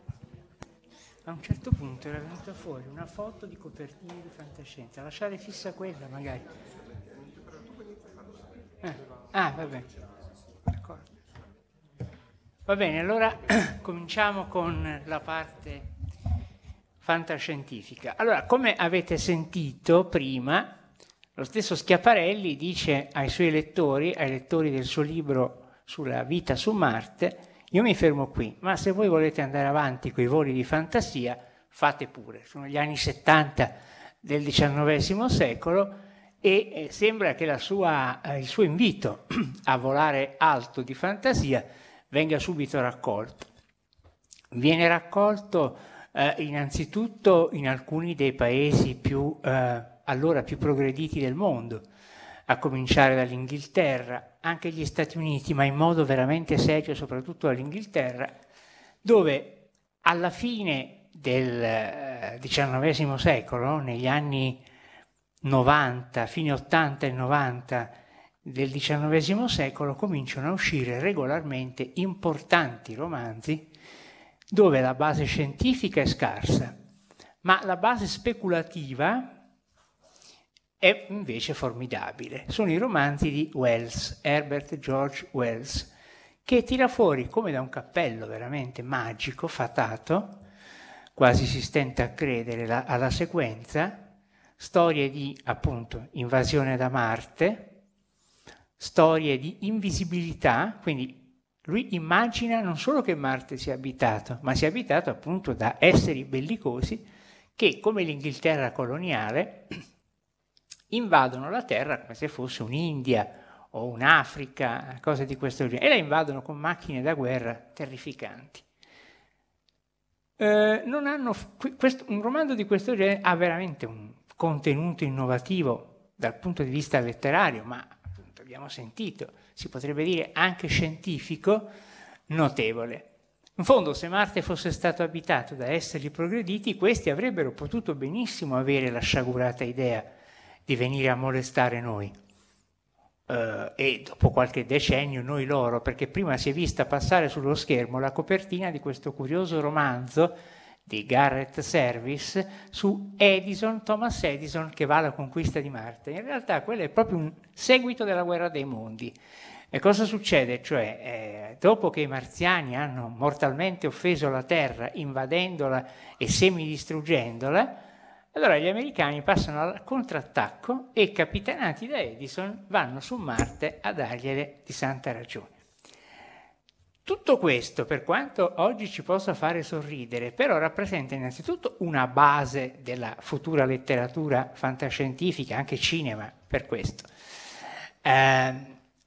a un certo punto era venuta fuori una foto di copertina di fantascienza, lasciare fissa quella magari.
Eh. Ah, va bene.
Va bene, allora cominciamo con la parte fantascientifica. Allora, come avete sentito prima, lo stesso Schiaparelli dice ai suoi lettori, ai lettori del suo libro sulla vita su Marte, io mi fermo qui, ma se voi volete andare avanti con i voli di fantasia, fate pure. Sono gli anni 70 del XIX secolo e eh, sembra che sua, eh, il suo invito a volare alto di fantasia venga subito raccolto. Viene raccolto eh, innanzitutto in alcuni dei paesi più, eh, allora più progrediti del mondo, a cominciare dall'Inghilterra, anche gli Stati Uniti, ma in modo veramente serio soprattutto dall'Inghilterra, dove alla fine del XIX eh, secolo, negli anni 90, fine 80 e 90 del XIX secolo, cominciano a uscire regolarmente importanti romanzi dove la base scientifica è scarsa, ma la base speculativa è invece formidabile. Sono i romanzi di Wells, Herbert George Wells, che tira fuori come da un cappello veramente magico, fatato, quasi si stenta a credere la, alla sequenza, storie di appunto invasione da Marte, storie di invisibilità, quindi lui immagina non solo che Marte sia abitato, ma sia abitato appunto da esseri bellicosi che, come l'Inghilterra coloniale, invadono la Terra come se fosse un'India o un'Africa, cose di questo genere, e la invadono con macchine da guerra terrificanti. Eh, hanno, questo, un romanzo di questo genere ha veramente un contenuto innovativo dal punto di vista letterario, ma appunto, abbiamo sentito, si potrebbe dire anche scientifico, notevole. In fondo, se Marte fosse stato abitato da esseri progrediti, questi avrebbero potuto benissimo avere la sciagurata idea di venire a molestare noi. Uh, e dopo qualche decennio noi loro, perché prima si è vista passare sullo schermo la copertina di questo curioso romanzo di Garrett Service su Edison, Thomas Edison che va alla conquista di Marte. In realtà quello è proprio un seguito della guerra dei mondi. E cosa succede? Cioè, eh, dopo che i marziani hanno mortalmente offeso la Terra, invadendola e semidistruggendola, allora gli americani passano al contrattacco e capitanati da Edison vanno su Marte a dargliele di santa ragione. Tutto questo, per quanto oggi ci possa fare sorridere, però rappresenta innanzitutto una base della futura letteratura fantascientifica, anche cinema per questo, eh,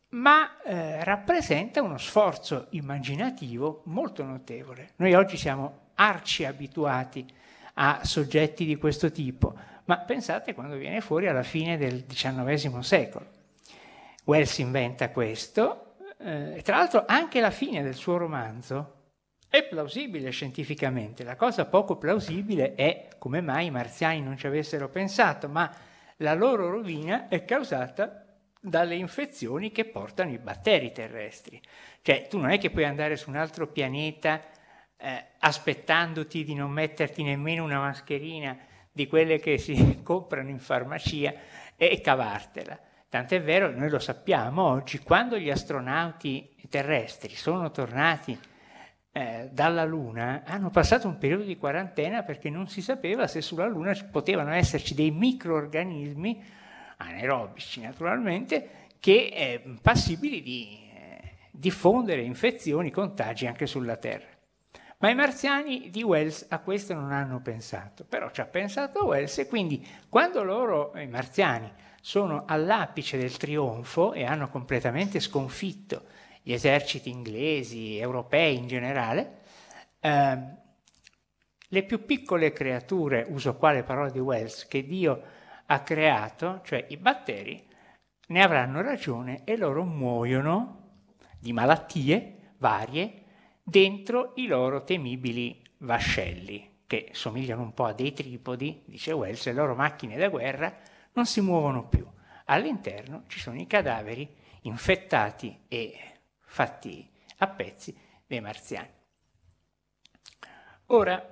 ma eh, rappresenta uno sforzo immaginativo molto notevole. Noi oggi siamo arci abituati a soggetti di questo tipo, ma pensate quando viene fuori alla fine del XIX secolo. Wells inventa questo, eh, tra l'altro anche la fine del suo romanzo è plausibile scientificamente, la cosa poco plausibile è come mai i marziani non ci avessero pensato, ma la loro rovina è causata dalle infezioni che portano i batteri terrestri. Cioè tu non è che puoi andare su un altro pianeta eh, aspettandoti di non metterti nemmeno una mascherina di quelle che si comprano in farmacia e cavartela. Tant'è vero, noi lo sappiamo oggi, quando gli astronauti terrestri sono tornati eh, dalla Luna, hanno passato un periodo di quarantena perché non si sapeva se sulla Luna potevano esserci dei microorganismi anaerobici naturalmente che eh, passibili di eh, diffondere infezioni, contagi anche sulla Terra. Ma i marziani di Wells a questo non hanno pensato, però ci ha pensato Wells e quindi quando loro, i marziani, sono all'apice del trionfo e hanno completamente sconfitto gli eserciti inglesi, europei in generale, eh, le più piccole creature, uso qua le parole di Wells, che Dio ha creato, cioè i batteri, ne avranno ragione e loro muoiono di malattie varie dentro i loro temibili vascelli, che somigliano un po' a dei tripodi, dice Wells, le loro macchine da guerra non si muovono più. All'interno ci sono i cadaveri infettati e fatti a pezzi dei marziani. Ora,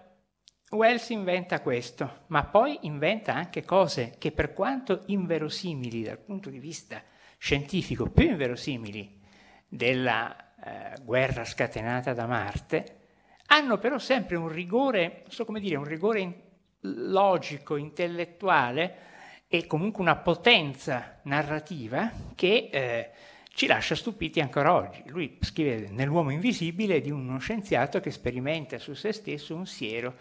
Wells inventa questo, ma poi inventa anche cose che per quanto inverosimili dal punto di vista scientifico, più inverosimili della eh, guerra scatenata da Marte, hanno però sempre un rigore, so come dire, un rigore in logico, intellettuale e comunque una potenza narrativa che eh, ci lascia stupiti ancora oggi. Lui scrive nell'uomo invisibile di uno scienziato che sperimenta su se stesso un siero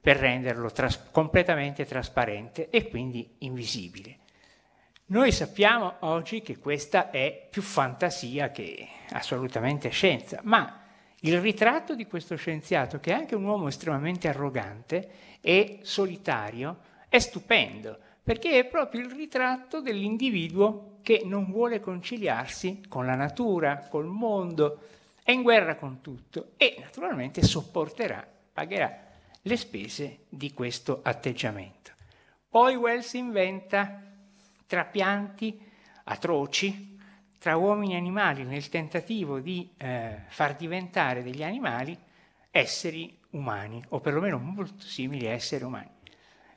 per renderlo tras completamente trasparente e quindi invisibile. Noi sappiamo oggi che questa è più fantasia che assolutamente scienza, ma il ritratto di questo scienziato, che è anche un uomo estremamente arrogante e solitario, è stupendo, perché è proprio il ritratto dell'individuo che non vuole conciliarsi con la natura, col mondo, è in guerra con tutto e naturalmente sopporterà, pagherà le spese di questo atteggiamento. Poi Wells inventa trapianti atroci tra uomini e animali nel tentativo di eh, far diventare degli animali esseri umani, o perlomeno molto simili a esseri umani.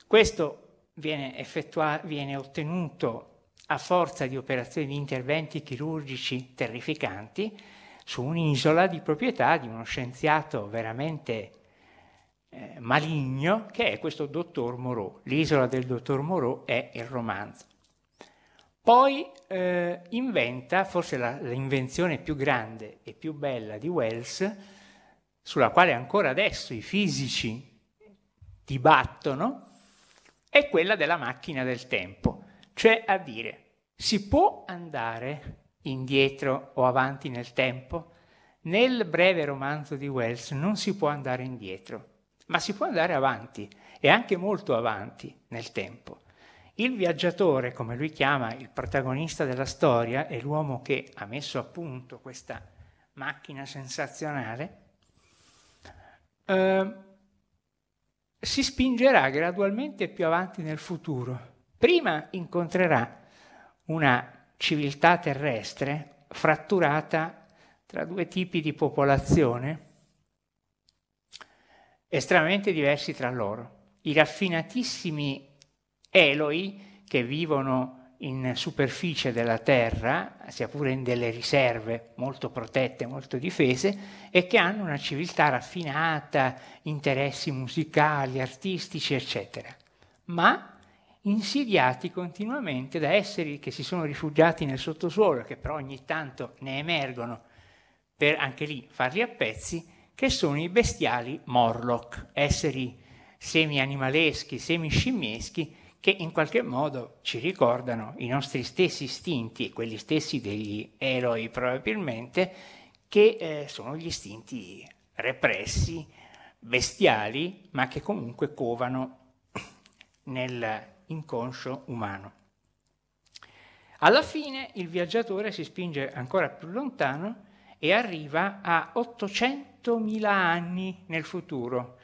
Questo viene, effettua- viene ottenuto a forza di operazioni di interventi chirurgici terrificanti su un'isola di proprietà di uno scienziato veramente eh, maligno che è questo dottor Moreau. L'isola del dottor Moreau è il romanzo. Poi eh, inventa forse la, l'invenzione più grande e più bella di Wells, sulla quale ancora adesso i fisici dibattono, è quella della macchina del tempo, cioè a dire si può andare indietro o avanti nel tempo? Nel breve romanzo di Wells non si può andare indietro, ma si può andare avanti e anche molto avanti nel tempo. Il viaggiatore, come lui chiama il protagonista della storia, è l'uomo che ha messo a punto questa macchina sensazionale, eh, si spingerà gradualmente più avanti nel futuro. Prima incontrerà una civiltà terrestre fratturata tra due tipi di popolazione estremamente diversi tra loro. I raffinatissimi Eloi che vivono in superficie della terra, sia pure in delle riserve molto protette, molto difese, e che hanno una civiltà raffinata, interessi musicali, artistici, eccetera. Ma insidiati continuamente da esseri che si sono rifugiati nel sottosuolo, che però ogni tanto ne emergono per anche lì farli a pezzi, che sono i bestiali Morlock, esseri semi-animaleschi, semi-scimmieschi, che in qualche modo ci ricordano i nostri stessi istinti, quelli stessi degli eroi probabilmente, che eh, sono gli istinti repressi, bestiali, ma che comunque covano nell'inconscio umano. Alla fine il viaggiatore si spinge ancora più lontano e arriva a 800.000 anni nel futuro,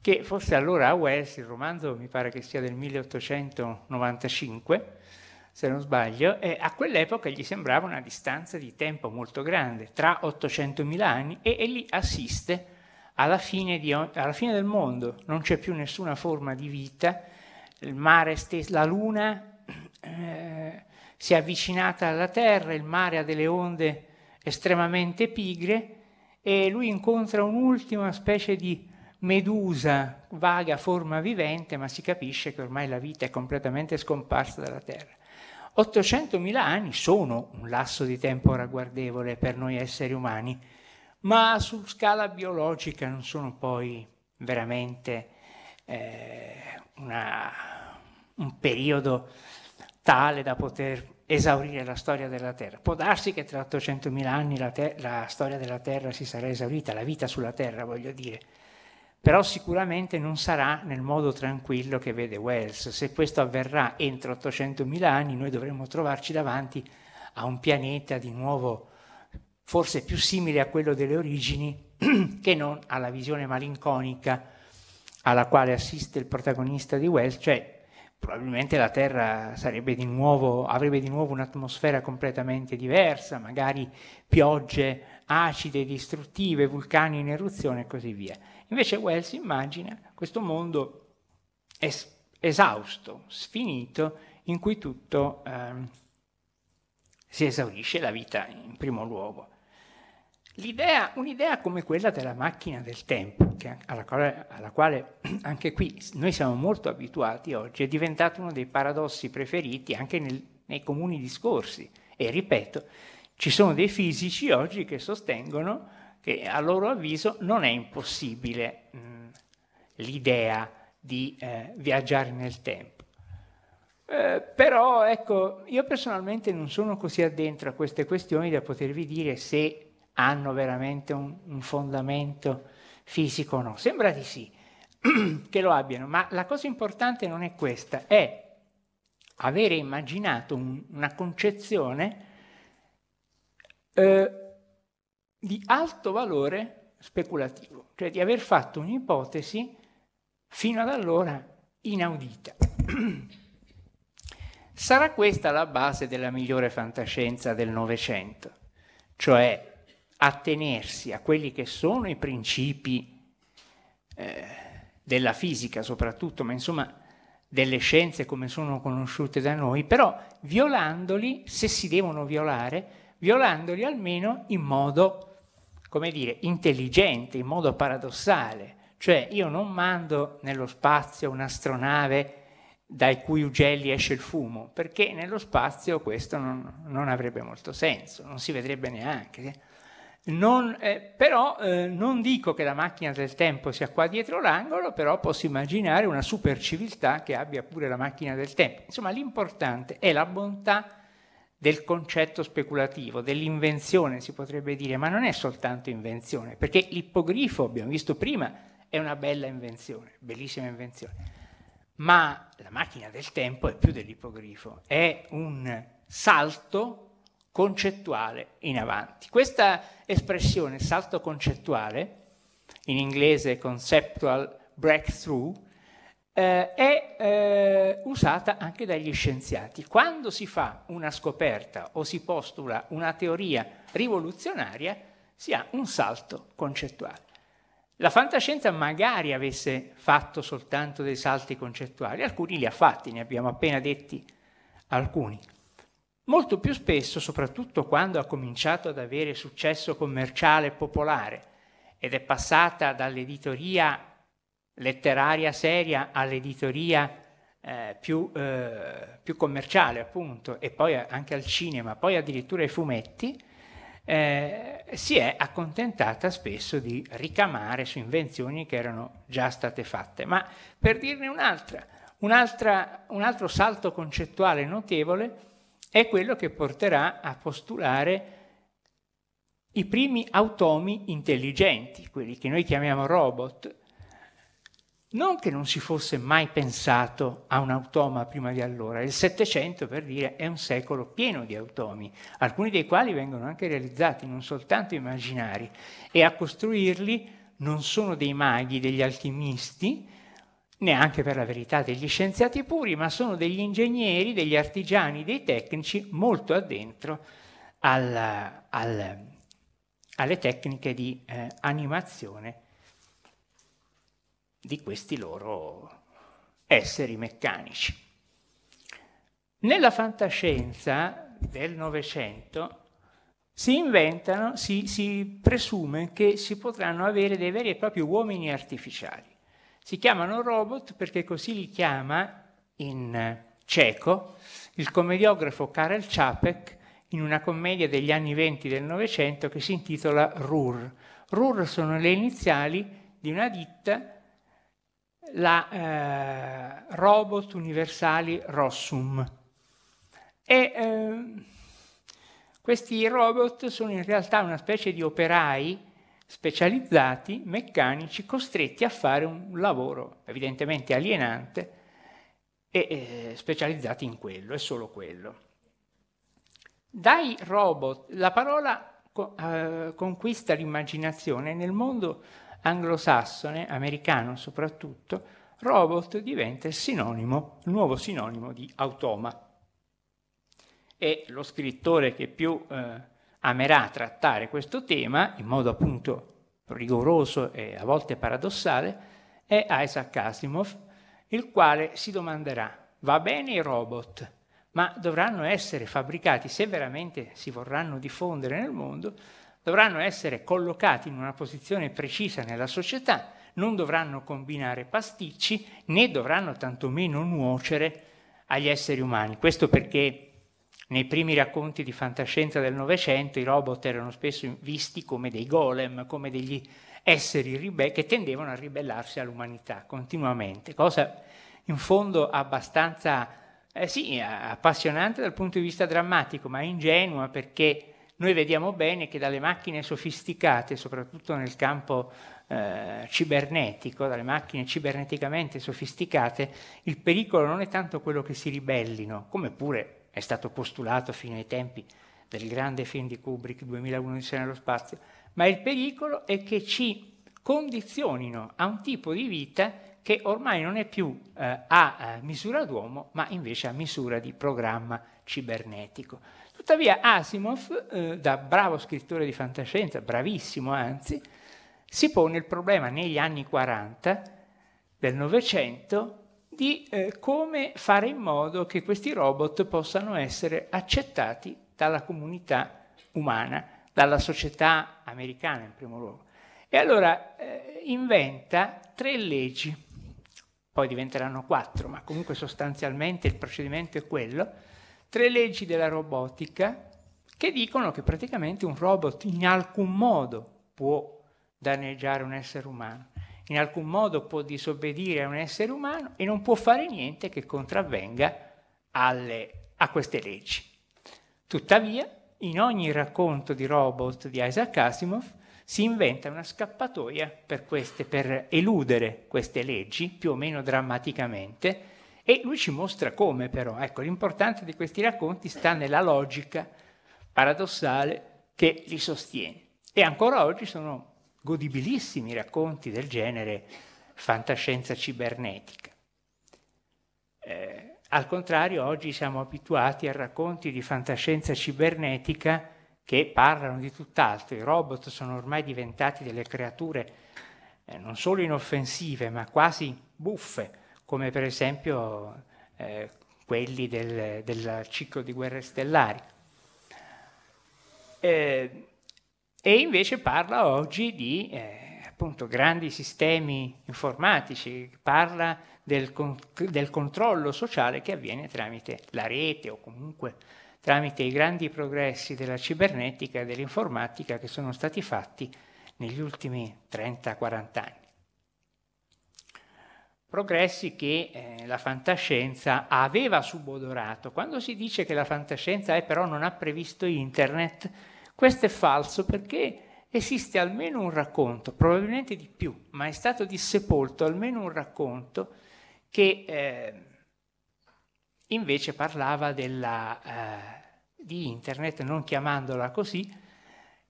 che forse allora a Wells, il romanzo mi pare che sia del 1895, se non sbaglio, e a quell'epoca gli sembrava una distanza di tempo molto grande, tra 800.000 anni, e, e lì assiste alla fine, di, alla fine, del mondo, non c'è più nessuna forma di vita, il mare stesso, la luna eh, si è avvicinata alla terra, il mare ha delle onde estremamente pigre e lui incontra un'ultima specie di medusa, vaga forma vivente, ma si capisce che ormai la vita è completamente scomparsa dalla Terra. 800.000 anni sono un lasso di tempo ragguardevole per noi esseri umani, ma su scala biologica non sono poi veramente eh, una, un periodo tale da poter esaurire la storia della Terra. Può darsi che tra 800.000 anni la, la storia della Terra si sarà esaurita, la vita sulla Terra voglio dire, però sicuramente non sarà nel modo tranquillo che vede Wells. Se questo avverrà entro 800.000 anni, noi dovremmo trovarci davanti a un pianeta di nuovo forse più simile a quello delle origini che non alla visione malinconica alla quale assiste il protagonista di Wells, cioè probabilmente la Terra di nuovo, avrebbe di nuovo un'atmosfera completamente diversa, magari piogge acide, distruttive, vulcani in eruzione e così via. Invece Wells immagina questo mondo es- esausto, sfinito, in cui tutto eh, si esaurisce, la vita in primo luogo. L'idea, un'idea come quella della macchina del tempo, che, alla, quale, alla, quale, anche qui noi siamo molto abituati oggi, è diventato uno dei paradossi preferiti anche nel, nei comuni discorsi. E ripeto, ci sono dei fisici oggi che sostengono che a loro avviso non è impossibile mm, l'idea di eh, viaggiare nel tempo. Eh, però ecco, io personalmente non sono così addentro a queste questioni da potervi dire se hanno veramente un, un fondamento fisico o no. Sembra di sì che lo abbiano, ma la cosa importante non è questa, è avere immaginato un, una concezione eh, di alto valore speculativo, cioè di aver fatto un'ipotesi fino ad allora inaudita. Sarà questa la base della migliore fantascienza del Novecento, cioè attenersi a quelli che sono i principi eh, della fisica soprattutto, ma insomma delle scienze come sono conosciute da noi, però violandoli, se si devono violare, violandoli almeno in modo come dire, intelligente in modo paradossale. Cioè io non mando nello spazio un'astronave dai cui ugelli esce il fumo, perché nello spazio questo non, non avrebbe molto senso, non si vedrebbe neanche. Non, eh, però eh, non dico che la macchina del tempo sia qua dietro l'angolo, però posso immaginare una superciviltà che abbia pure la macchina del tempo. Insomma, l'importante è la bontà del concetto speculativo, dell'invenzione si potrebbe dire, ma non è soltanto invenzione, perché l'ippogrifo, abbiamo visto prima, è una bella invenzione, bellissima invenzione, ma la macchina del tempo è più dell'ippogrifo, è un salto concettuale in avanti. Questa espressione, salto concettuale, in inglese conceptual breakthrough, eh, è eh, usata anche dagli scienziati. Quando si fa una scoperta o si postula una teoria rivoluzionaria, si ha un salto concettuale. La fantascienza magari avesse fatto soltanto dei salti concettuali, alcuni li ha fatti, ne abbiamo appena detti alcuni. Molto più spesso, soprattutto quando ha cominciato ad avere successo commerciale e popolare ed è passata dall'editoria letteraria seria all'editoria eh, più, eh, più, commerciale, appunto, e poi anche al cinema, poi addirittura ai fumetti, eh, si è accontentata spesso di ricamare su invenzioni che erano già state fatte. Ma per dirne un'altra, un'altra un altro salto concettuale notevole è quello che porterà a postulare i primi automi intelligenti, quelli che noi chiamiamo robot, non che non si fosse mai pensato a un automa prima di allora, il Settecento per dire è un secolo pieno di automi, alcuni dei quali vengono anche realizzati, non soltanto immaginari, e a costruirli non sono dei maghi, degli alchimisti, neanche per la verità degli scienziati puri, ma sono degli ingegneri, degli artigiani, dei tecnici molto addentro alla, alla, alle tecniche di eh, animazione di questi loro esseri meccanici. Nella fantascienza del Novecento si inventano, si, si, presume che si potranno avere dei veri e propri uomini artificiali. Si chiamano robot perché così li chiama in cieco il commediografo Karel Čapek in una commedia degli anni venti del Novecento che si intitola RUR. RUR sono le iniziali di una ditta la eh, Robot Universali Rossum. E eh, questi robot sono in realtà una specie di operai specializzati, meccanici, costretti a fare un lavoro evidentemente alienante e eh, specializzati in quello, è solo quello. Dai robot, la parola co- eh, conquista l'immaginazione nel mondo anglosassone, americano soprattutto, robot diventa il sinonimo, il nuovo sinonimo di automa. E lo scrittore che più eh, amerà trattare questo tema, in modo appunto rigoroso e a volte paradossale, è Isaac Asimov, il quale si domanderà, va bene i robot, ma dovranno essere fabbricati, se veramente si vorranno diffondere nel mondo, dovranno essere collocati in una posizione precisa nella società, non dovranno combinare pasticci né dovranno tantomeno nuocere agli esseri umani. Questo perché nei primi racconti di fantascienza del Novecento i robot erano spesso visti come dei golem, come degli esseri ribe- che tendevano a ribellarsi all'umanità continuamente, cosa in fondo abbastanza eh sì, appassionante dal punto di vista drammatico, ma ingenua perché noi vediamo bene che dalle macchine sofisticate, soprattutto nel campo eh, cibernetico, dalle macchine ciberneticamente sofisticate, il pericolo non è tanto quello che si ribellino, come pure è stato postulato fino ai tempi del grande film di Kubrick 2001 di 2011 nello spazio, ma il pericolo è che ci condizionino a un tipo di vita che ormai non è più eh, a eh, misura d'uomo, ma invece a misura di programma cibernetico. Tuttavia Asimov, eh, da bravo scrittore di fantascienza, bravissimo anzi, si pone il problema negli anni 40 del Novecento di eh, come fare in modo che questi robot possano essere accettati dalla comunità umana, dalla società americana in primo luogo. E allora eh, inventa tre leggi, poi diventeranno quattro, ma comunque sostanzialmente il procedimento è quello, tre leggi della robotica che dicono che praticamente un robot in alcun modo può danneggiare un essere umano, in alcun modo può disobbedire a un essere umano e non può fare niente che contravvenga alle, a queste leggi. Tuttavia, in ogni racconto di robot di Isaac Asimov si inventa una scappatoia per, queste, per eludere queste leggi, più o meno drammaticamente, e lui ci mostra come però. Ecco, l'importanza di questi racconti sta nella logica paradossale che li sostiene. E ancora oggi sono godibilissimi racconti del genere fantascienza cibernetica. Eh, al contrario, oggi siamo abituati a racconti di fantascienza cibernetica che parlano di tutt'altro. I robot sono ormai diventati delle creature eh, non solo inoffensive, ma quasi buffe come per esempio eh, quelli del, del, ciclo di guerre stellari. Eh, e invece parla oggi di eh, appunto, grandi sistemi informatici, parla del, con, del, controllo sociale che avviene tramite la rete o comunque tramite i grandi progressi della cibernetica e dell'informatica che sono stati fatti negli ultimi 30-40 anni progressi che eh, la fantascienza aveva subodorato. Quando si dice che la fantascienza è però non ha previsto internet, questo è falso perché esiste almeno un racconto, probabilmente di più, ma è stato dissepolto almeno un racconto che eh, invece parlava della, eh, di internet, non chiamandola così,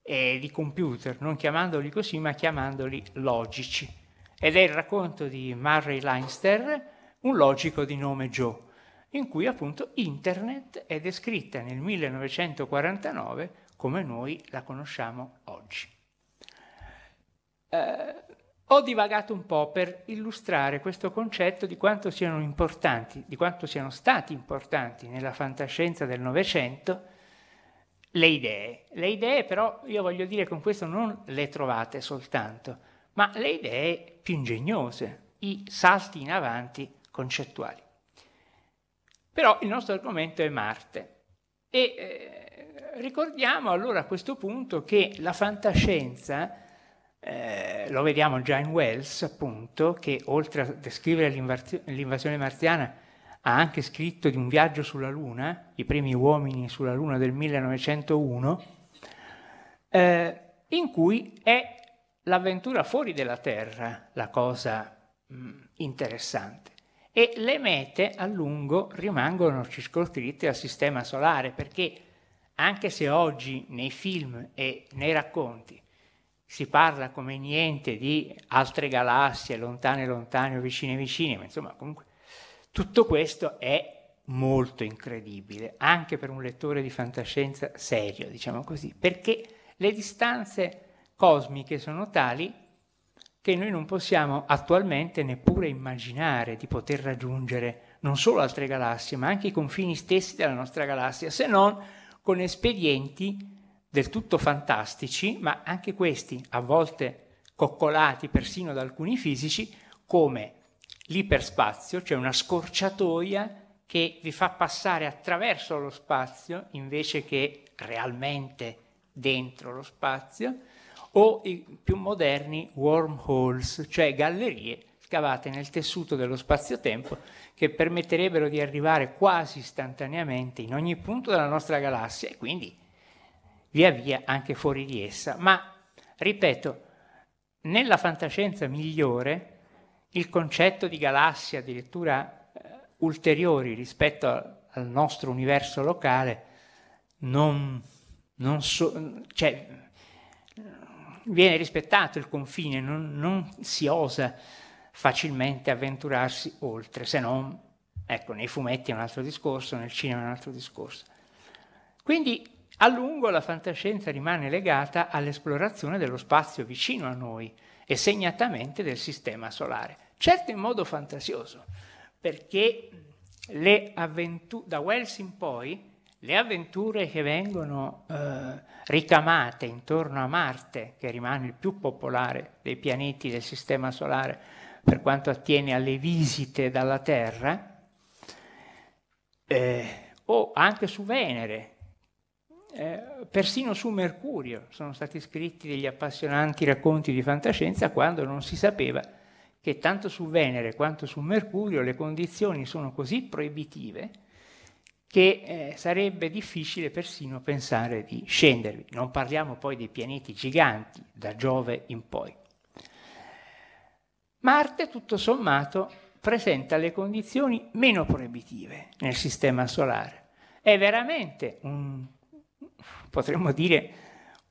e eh, di computer, non chiamandoli così, ma chiamandoli logici ed è il racconto di Murray Leinster, un logico di nome Joe, in cui appunto Internet è descritta nel 1949 come noi la conosciamo oggi. Eh, ho divagato un po' per illustrare questo concetto di quanto siano importanti, di quanto siano stati importanti nella fantascienza del Novecento le idee. Le idee però, io voglio dire con questo, non le trovate soltanto, ma le idee più ingegnose, i salti in avanti concettuali. Però il nostro argomento è Marte
e eh,
ricordiamo allora a questo punto che la fantascienza eh, lo vediamo già in Wells, appunto, che oltre a descrivere l'invasione marziana ha anche scritto di un viaggio sulla Luna, i primi uomini sulla Luna del 1901, eh, in cui è l'avventura fuori della Terra la cosa mh, mm, interessante e le mete a lungo rimangono circoscritte al sistema solare perché anche se oggi nei film e nei racconti si parla come niente di altre galassie lontane lontane o vicine vicine, ma insomma comunque tutto questo è molto incredibile anche per un lettore di fantascienza serio, diciamo così, perché le distanze cosmiche sono tali che noi non possiamo attualmente neppure immaginare di poter raggiungere non solo altre galassie, ma anche i confini stessi della nostra galassia, se non con espedienti del tutto fantastici, ma anche questi a volte coccolati persino da alcuni fisici, come l'iperspazio, cioè una scorciatoia che vi fa passare attraverso lo spazio invece che realmente dentro lo spazio, o i più moderni wormholes, cioè gallerie scavate nel tessuto dello spazio-tempo che permetterebbero di arrivare quasi istantaneamente in ogni punto della nostra galassia e quindi via via anche fuori di essa. Ma, ripeto, nella fantascienza migliore il concetto di galassie addirittura eh, ulteriori rispetto a, al nostro universo locale non, non so, cioè, viene rispettato il confine, non, non si osa facilmente avventurarsi oltre, se non, ecco, nei fumetti è un altro discorso, nel cinema è un altro discorso. Quindi a lungo la fantascienza rimane legata all'esplorazione dello spazio vicino a noi e segnatamente del sistema solare, certo in modo fantasioso, perché avventu- da Wells in poi le avventure che vengono eh, ricamate intorno a Marte, che rimane il più popolare dei pianeti del Sistema Solare per quanto attiene alle visite dalla Terra, eh, o anche su Venere, eh, persino su Mercurio sono stati scritti degli appassionanti racconti di fantascienza quando non si sapeva che tanto su Venere quanto su Mercurio le condizioni sono così proibitive che eh, sarebbe difficile persino pensare di scendervi. Non parliamo poi dei pianeti giganti, da Giove in poi. Marte, tutto sommato, presenta le condizioni meno proibitive nel sistema solare. È veramente un, potremmo dire,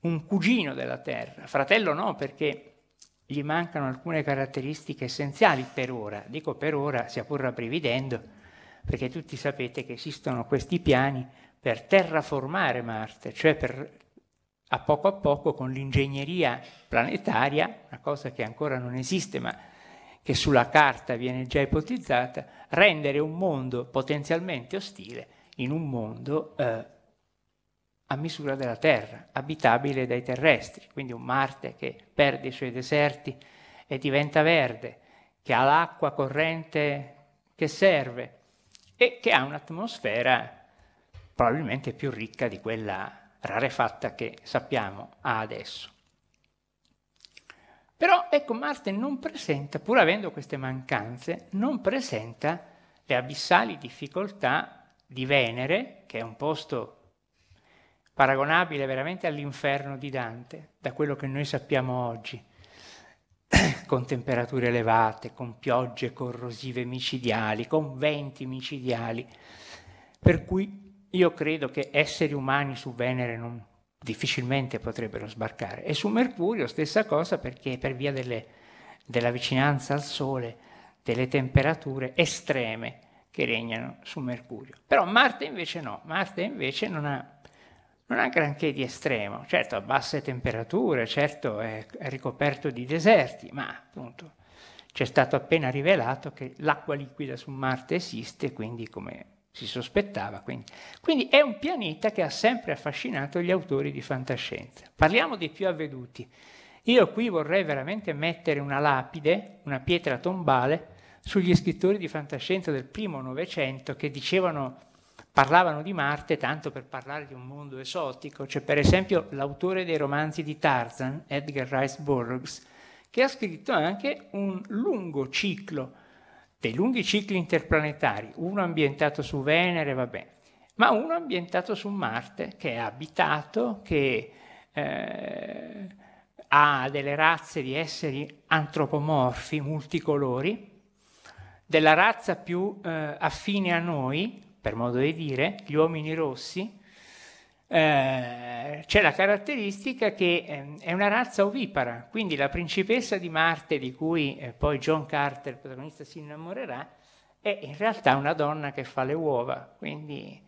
un cugino della Terra. Fratello no, perché gli mancano alcune caratteristiche essenziali per ora. Dico per ora, sia pur rabbrividendo, perché tutti sapete che esistono questi piani per terraformare Marte, cioè per a poco a poco con l'ingegneria planetaria, una cosa che ancora non esiste ma che sulla carta viene già ipotizzata, rendere un mondo potenzialmente ostile in un mondo eh, a misura della Terra, abitabile dai terrestri, quindi un Marte che perde i suoi deserti e diventa verde, che ha l'acqua corrente che serve, e che ha un'atmosfera probabilmente più ricca di quella rarefatta che sappiamo ha adesso. Però ecco, Marte non presenta, pur avendo queste mancanze, non presenta le abissali difficoltà di Venere, che è un posto paragonabile veramente all'inferno di Dante, da quello che noi sappiamo oggi con temperature elevate, con piogge corrosive micidiali, con venti micidiali. Per cui io credo che esseri umani su Venere non, difficilmente potrebbero sbarcare. E su Mercurio stessa cosa perché per via delle, della vicinanza al Sole, delle temperature estreme che regnano su Mercurio. Però Marte invece no, Marte invece non ha non ha granché di estremo, certo a basse temperature, certo è, ricoperto di deserti, ma appunto ci è stato appena rivelato che l'acqua liquida su Marte esiste, quindi come si sospettava. Quindi. quindi è un pianeta che ha sempre affascinato gli autori di fantascienza. Parliamo dei più avveduti. Io qui vorrei veramente mettere una lapide, una pietra tombale, sugli scrittori di fantascienza del primo Novecento che dicevano parlavano di Marte tanto per parlare di un mondo esotico. C'è per esempio l'autore dei romanzi di Tarzan, Edgar Rice Burroughs, che ha scritto anche un lungo ciclo, dei lunghi cicli interplanetari, uno ambientato su Venere, vabbè, ma uno ambientato su Marte, che è abitato, che eh, ha delle razze di esseri antropomorfi, multicolori, della razza più eh, affine a noi, per modo di dire, gli uomini rossi, eh, c'è la caratteristica che eh, è una razza ovipara, quindi la principessa di Marte di cui eh, poi John Carter, il protagonista, si innamorerà, è in realtà una donna che fa le uova, quindi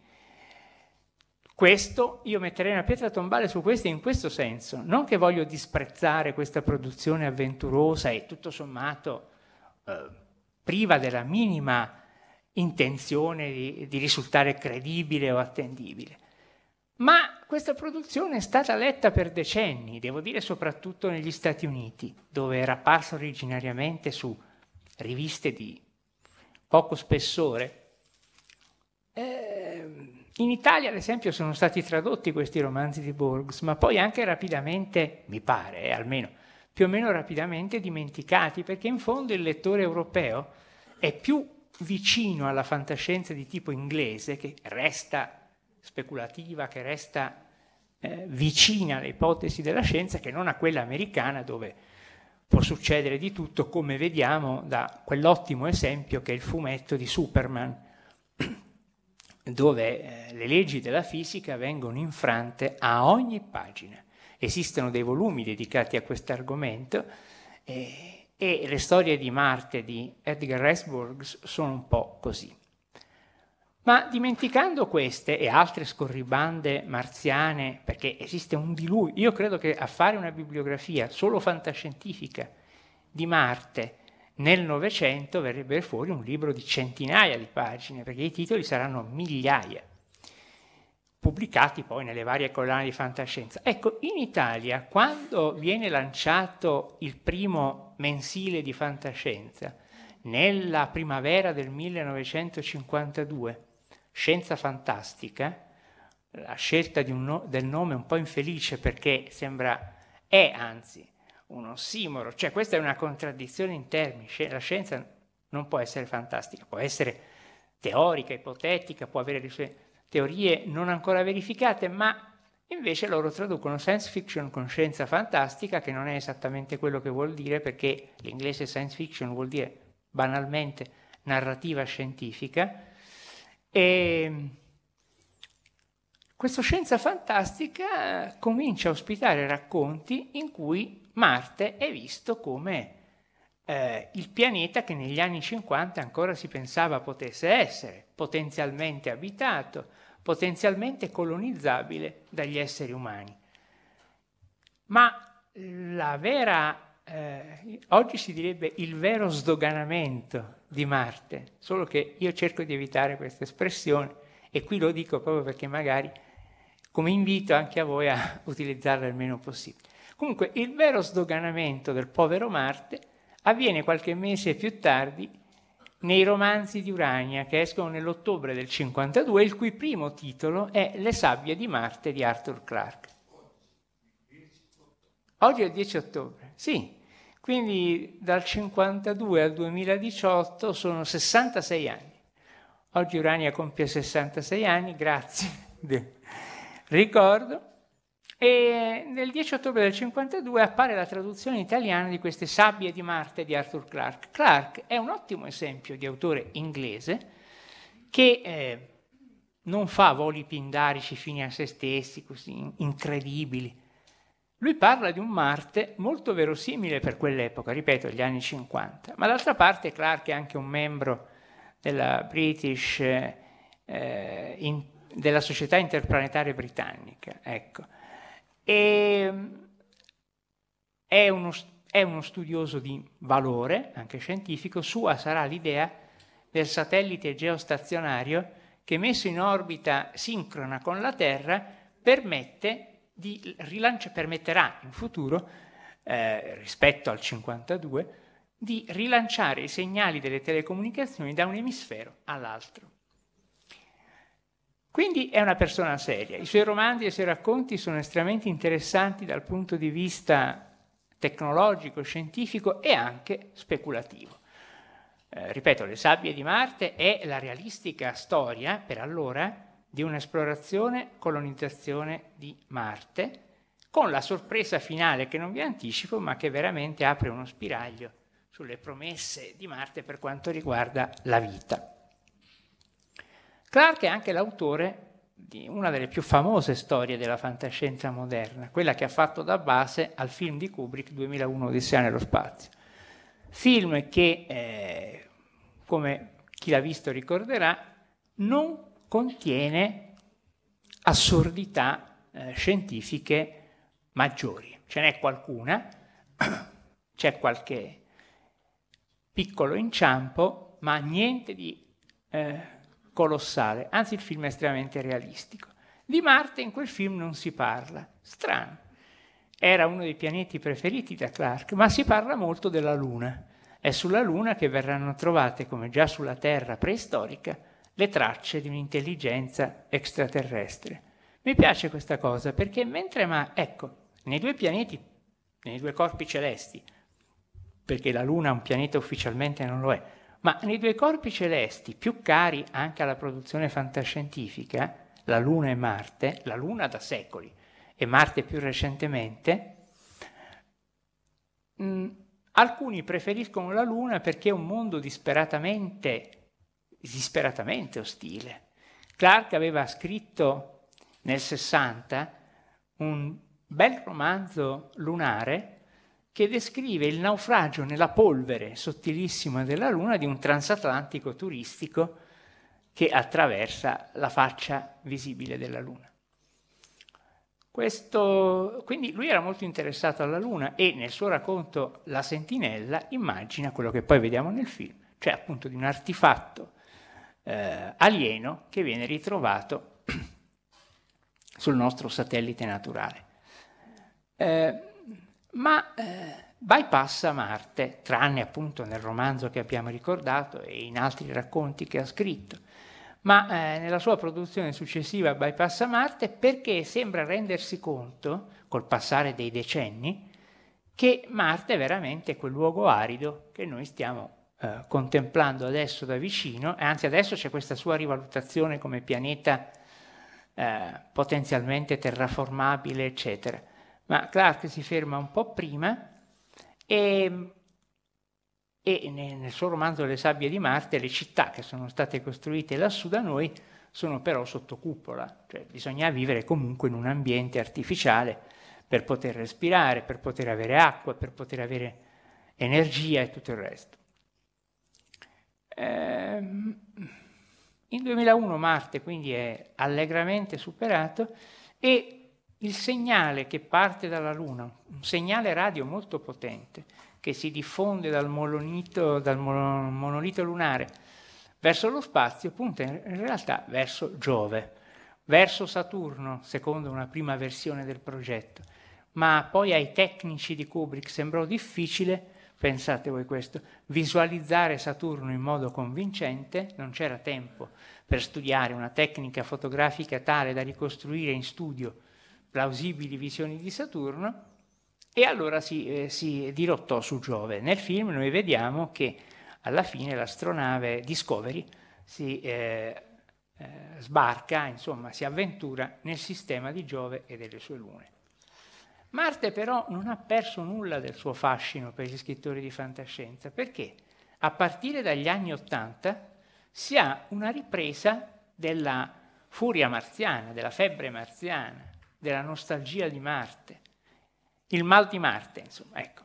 questo io metterei una pietra tombale su questo in questo senso, non che voglio disprezzare questa produzione avventurosa e tutto sommato eh, priva della minima intenzione di, di risultare credibile o attendibile. Ma questa produzione è stata letta per decenni, devo dire soprattutto negli Stati Uniti, dove era apparsa originariamente su riviste di poco spessore. Ehm, in Italia, ad esempio, sono stati tradotti questi romanzi di Borges, ma poi anche rapidamente, mi pare eh, almeno, più o meno rapidamente dimenticati, perché in fondo il lettore europeo è più vicino alla fantascienza di tipo inglese, che resta speculativa, che resta eh, vicina alle ipotesi della scienza, che non a quella americana dove può succedere di tutto, come vediamo da quell'ottimo esempio che è il fumetto di Superman, dove eh, le leggi della fisica vengono infrante a ogni pagina. Esistono dei volumi dedicati a questo argomento. E e le storie di Marte di Edgar Resburg sono un po' così. Ma dimenticando queste e altre scorribande marziane, perché esiste un diluvio, io credo che a fare una bibliografia solo fantascientifica di Marte nel Novecento verrebbe fuori un libro di centinaia di pagine, perché i titoli saranno migliaia pubblicati poi nelle varie collane di fantascienza. Ecco, in Italia quando viene lanciato il primo mensile di fantascienza, nella primavera del 1952, Scienza Fantastica, la scelta no, del nome è un po' infelice perché sembra, è anzi, un ossimoro, cioè questa è una contraddizione in termini, la scienza non può essere fantastica, può essere teorica, ipotetica, può avere le sue teorie non ancora verificate, ma invece loro traducono science fiction con scienza fantastica, che non è esattamente quello che vuol dire, perché l'inglese science fiction vuol dire banalmente narrativa scientifica. E mm, questa scienza fantastica comincia a ospitare racconti in cui Marte è visto come eh, il pianeta che negli anni 50 ancora si pensava potesse essere potenzialmente abitato, potenzialmente colonizzabile dagli esseri umani. Ma la vera, eh, oggi si direbbe il vero sdoganamento di Marte, solo che io cerco di evitare questa espressione e qui lo dico proprio perché magari come invito anche a voi a utilizzarla il meno possibile. Comunque il vero sdoganamento del povero Marte avviene qualche mese più tardi nei romanzi di Urania che escono nell'ottobre del 52, il cui primo titolo è Le sabbie di Marte di Arthur Clarke. Oggi è il 10 ottobre, sì. Quindi dal 52 al 2018 sono 66 anni. Oggi Urania compie 66 anni, grazie, ricordo. E nel 10 ottobre del 52 appare la traduzione italiana di queste Sabbie di Marte di Arthur Clarke. Clarke è un ottimo esempio di autore inglese che eh, non fa voli pindarici fini a se stessi, così incredibili. Lui parla di un Marte molto verosimile per quell'epoca, ripeto, gli anni 50, ma d'altra parte Clarke è anche un membro della British, eh, in, della Società Interplanetaria Britannica, ecco. E ehm, è uno, è uno studioso di valore, anche scientifico, sua sarà l'idea del satellite geostazionario che messo in orbita sincrona con la Terra permette di rilancia, permetterà in futuro, eh, rispetto al 52, di rilanciare i segnali delle telecomunicazioni da un emisfero all'altro. Quindi è una persona seria. I suoi romanzi e i suoi racconti sono estremamente interessanti dal punto di vista tecnologico, scientifico e anche speculativo. Eh, ripeto, Le sabbie di Marte è la realistica storia, per allora, di un'esplorazione colonizzazione di Marte, con la sorpresa finale che non vi anticipo, ma che veramente apre uno spiraglio sulle promesse di Marte per quanto riguarda la vita. Clark è anche l'autore di una delle più famose storie della fantascienza moderna, quella che ha fatto da base al film di Kubrick 2001 Odissea nello spazio. Film che, eh, come chi l'ha visto ricorderà, non contiene assurdità eh, scientifiche maggiori. Ce n'è qualcuna, c'è qualche piccolo inciampo, ma niente di... Eh, colossale, anzi il film è estremamente realistico. Di Marte in quel film non si parla, strano. Era uno dei pianeti preferiti da Clark, ma si parla molto della Luna. È sulla Luna che verranno trovate, come già sulla Terra preistorica, le tracce di un'intelligenza extraterrestre. Mi piace questa cosa perché mentre ma ecco, nei due pianeti, nei due corpi celesti, perché la Luna è un pianeta ufficialmente non lo è, ma nei due corpi celesti più cari anche alla produzione fantascientifica, la Luna e Marte, la Luna da secoli e Marte più recentemente, mh, mm, alcuni preferiscono la Luna perché è un mondo disperatamente, disperatamente ostile. Clark aveva scritto nel 60 un bel romanzo lunare che descrive il naufragio nella polvere sottilissima della Luna di un transatlantico turistico che attraversa la faccia visibile della Luna. Questo, quindi lui era molto interessato alla Luna e nel suo racconto La sentinella immagina quello che poi vediamo nel film, cioè appunto di un artefatto eh, alieno che viene ritrovato sul nostro satellite naturale. Eh, ma eh, bypassa Marte, tranne appunto nel romanzo che abbiamo ricordato e in altri racconti che ha scritto. Ma eh, nella sua produzione successiva bypassa Marte perché sembra rendersi conto, col passare dei decenni, che Marte è veramente quel luogo arido che noi stiamo eh, contemplando adesso da vicino, e anzi adesso c'è questa sua rivalutazione come pianeta eh, potenzialmente terraformabile, eccetera ma Clark si ferma un po' prima e, e nel, suo romanzo Le sabbie di Marte le città che sono state costruite lassù da noi sono però sotto cupola, cioè bisogna vivere comunque in un ambiente artificiale per poter respirare, per poter avere acqua, per poter avere energia e tutto il resto. Ehm, in 2001 Marte quindi è allegramente superato e il segnale che parte dalla Luna, un segnale radio molto potente, che si diffonde dal, molonito, dal monolito lunare verso lo spazio, punta in realtà verso Giove, verso Saturno, secondo una prima versione del progetto. Ma poi ai tecnici di Kubrick sembrò difficile, pensate voi questo, visualizzare Saturno in modo convincente, non c'era tempo per studiare una tecnica fotografica tale da ricostruire in studio plausibili visioni di Saturno e allora si, eh, si dirottò su Giove. Nel film noi vediamo che alla fine l'astronave Discovery si eh, eh, sbarca, insomma si avventura nel sistema di Giove e delle sue lune. Marte però non ha perso nulla del suo fascino per gli scrittori di fantascienza perché a partire dagli anni Ottanta si ha una ripresa della furia marziana, della febbre marziana, della nostalgia di Marte, il mal di Marte, insomma, ecco.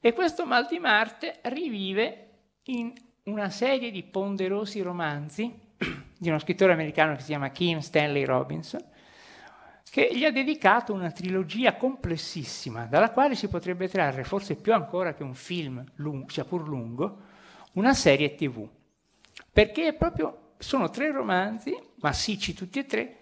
E questo mal di Marte rivive in una serie di ponderosi romanzi di uno scrittore americano che si chiama Kim Stanley Robinson, che gli ha dedicato una trilogia complessissima, dalla quale si potrebbe trarre, forse più ancora che un film, lungo, sia pur lungo, una serie tv. Perché proprio sono tre romanzi, massicci tutti e tre,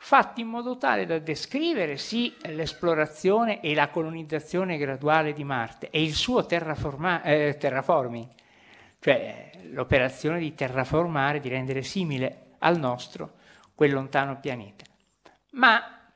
fatti in modo tale da descrivere sì l'esplorazione e la colonizzazione graduale di Marte e il suo terraforma, eh, terraforming, cioè eh, l'operazione di terraformare, di rendere simile al nostro quel lontano pianeta. Ma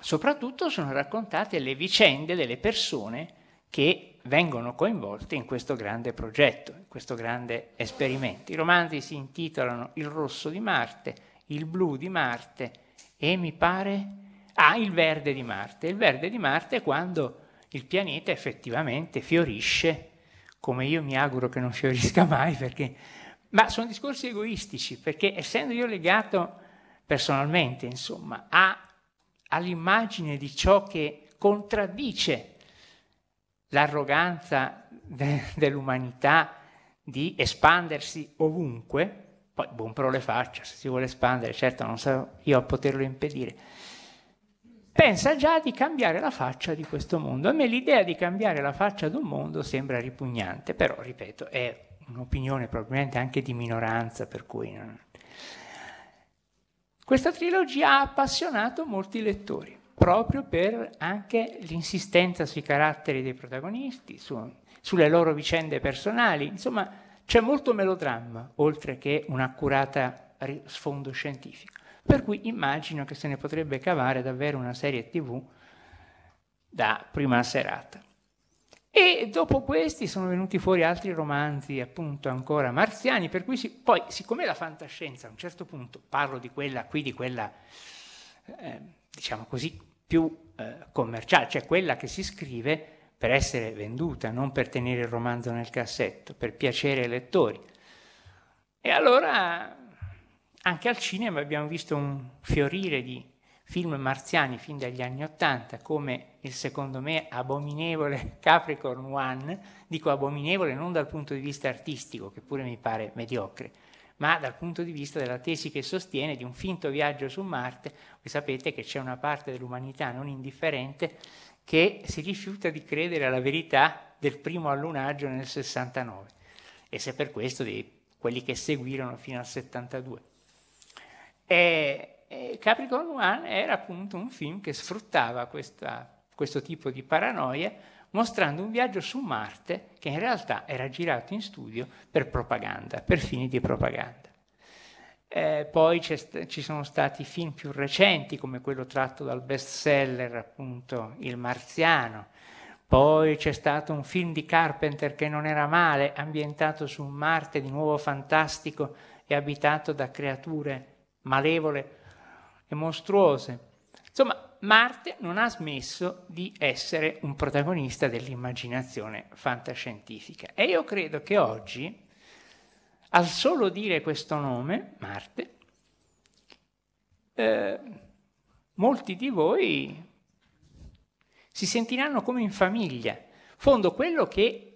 soprattutto sono raccontate le vicende delle persone che vengono coinvolte in questo grande progetto, in questo grande esperimento. I romanzi si intitolano Il rosso di Marte, Il blu di Marte, e mi pare ah, il verde di Marte. Il verde di Marte è quando il pianeta effettivamente fiorisce, come io mi auguro che non fiorisca mai, perché... ma sono discorsi egoistici, perché essendo io legato personalmente, insomma, a, all'immagine di ciò che contraddice l'arroganza de, dell'umanità di espandersi ovunque, poi buon pro le faccia, se si vuole espandere, certo non sarò io a poterlo impedire. Pensa già di cambiare la faccia di questo mondo. A me l'idea di cambiare la faccia di un mondo sembra ripugnante, però, ripeto, è un'opinione probabilmente anche di minoranza, per cui... Non... Questa trilogia ha appassionato molti lettori, proprio per anche l'insistenza sui caratteri dei protagonisti, su, sulle loro vicende personali, insomma c'è molto melodramma, oltre che un'accurata sfondo scientifico, per cui immagino che se ne potrebbe cavare davvero una serie tv da prima serata. E dopo questi sono venuti fuori altri romanzi, appunto ancora marziani, per cui si, poi, siccome la fantascienza a un certo punto, parlo di quella qui, di quella, eh, diciamo così, più eh, commerciale, cioè quella che si scrive per essere venduta, non per tenere il romanzo nel cassetto, per piacere ai lettori. E allora anche al cinema abbiamo visto un fiorire di film marziani fin dagli anni Ottanta, come il secondo me abominevole Capricorn One, dico abominevole non dal punto di vista artistico, che pure mi pare mediocre, ma dal punto di vista della tesi che sostiene di un finto viaggio su Marte, voi sapete che c'è una parte dell'umanità non indifferente che si rifiuta di credere alla verità del primo allunaggio nel 69 e se per questo di quelli che seguirono fino al 72. E, e Capricorn One era appunto un film che sfruttava questa, questo tipo di paranoia mostrando un viaggio su Marte che in realtà era girato in studio per propaganda, per fini di propaganda. Eh, poi ci sono stati film più recenti come quello tratto dal bestseller appunto Il Marziano, poi c'è stato un film di Carpenter che non era male, ambientato su un Marte di nuovo fantastico e abitato da creature malevole e mostruose. Insomma, Marte non ha smesso di essere un protagonista dell'immaginazione fantascientifica e io credo che oggi al solo dire questo nome, Marte, eh, molti di voi si sentiranno come in famiglia. fondo, quello che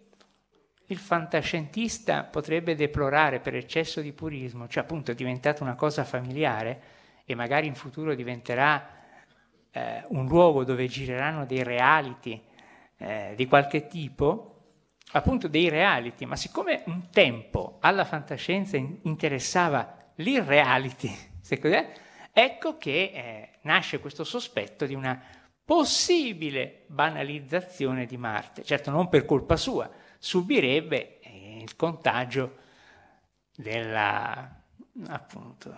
il fantascientista potrebbe deplorare per eccesso di purismo, cioè appunto è diventata una cosa familiare e magari in futuro diventerà eh, un luogo dove gireranno dei reality eh, di qualche tipo, appunto dei reality, ma siccome un tempo alla fantascienza interessava l'irreality, ecco che eh, nasce questo sospetto di una possibile banalizzazione di Marte, certo non per colpa sua, subirebbe eh, il contagio della, appunto,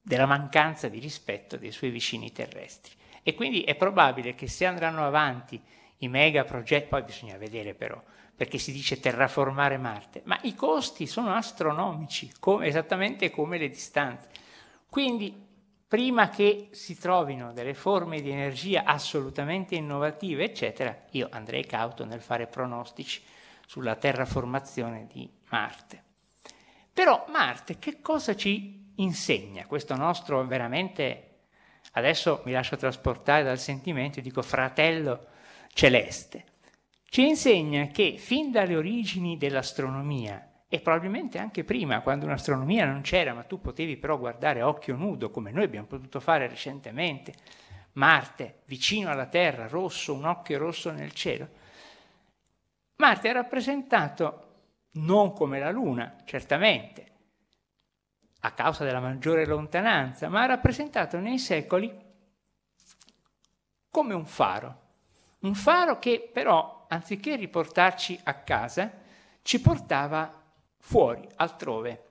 della mancanza di rispetto dei suoi vicini terrestri. E quindi è probabile che se andranno avanti i mega progetti, poi bisogna vedere però, perché si dice terraformare Marte, ma i costi sono astronomici, come, esattamente come le distanze. Quindi prima che si trovino delle forme di energia assolutamente innovative, eccetera, io andrei cauto nel fare pronostici sulla terraformazione di Marte. Però Marte che cosa ci insegna? Questo nostro veramente, adesso mi lascio trasportare dal sentimento e dico fratello celeste ci insegna che fin dalle origini dell'astronomia e probabilmente anche prima, quando un'astronomia non c'era, ma tu potevi però guardare a occhio nudo, come noi abbiamo potuto fare recentemente, Marte vicino alla Terra, rosso, un occhio rosso nel cielo. Marte è rappresentato non come la Luna, certamente, a causa della maggiore lontananza, ma rappresentato nei secoli come un faro. Un faro che però anziché riportarci a casa, ci portava fuori, altrove.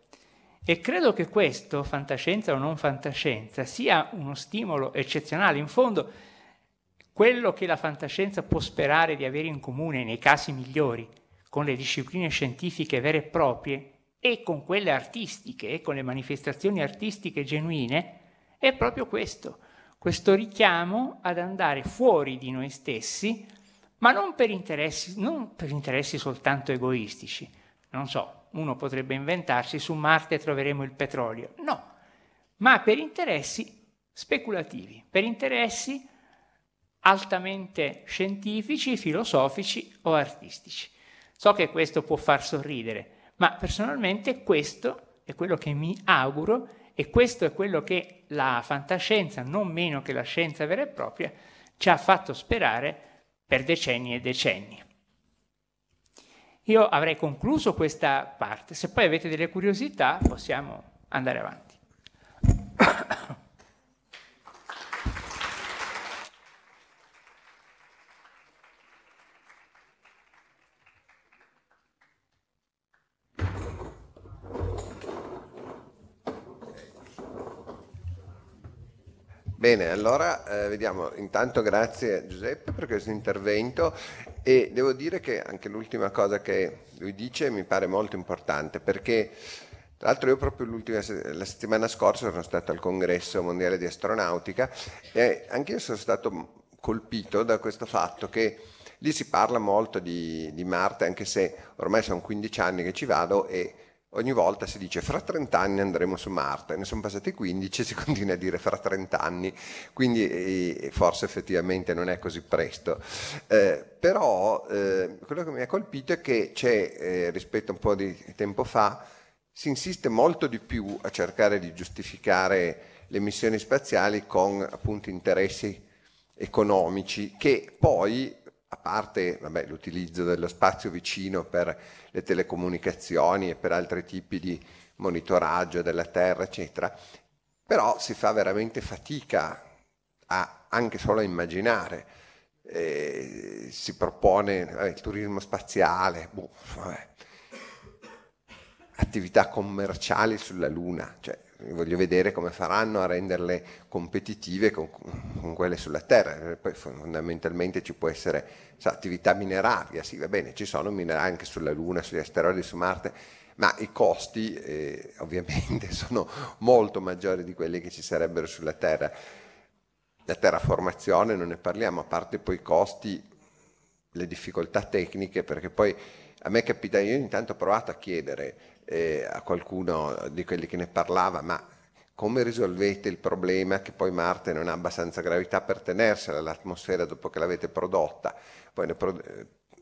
E credo che questo, fantascienza o non fantascienza, sia uno stimolo eccezionale. In fondo, quello che la fantascienza può sperare di avere in comune nei casi migliori con le discipline scientifiche vere e proprie e con quelle artistiche e con le manifestazioni artistiche genuine, è proprio questo, questo richiamo ad andare fuori di noi stessi, ma non per interessi, non per interessi soltanto egoistici. Non so, uno potrebbe inventarsi su Marte troveremo il petrolio. No, ma per interessi speculativi, per interessi altamente scientifici, filosofici o artistici. So che questo può far sorridere, ma personalmente questo è quello che mi auguro e questo è quello che la fantascienza, non meno che la scienza vera e propria, ci ha fatto sperare per decenni e decenni. Io avrei concluso questa parte, se poi avete delle curiosità possiamo andare avanti.
Bene, allora eh, vediamo, intanto grazie Giuseppe per questo intervento e devo dire che anche l'ultima cosa che lui dice mi pare molto importante perché tra l'altro io proprio la settimana scorsa sono stato al congresso mondiale di astronautica e anche io sono stato colpito da questo fatto che lì si parla molto di, di Marte anche se ormai sono 15 anni che ci vado e ogni volta si dice fra 30 anni andremo su Marte, ne sono passati 15 e si continua a dire fra 30 anni, quindi eh, eh, forse effettivamente non è così presto. Eh, però eh, quello che mi ha colpito è che c'è, eh, rispetto a un po' di tempo fa, si insiste molto di più a cercare di giustificare le missioni spaziali con appunto interessi economici che poi a parte vabbè, l'utilizzo dello spazio vicino per le telecomunicazioni e per altri tipi di monitoraggio della terra, eccetera, però si fa veramente fatica a, anche solo a immaginare. Eh, si propone vabbè, il turismo spaziale, boh, vabbè, attività commerciali sulla Luna, cioè voglio vedere come faranno a renderle competitive con, con quelle sulla Terra, eh, poi fondamentalmente ci può essere sa, attività mineraria, sì va bene, ci sono minerali anche sulla Luna, sugli asteroidi, su Marte, ma i costi eh, ovviamente sono molto maggiori di quelli che ci sarebbero sulla Terra. La terraformazione non ne parliamo, a parte poi i costi, le difficoltà tecniche, perché poi a me capita, io intanto ho provato a chiedere eh, a qualcuno di quelli che ne parlava, ma come risolvete il problema che poi Marte non ha abbastanza gravità per tenersela l'atmosfera dopo che l'avete prodotta? Pro-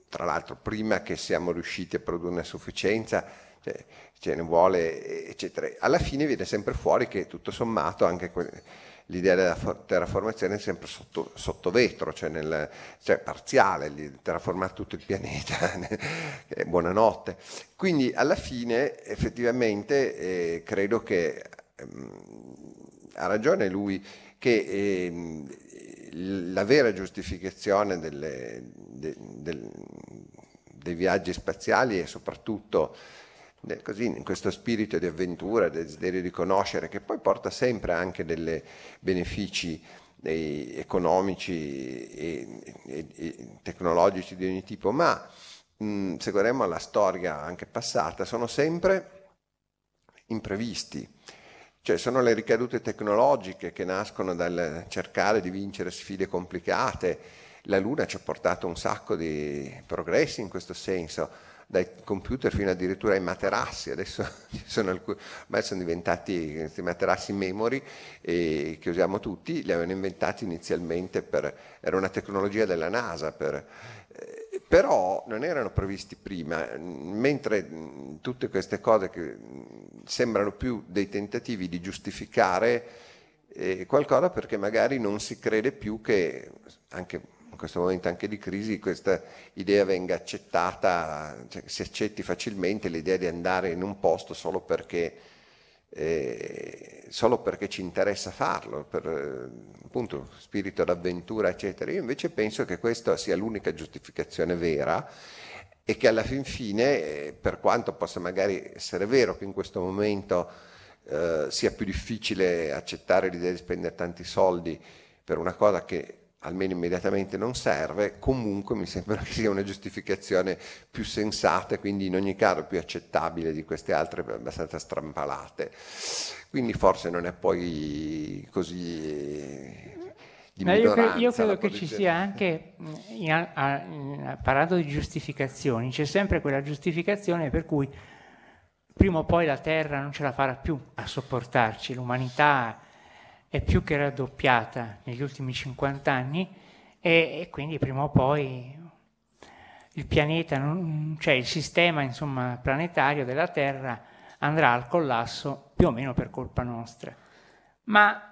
tra l'altro, prima che siamo riusciti a produrne a sufficienza, cioè, ce ne vuole, eccetera. Alla fine viene sempre fuori che tutto sommato anche... Que- l'idea della terraformazione è sempre sotto, sotto vetro, cioè, nel, cioè parziale, terraformare tutto il pianeta, eh, buonanotte. Quindi alla fine effettivamente eh, credo che ehm, ha ragione lui che ehm, la vera giustificazione delle, de, del, dei viaggi spaziali è soprattutto così in questo spirito di avventura, del desiderio di conoscere, che poi porta sempre anche dei benefici economici e, e, e, tecnologici di ogni tipo, ma mh, se guardiamo alla storia anche passata, sono sempre imprevisti. Cioè sono le ricadute tecnologiche che nascono dal cercare di vincere sfide complicate. La Luna ci ha portato un sacco di progressi in questo senso, dai computer fino addirittura ai materassi, adesso ci sono alcuni, ormai sono diventati questi materassi memory eh, che usiamo tutti, li avevano inventati inizialmente per, era una tecnologia della NASA, per, eh, però non erano previsti prima, mentre tutte queste cose che sembrano più dei tentativi di giustificare eh, qualcosa perché magari non si crede più che anche in questo momento anche di crisi, questa idea venga accettata, cioè, si accetti facilmente l'idea di andare in un posto solo perché, eh, solo perché ci interessa farlo, per eh, appunto spirito d'avventura, eccetera. Io invece penso che questa sia l'unica giustificazione vera e che alla fin fine, eh, per quanto possa magari essere vero che in questo momento eh, sia più difficile accettare l'idea di spendere tanti soldi per una cosa che almeno immediatamente non serve, comunque mi sembra che sia una giustificazione più sensata e quindi in ogni caso più accettabile di queste altre abbastanza strampalate. Quindi forse non è poi così...
Di no, io, credo, io credo che ci sia anche, mm, in, a, in, parlando di giustificazioni, c'è sempre quella giustificazione per cui prima o poi la Terra non ce la farà più a sopportarci, l'umanità è più che raddoppiata negli ultimi 50 anni e, e quindi prima o poi il pianeta, non, cioè il sistema insomma, planetario della Terra andrà al collasso più o meno per colpa nostra. Ma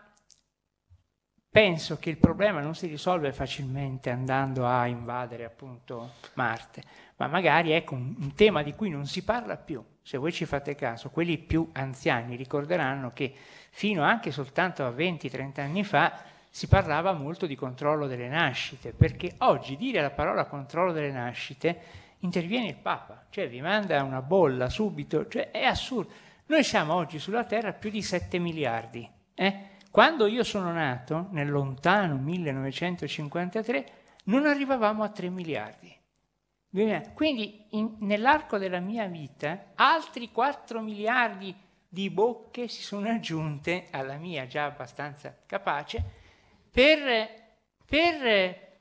penso che il problema non si risolve facilmente andando a invadere appunto Marte, ma magari ecco un, un tema di cui non si parla più. Se voi ci fate caso, quelli più anziani ricorderanno che fino anche soltanto a 20-30 anni fa si parlava molto di controllo delle nascite, perché oggi dire la parola controllo delle nascite interviene il Papa, cioè vi manda una bolla subito, cioè è assurdo. Noi siamo oggi sulla Terra più di 7 miliardi. Eh? Quando io sono nato, nel lontano 1953, non arrivavamo a 3 miliardi. Quindi in, nell'arco della mia vita altri 4 miliardi di bocche si sono aggiunte alla mia già abbastanza capace per, per,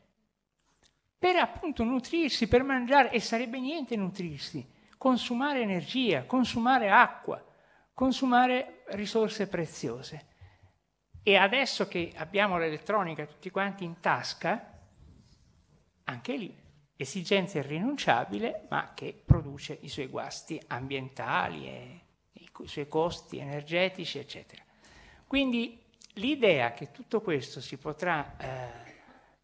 per appunto nutrirsi, per mangiare e sarebbe niente nutrirsi, consumare energia, consumare acqua, consumare risorse preziose. E adesso che abbiamo l'elettronica tutti quanti in tasca, anche lì esigenza irrinunciabile ma che produce i suoi guasti ambientali e i suoi costi energetici, eccetera. Quindi l'idea che tutto questo si potrà eh,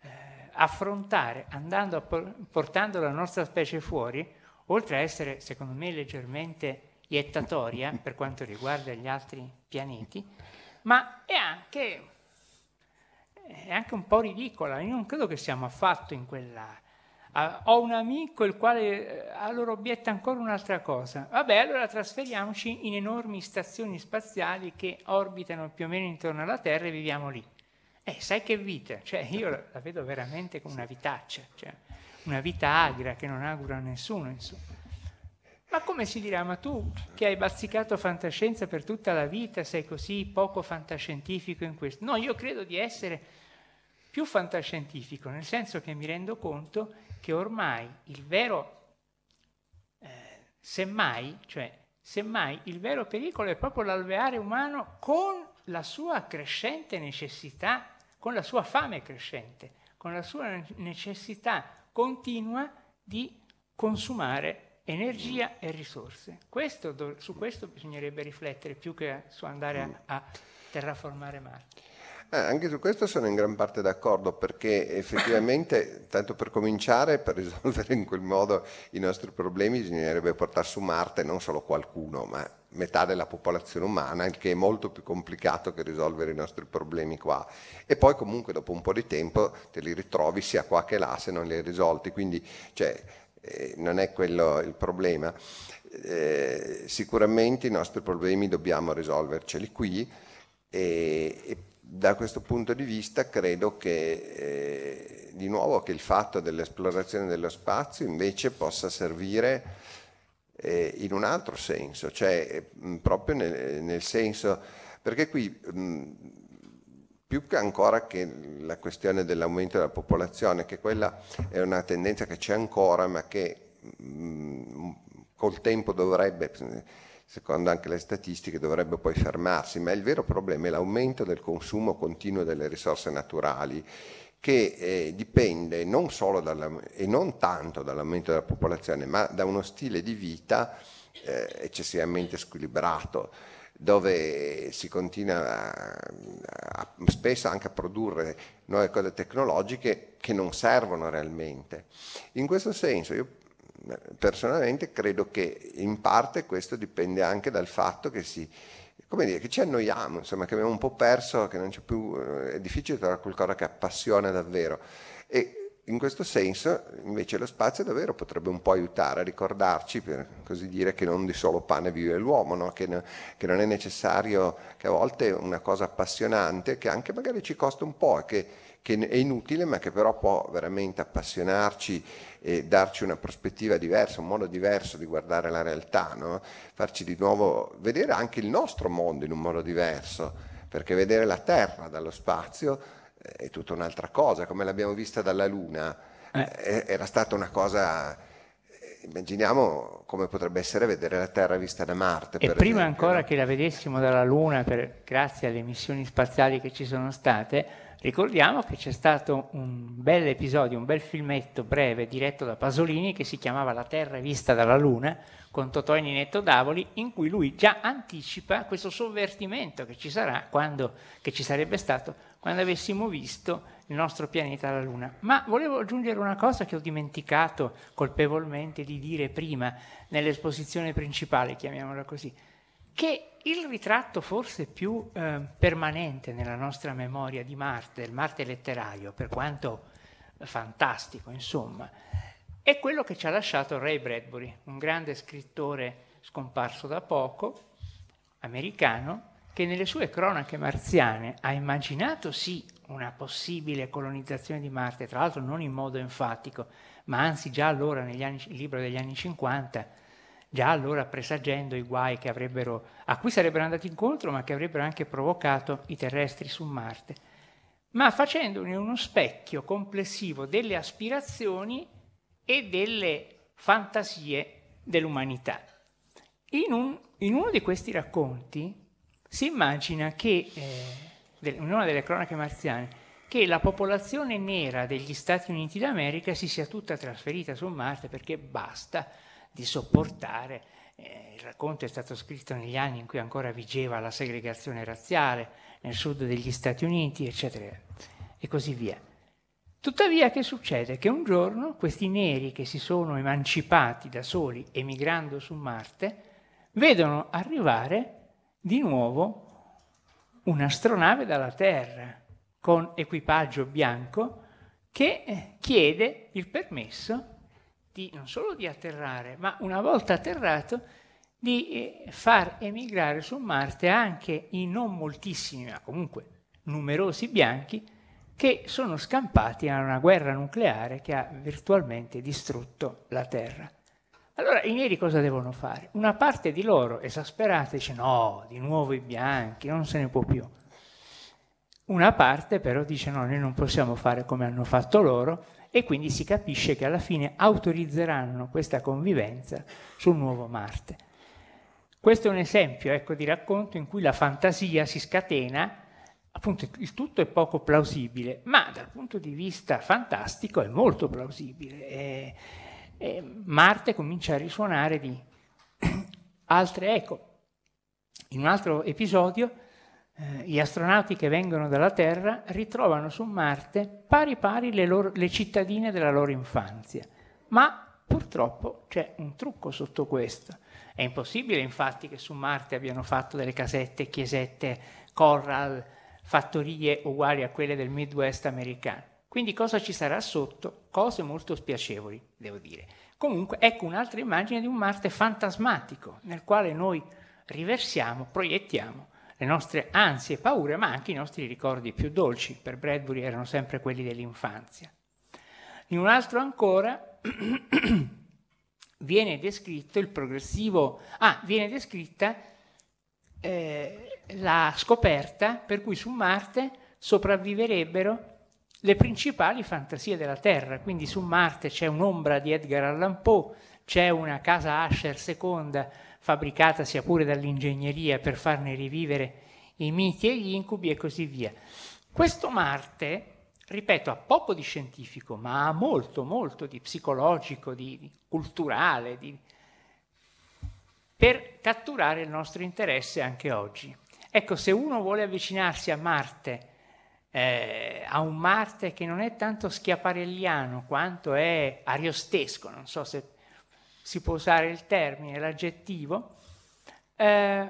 eh, affrontare andando a por- portando la nostra specie fuori, oltre a essere secondo me leggermente iettatoria per quanto riguarda gli altri pianeti, ma è anche, è anche un po' ridicola. Io non credo che siamo affatto in quella Ah, ho un amico il quale eh, allora obietta ancora un'altra cosa. Vabbè, allora trasferiamoci in enormi stazioni spaziali che orbitano più o meno intorno alla Terra e viviamo lì. Eh, sai che vita? Cioè, io la vedo veramente come una vitaccia, cioè, una vita agra che non augura a nessuno, insomma. Ma come si dirà, ma tu che hai bazzicato fantascienza per tutta la vita sei così poco fantascientifico in questo? No, io credo di essere più fantascientifico, nel senso che mi rendo conto che ormai il vero, eh, semmai, cioè semmai il vero pericolo è proprio l'alveare umano con la sua crescente necessità, con la sua fame crescente, con la sua necessità continua di consumare energia e risorse. Questo, su questo bisognerebbe riflettere più che su andare a, a terraformare Marte.
Eh, anche su questo sono in gran parte d'accordo perché effettivamente, tanto per cominciare, per risolvere in quel modo i nostri problemi bisognerebbe portare su Marte non solo qualcuno, ma metà della popolazione umana, il che è molto più complicato che risolvere i nostri problemi qua. E poi comunque dopo un po' di tempo te li ritrovi sia qua che là se non li hai risolti, quindi cioè, eh, non è quello il problema. Eh, sicuramente i nostri problemi dobbiamo risolverceli qui e, e da questo punto di vista credo che eh, di nuovo che il fatto dell'esplorazione dello spazio invece possa servire eh, in un altro senso, cioè eh, mh, proprio nel, eh, nel, senso, perché qui mh, più che ancora che la questione dell'aumento della popolazione, che quella è una tendenza che c'è ancora ma che mh, col tempo dovrebbe secondo anche le statistiche, dovrebbe poi fermarsi, ma il vero problema è l'aumento del consumo continuo delle risorse naturali che eh, dipende non solo dalla, e non tanto dall'aumento della popolazione, ma da uno stile di vita eh, eccessivamente squilibrato, dove si continua a, a, spesso anche a produrre nuove cose tecnologiche che non servono realmente. In questo senso io personalmente credo che in parte questo dipende anche dal fatto che si come dire, che ci annoiamo, insomma, che abbiamo un po' perso, che non c'è più, eh, è difficile trovare qualcosa che appassiona davvero. E in questo senso, invece, lo spazio davvero potrebbe un po' aiutare a ricordarci, per così dire, che non di solo pane vive l'uomo, no? che, no, che, non è necessario, che a volte una cosa appassionante, che anche magari ci costa un po', che che è inutile ma che però può veramente appassionarci e darci una prospettiva diversa, un modo diverso di guardare la realtà, no? farci di nuovo vedere anche il nostro mondo in un modo diverso, perché vedere la Terra dallo spazio eh, è tutta un'altra cosa, come l'abbiamo vista dalla Luna, eh. eh era stata una cosa eh, immaginiamo come potrebbe essere vedere la Terra vista da Marte. E prima
esempio. ancora che la vedessimo dalla Luna, per, grazie alle missioni spaziali che ci sono state, Ricordiamo che c'è stato un bel episodio, un bel filmetto breve diretto da Pasolini che si chiamava La Terra vista dalla Luna con Totò e Ninetto Davoli, in cui lui già anticipa questo sovvertimento che ci, sarà quando, che ci sarebbe stato quando avessimo visto il nostro pianeta la Luna. Ma volevo aggiungere una cosa che ho dimenticato colpevolmente di dire prima nell'esposizione principale, chiamiamola così, che il ritratto forse più eh, permanente nella nostra memoria di Marte, del Marte letterario, per quanto fantastico, insomma, è quello che ci ha lasciato Ray Bradbury, un grande scrittore scomparso da poco, americano, che nelle sue cronache marziane ha immaginato sì una possibile colonizzazione di Marte, tra l'altro non in modo enfatico, ma anzi già allora nel libro degli anni 50 già allora presagendo i guai a cui sarebbero andati incontro, ma che avrebbero anche provocato i terrestri su Marte, ma facendone uno specchio complessivo delle aspirazioni e delle fantasie dell'umanità. In, un, in uno di questi racconti si immagina che, eh, in una delle cronache marziane, che la popolazione nera degli Stati Uniti d'America si sia tutta trasferita su Marte perché basta, di sopportare. Eh, il racconto è stato scritto negli anni in cui ancora vigeva la segregazione razziale nel sud degli Stati Uniti, eccetera, e così via. Tuttavia che succede? Che un giorno questi neri che si sono emancipati da soli emigrando su Marte vedono arrivare di nuovo un'astronave dalla Terra con equipaggio bianco che eh, chiede il permesso di, non solo di atterrare, ma una volta atterrato di eh, far emigrare su Marte anche i non moltissimi, ma comunque numerosi bianchi che sono scampati a una guerra nucleare che ha virtualmente distrutto la Terra. Allora i neri cosa devono fare? Una parte di loro esasperata dice no, di nuovo i bianchi, non se ne può più. Una parte però dice no, noi non possiamo fare come hanno fatto loro, e quindi si capisce che alla fine autorizzeranno questa convivenza sul nuovo Marte. Questo è un esempio ecco, di racconto in cui la fantasia si scatena, appunto il tutto è poco plausibile, ma dal punto di vista fantastico è molto plausibile. E, e Marte comincia a risuonare di altre eco. In un altro episodio eh, gli astronauti che vengono dalla Terra ritrovano su Marte pari pari le, loro, le cittadine della loro infanzia. Ma purtroppo c'è un trucco sotto questo. È impossibile infatti che su Marte abbiano fatto delle casette, chiesette, corral, fattorie uguali a quelle del Midwest americano. Quindi cosa ci sarà sotto? Cose molto spiacevoli, devo dire. Comunque ecco un'altra immagine di un Marte fantasmatico nel quale noi riversiamo, proiettiamo le nostre ansie e paure, ma anche i nostri ricordi più dolci. Per Bradbury erano sempre quelli dell'infanzia. In un altro ancora viene descritto il progressivo, ah, viene descritta eh, la scoperta per cui su Marte sopravviverebbero le principali fantasie della Terra. Quindi su Marte c'è un'ombra di Edgar Allan Poe, c'è una casa Asher seconda fabbricata sia pure dall'ingegneria per farne rivivere i miti e gli incubi e così via. Questo Marte, ripeto, ha poco di scientifico, ma ha molto, molto di psicologico, di, di culturale, di, per catturare il nostro interesse anche oggi. Ecco, se uno vuole avvicinarsi a Marte, eh, a un Marte che non è tanto schiaparelliano quanto è ariostesco, non so se si può usare il termine, l'aggettivo, eh,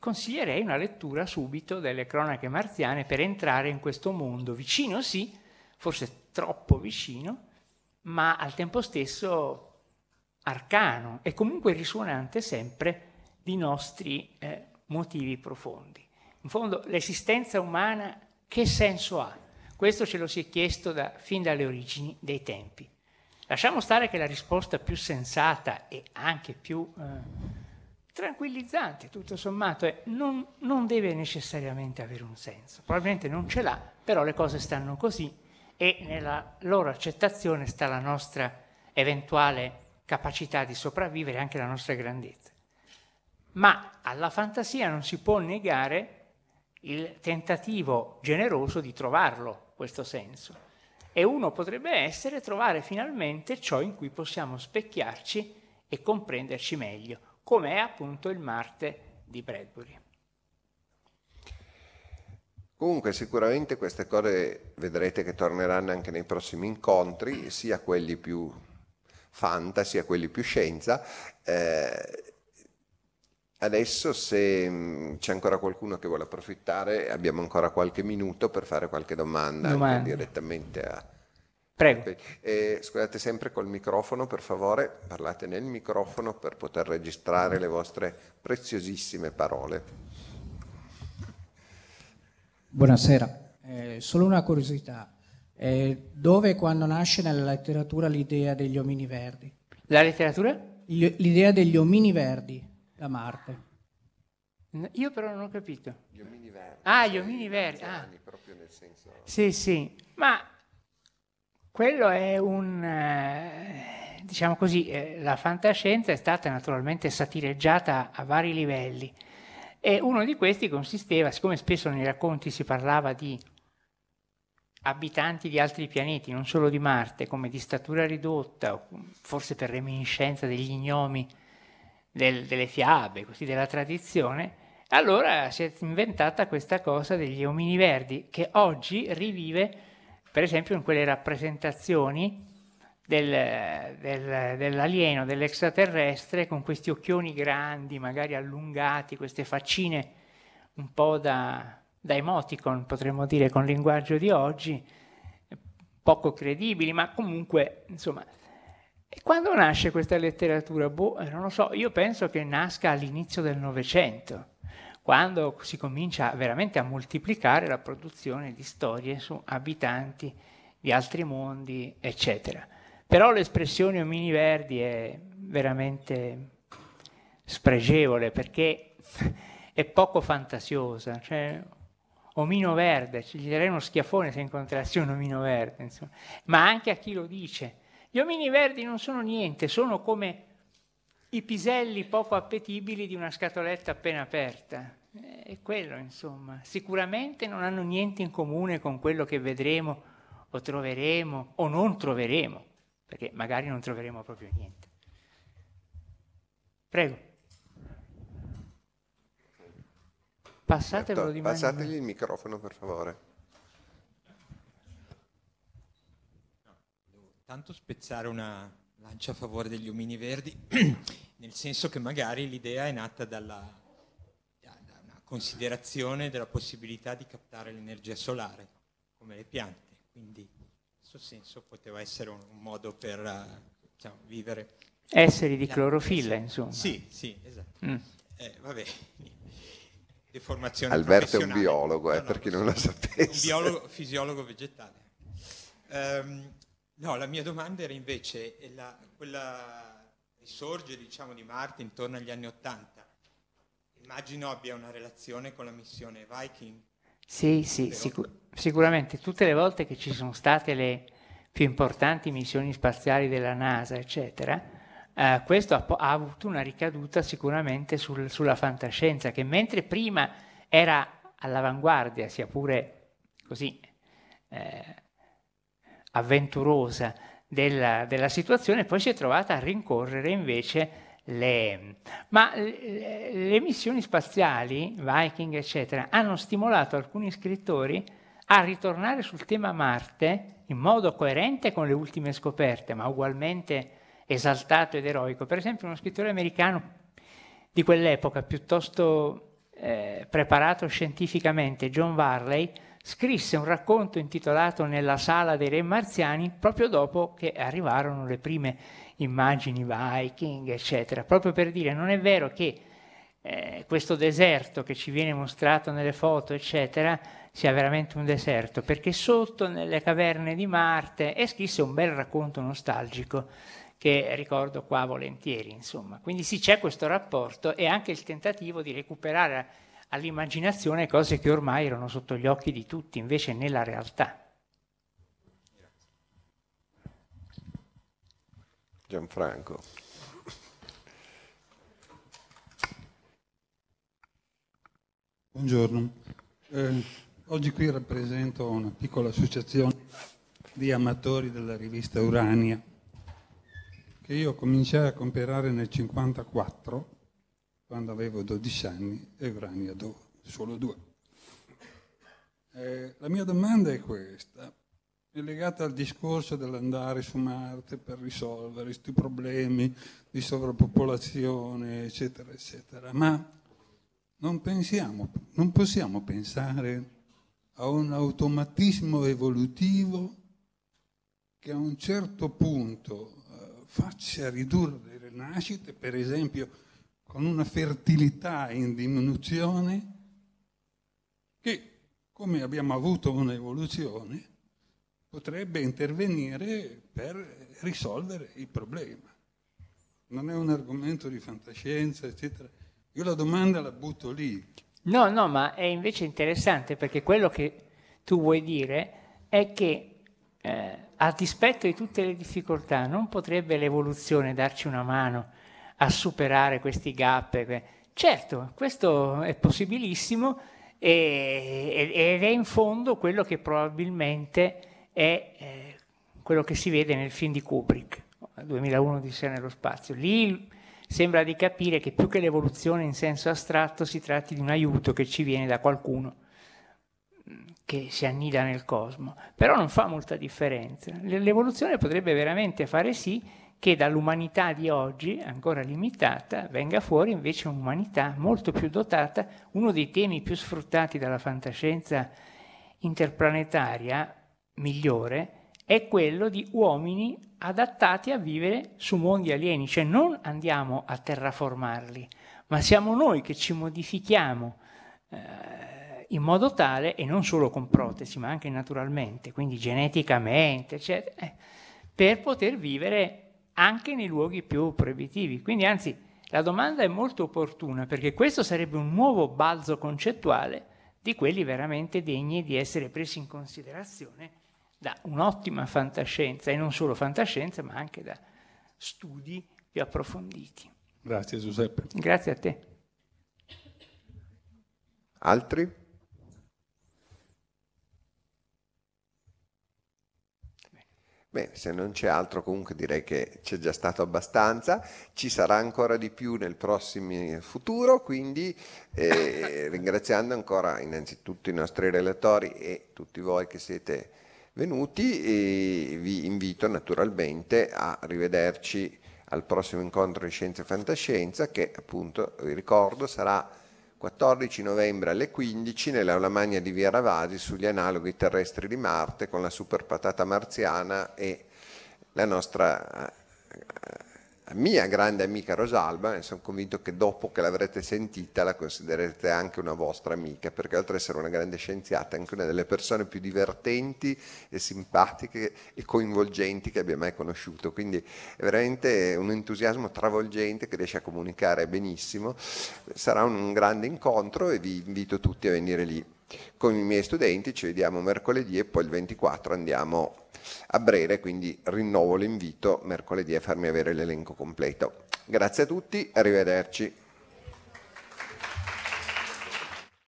consiglierei una lettura subito delle cronache marziane per entrare in questo mondo vicino sì, forse troppo vicino, ma al tempo stesso arcano e comunque risuonante sempre di nostri eh, motivi profondi. In fondo l'esistenza umana che senso ha? Questo ce lo si è chiesto da, fin dalle origini dei tempi. Lasciamo stare che la risposta più sensata e anche più eh, tranquillizzante, tutto sommato, è non, non deve necessariamente avere un senso. Probabilmente non ce l'ha, però le cose stanno così e nella loro accettazione sta la nostra eventuale capacità di sopravvivere, anche la nostra grandezza. Ma alla fantasia non si può negare il tentativo generoso di trovarlo, questo senso e uno potrebbe essere trovare finalmente ciò in cui possiamo specchiarci e comprenderci meglio, come è appunto il Marte di Bradbury.
Comunque sicuramente queste cose vedrete che torneranno anche nei prossimi incontri, sia quelli più fantasy, sia quelli più scienza. Eh, Adesso se mm, c'è ancora qualcuno che vuole approfittare, abbiamo ancora qualche minuto per fare qualche domanda, direttamente a... Prego. Eh, scusate sempre col microfono, per favore, parlate nel microfono per poter registrare le vostre preziosissime parole.
Buonasera, eh, solo una curiosità. Eh, dove e quando nasce nella letteratura l'idea degli omini verdi? La letteratura? L'idea degli omini verdi da Marte. Io però non ho capito. Gli omini verdi. Ah, gli omini verdi. Ah. Proprio nel senso... Sì, sì, ma quello è un... Eh, diciamo così, eh, la fantascienza è stata naturalmente satireggiata a vari livelli e uno di questi consisteva, siccome spesso nei racconti si parlava di abitanti di altri pianeti, non solo di Marte, come di statura ridotta, forse per reminiscenza degli gnomi del, delle fiabe, così, della tradizione, allora si è inventata questa cosa degli omini verdi che oggi rivive per esempio in quelle rappresentazioni del, del, dell'alieno, dell'extraterrestre con questi occhioni grandi, magari allungati, queste faccine un po' da, da emoticon, potremmo dire con linguaggio di oggi, poco credibili, ma comunque insomma e quando nasce questa letteratura? Boh, eh, non lo so, io penso che nasca all'inizio del Novecento, quando si comincia veramente a moltiplicare la produzione di storie su abitanti di altri mondi, eccetera. Però l'espressione omini verdi è veramente spregevole perché è poco fantasiosa. Cioè, omino verde, gli darei uno schiaffone se incontrassi un omino verde, insomma. ma anche a chi lo dice gli omini verdi non sono niente, sono come i piselli poco appetibili di una scatoletta appena aperta. Eh, è quello, insomma. Sicuramente non hanno niente in comune con quello che vedremo o troveremo o non troveremo, perché magari non troveremo proprio niente. Prego.
Passatemelo certo, di mano. Passategli il microfono, per favore.
intanto spezzare una lancia a favore degli omini verdi, nel senso che magari l'idea è nata dalla da una considerazione della possibilità di captare l'energia solare come le piante, quindi in questo senso poteva essere un, un modo per eh, diciamo, vivere. Esseri di clorofilla, insomma. Sì, sì, esatto. Mm. Eh, vabbè, deformazione Alberto è un biologo, eh, no, no, per chi non lo sapesse. Un biologo, fisiologo vegetale. Um, No, la mia domanda era invece la, quella risorge diciamo, di Marte intorno agli anni Ottanta. Immagino abbia una relazione con la missione Viking.
Sì, sì, sicur- sicuramente. Tutte le volte che ci sono state le più importanti missioni spaziali della NASA, eccetera, eh, questo ha, ha, avuto una ricaduta sicuramente sul, sulla fantascienza, che mentre prima era all'avanguardia, sia pure così... Eh, avventurosa della, della situazione, poi si è trovata a rincorrere invece le... Ma le, le missioni spaziali, Viking, eccetera, hanno stimolato alcuni scrittori a ritornare sul tema Marte in modo coerente con le ultime scoperte, ma ugualmente esaltato ed eroico. Per esempio uno scrittore americano di quell'epoca, piuttosto eh, preparato scientificamente, John Varley, scrisse un racconto intitolato Nella sala dei re marziani proprio dopo che arrivarono le prime immagini viking, eccetera, proprio per dire non è vero che eh, questo deserto che ci viene mostrato nelle foto, eccetera, sia veramente un deserto, perché sotto nelle caverne di Marte e scrisse un bel racconto nostalgico che ricordo qua volentieri, insomma. Quindi sì, c'è questo rapporto e anche il tentativo di recuperare all'immaginazione cose che ormai erano sotto gli occhi di tutti, invece nella realtà. Gianfranco.
Buongiorno, eh, oggi qui rappresento una piccola associazione di amatori della rivista Urania che io cominciai a comprare nel 1954 quando avevo 12 anni e Urania solo due. Eh, la mia domanda è questa, è legata al discorso dell'andare su Marte per risolvere questi problemi di sovrappopolazione, eccetera, eccetera, ma non, pensiamo, non possiamo pensare a un automatismo evolutivo che a un certo punto eh, faccia ridurre le nascite, per esempio con una fertilità in diminuzione che, come abbiamo avuto un'evoluzione, potrebbe intervenire per risolvere il problema. Non è un argomento di fantascienza, eccetera. Io la domanda la butto lì.
No, no, ma è invece interessante perché quello che tu vuoi dire è che eh, a dispetto di tutte le difficoltà non potrebbe l'evoluzione darci una mano a superare questi gap. Certo, questo è possibilissimo e, ed è in fondo quello che probabilmente è eh, quello che si vede nel film di Kubrick, 2001 di sé nello spazio. Lì sembra di capire che più che l'evoluzione in senso astratto si tratti di un aiuto che ci viene da qualcuno mm, che si annida nel cosmo, però non fa molta differenza. L'evoluzione potrebbe veramente fare sì che dall'umanità di oggi, ancora limitata, venga fuori invece un'umanità molto più dotata. Uno dei temi più sfruttati dalla fantascienza interplanetaria migliore è quello di uomini adattati a vivere su mondi alieni, cioè non andiamo a terraformarli, ma siamo noi che ci modifichiamo eh, in modo tale, e non solo con protesi, ma anche naturalmente, quindi geneticamente, eccetera, eh, per poter vivere anche nei luoghi più proibitivi. Quindi anzi, la domanda è molto opportuna perché questo sarebbe un nuovo balzo concettuale di quelli veramente degni di essere presi in considerazione da un'ottima fantascienza e non solo fantascienza ma anche da studi più approfonditi. Grazie Giuseppe. Grazie a te. Altri?
Beh, se non c'è altro comunque direi che c'è già stato abbastanza, ci sarà ancora di più nel prossimo futuro, quindi eh, ringraziando ancora innanzitutto i nostri relatori e tutti voi che siete venuti e vi invito naturalmente a rivederci al prossimo incontro di Scienza e Fantascienza che appunto vi ricordo sarà 14 novembre alle 15 nella magna di Via Ravasi sugli analoghi terrestri di Marte con la super patata marziana e la nostra eh, mia grande amica Rosalba, e sono convinto che dopo che l'avrete sentita la considererete anche una vostra amica, perché oltre ad essere una grande scienziata è anche una delle persone più divertenti e simpatiche e coinvolgenti che abbia mai conosciuto, quindi è veramente un entusiasmo travolgente che riesce a comunicare benissimo, sarà un grande incontro e vi invito tutti a venire lì. Con i miei studenti ci vediamo mercoledì e poi il 24 andiamo a. A breve quindi rinnovo l'invito mercoledì a farmi avere l'elenco completo.
Grazie a tutti, arrivederci.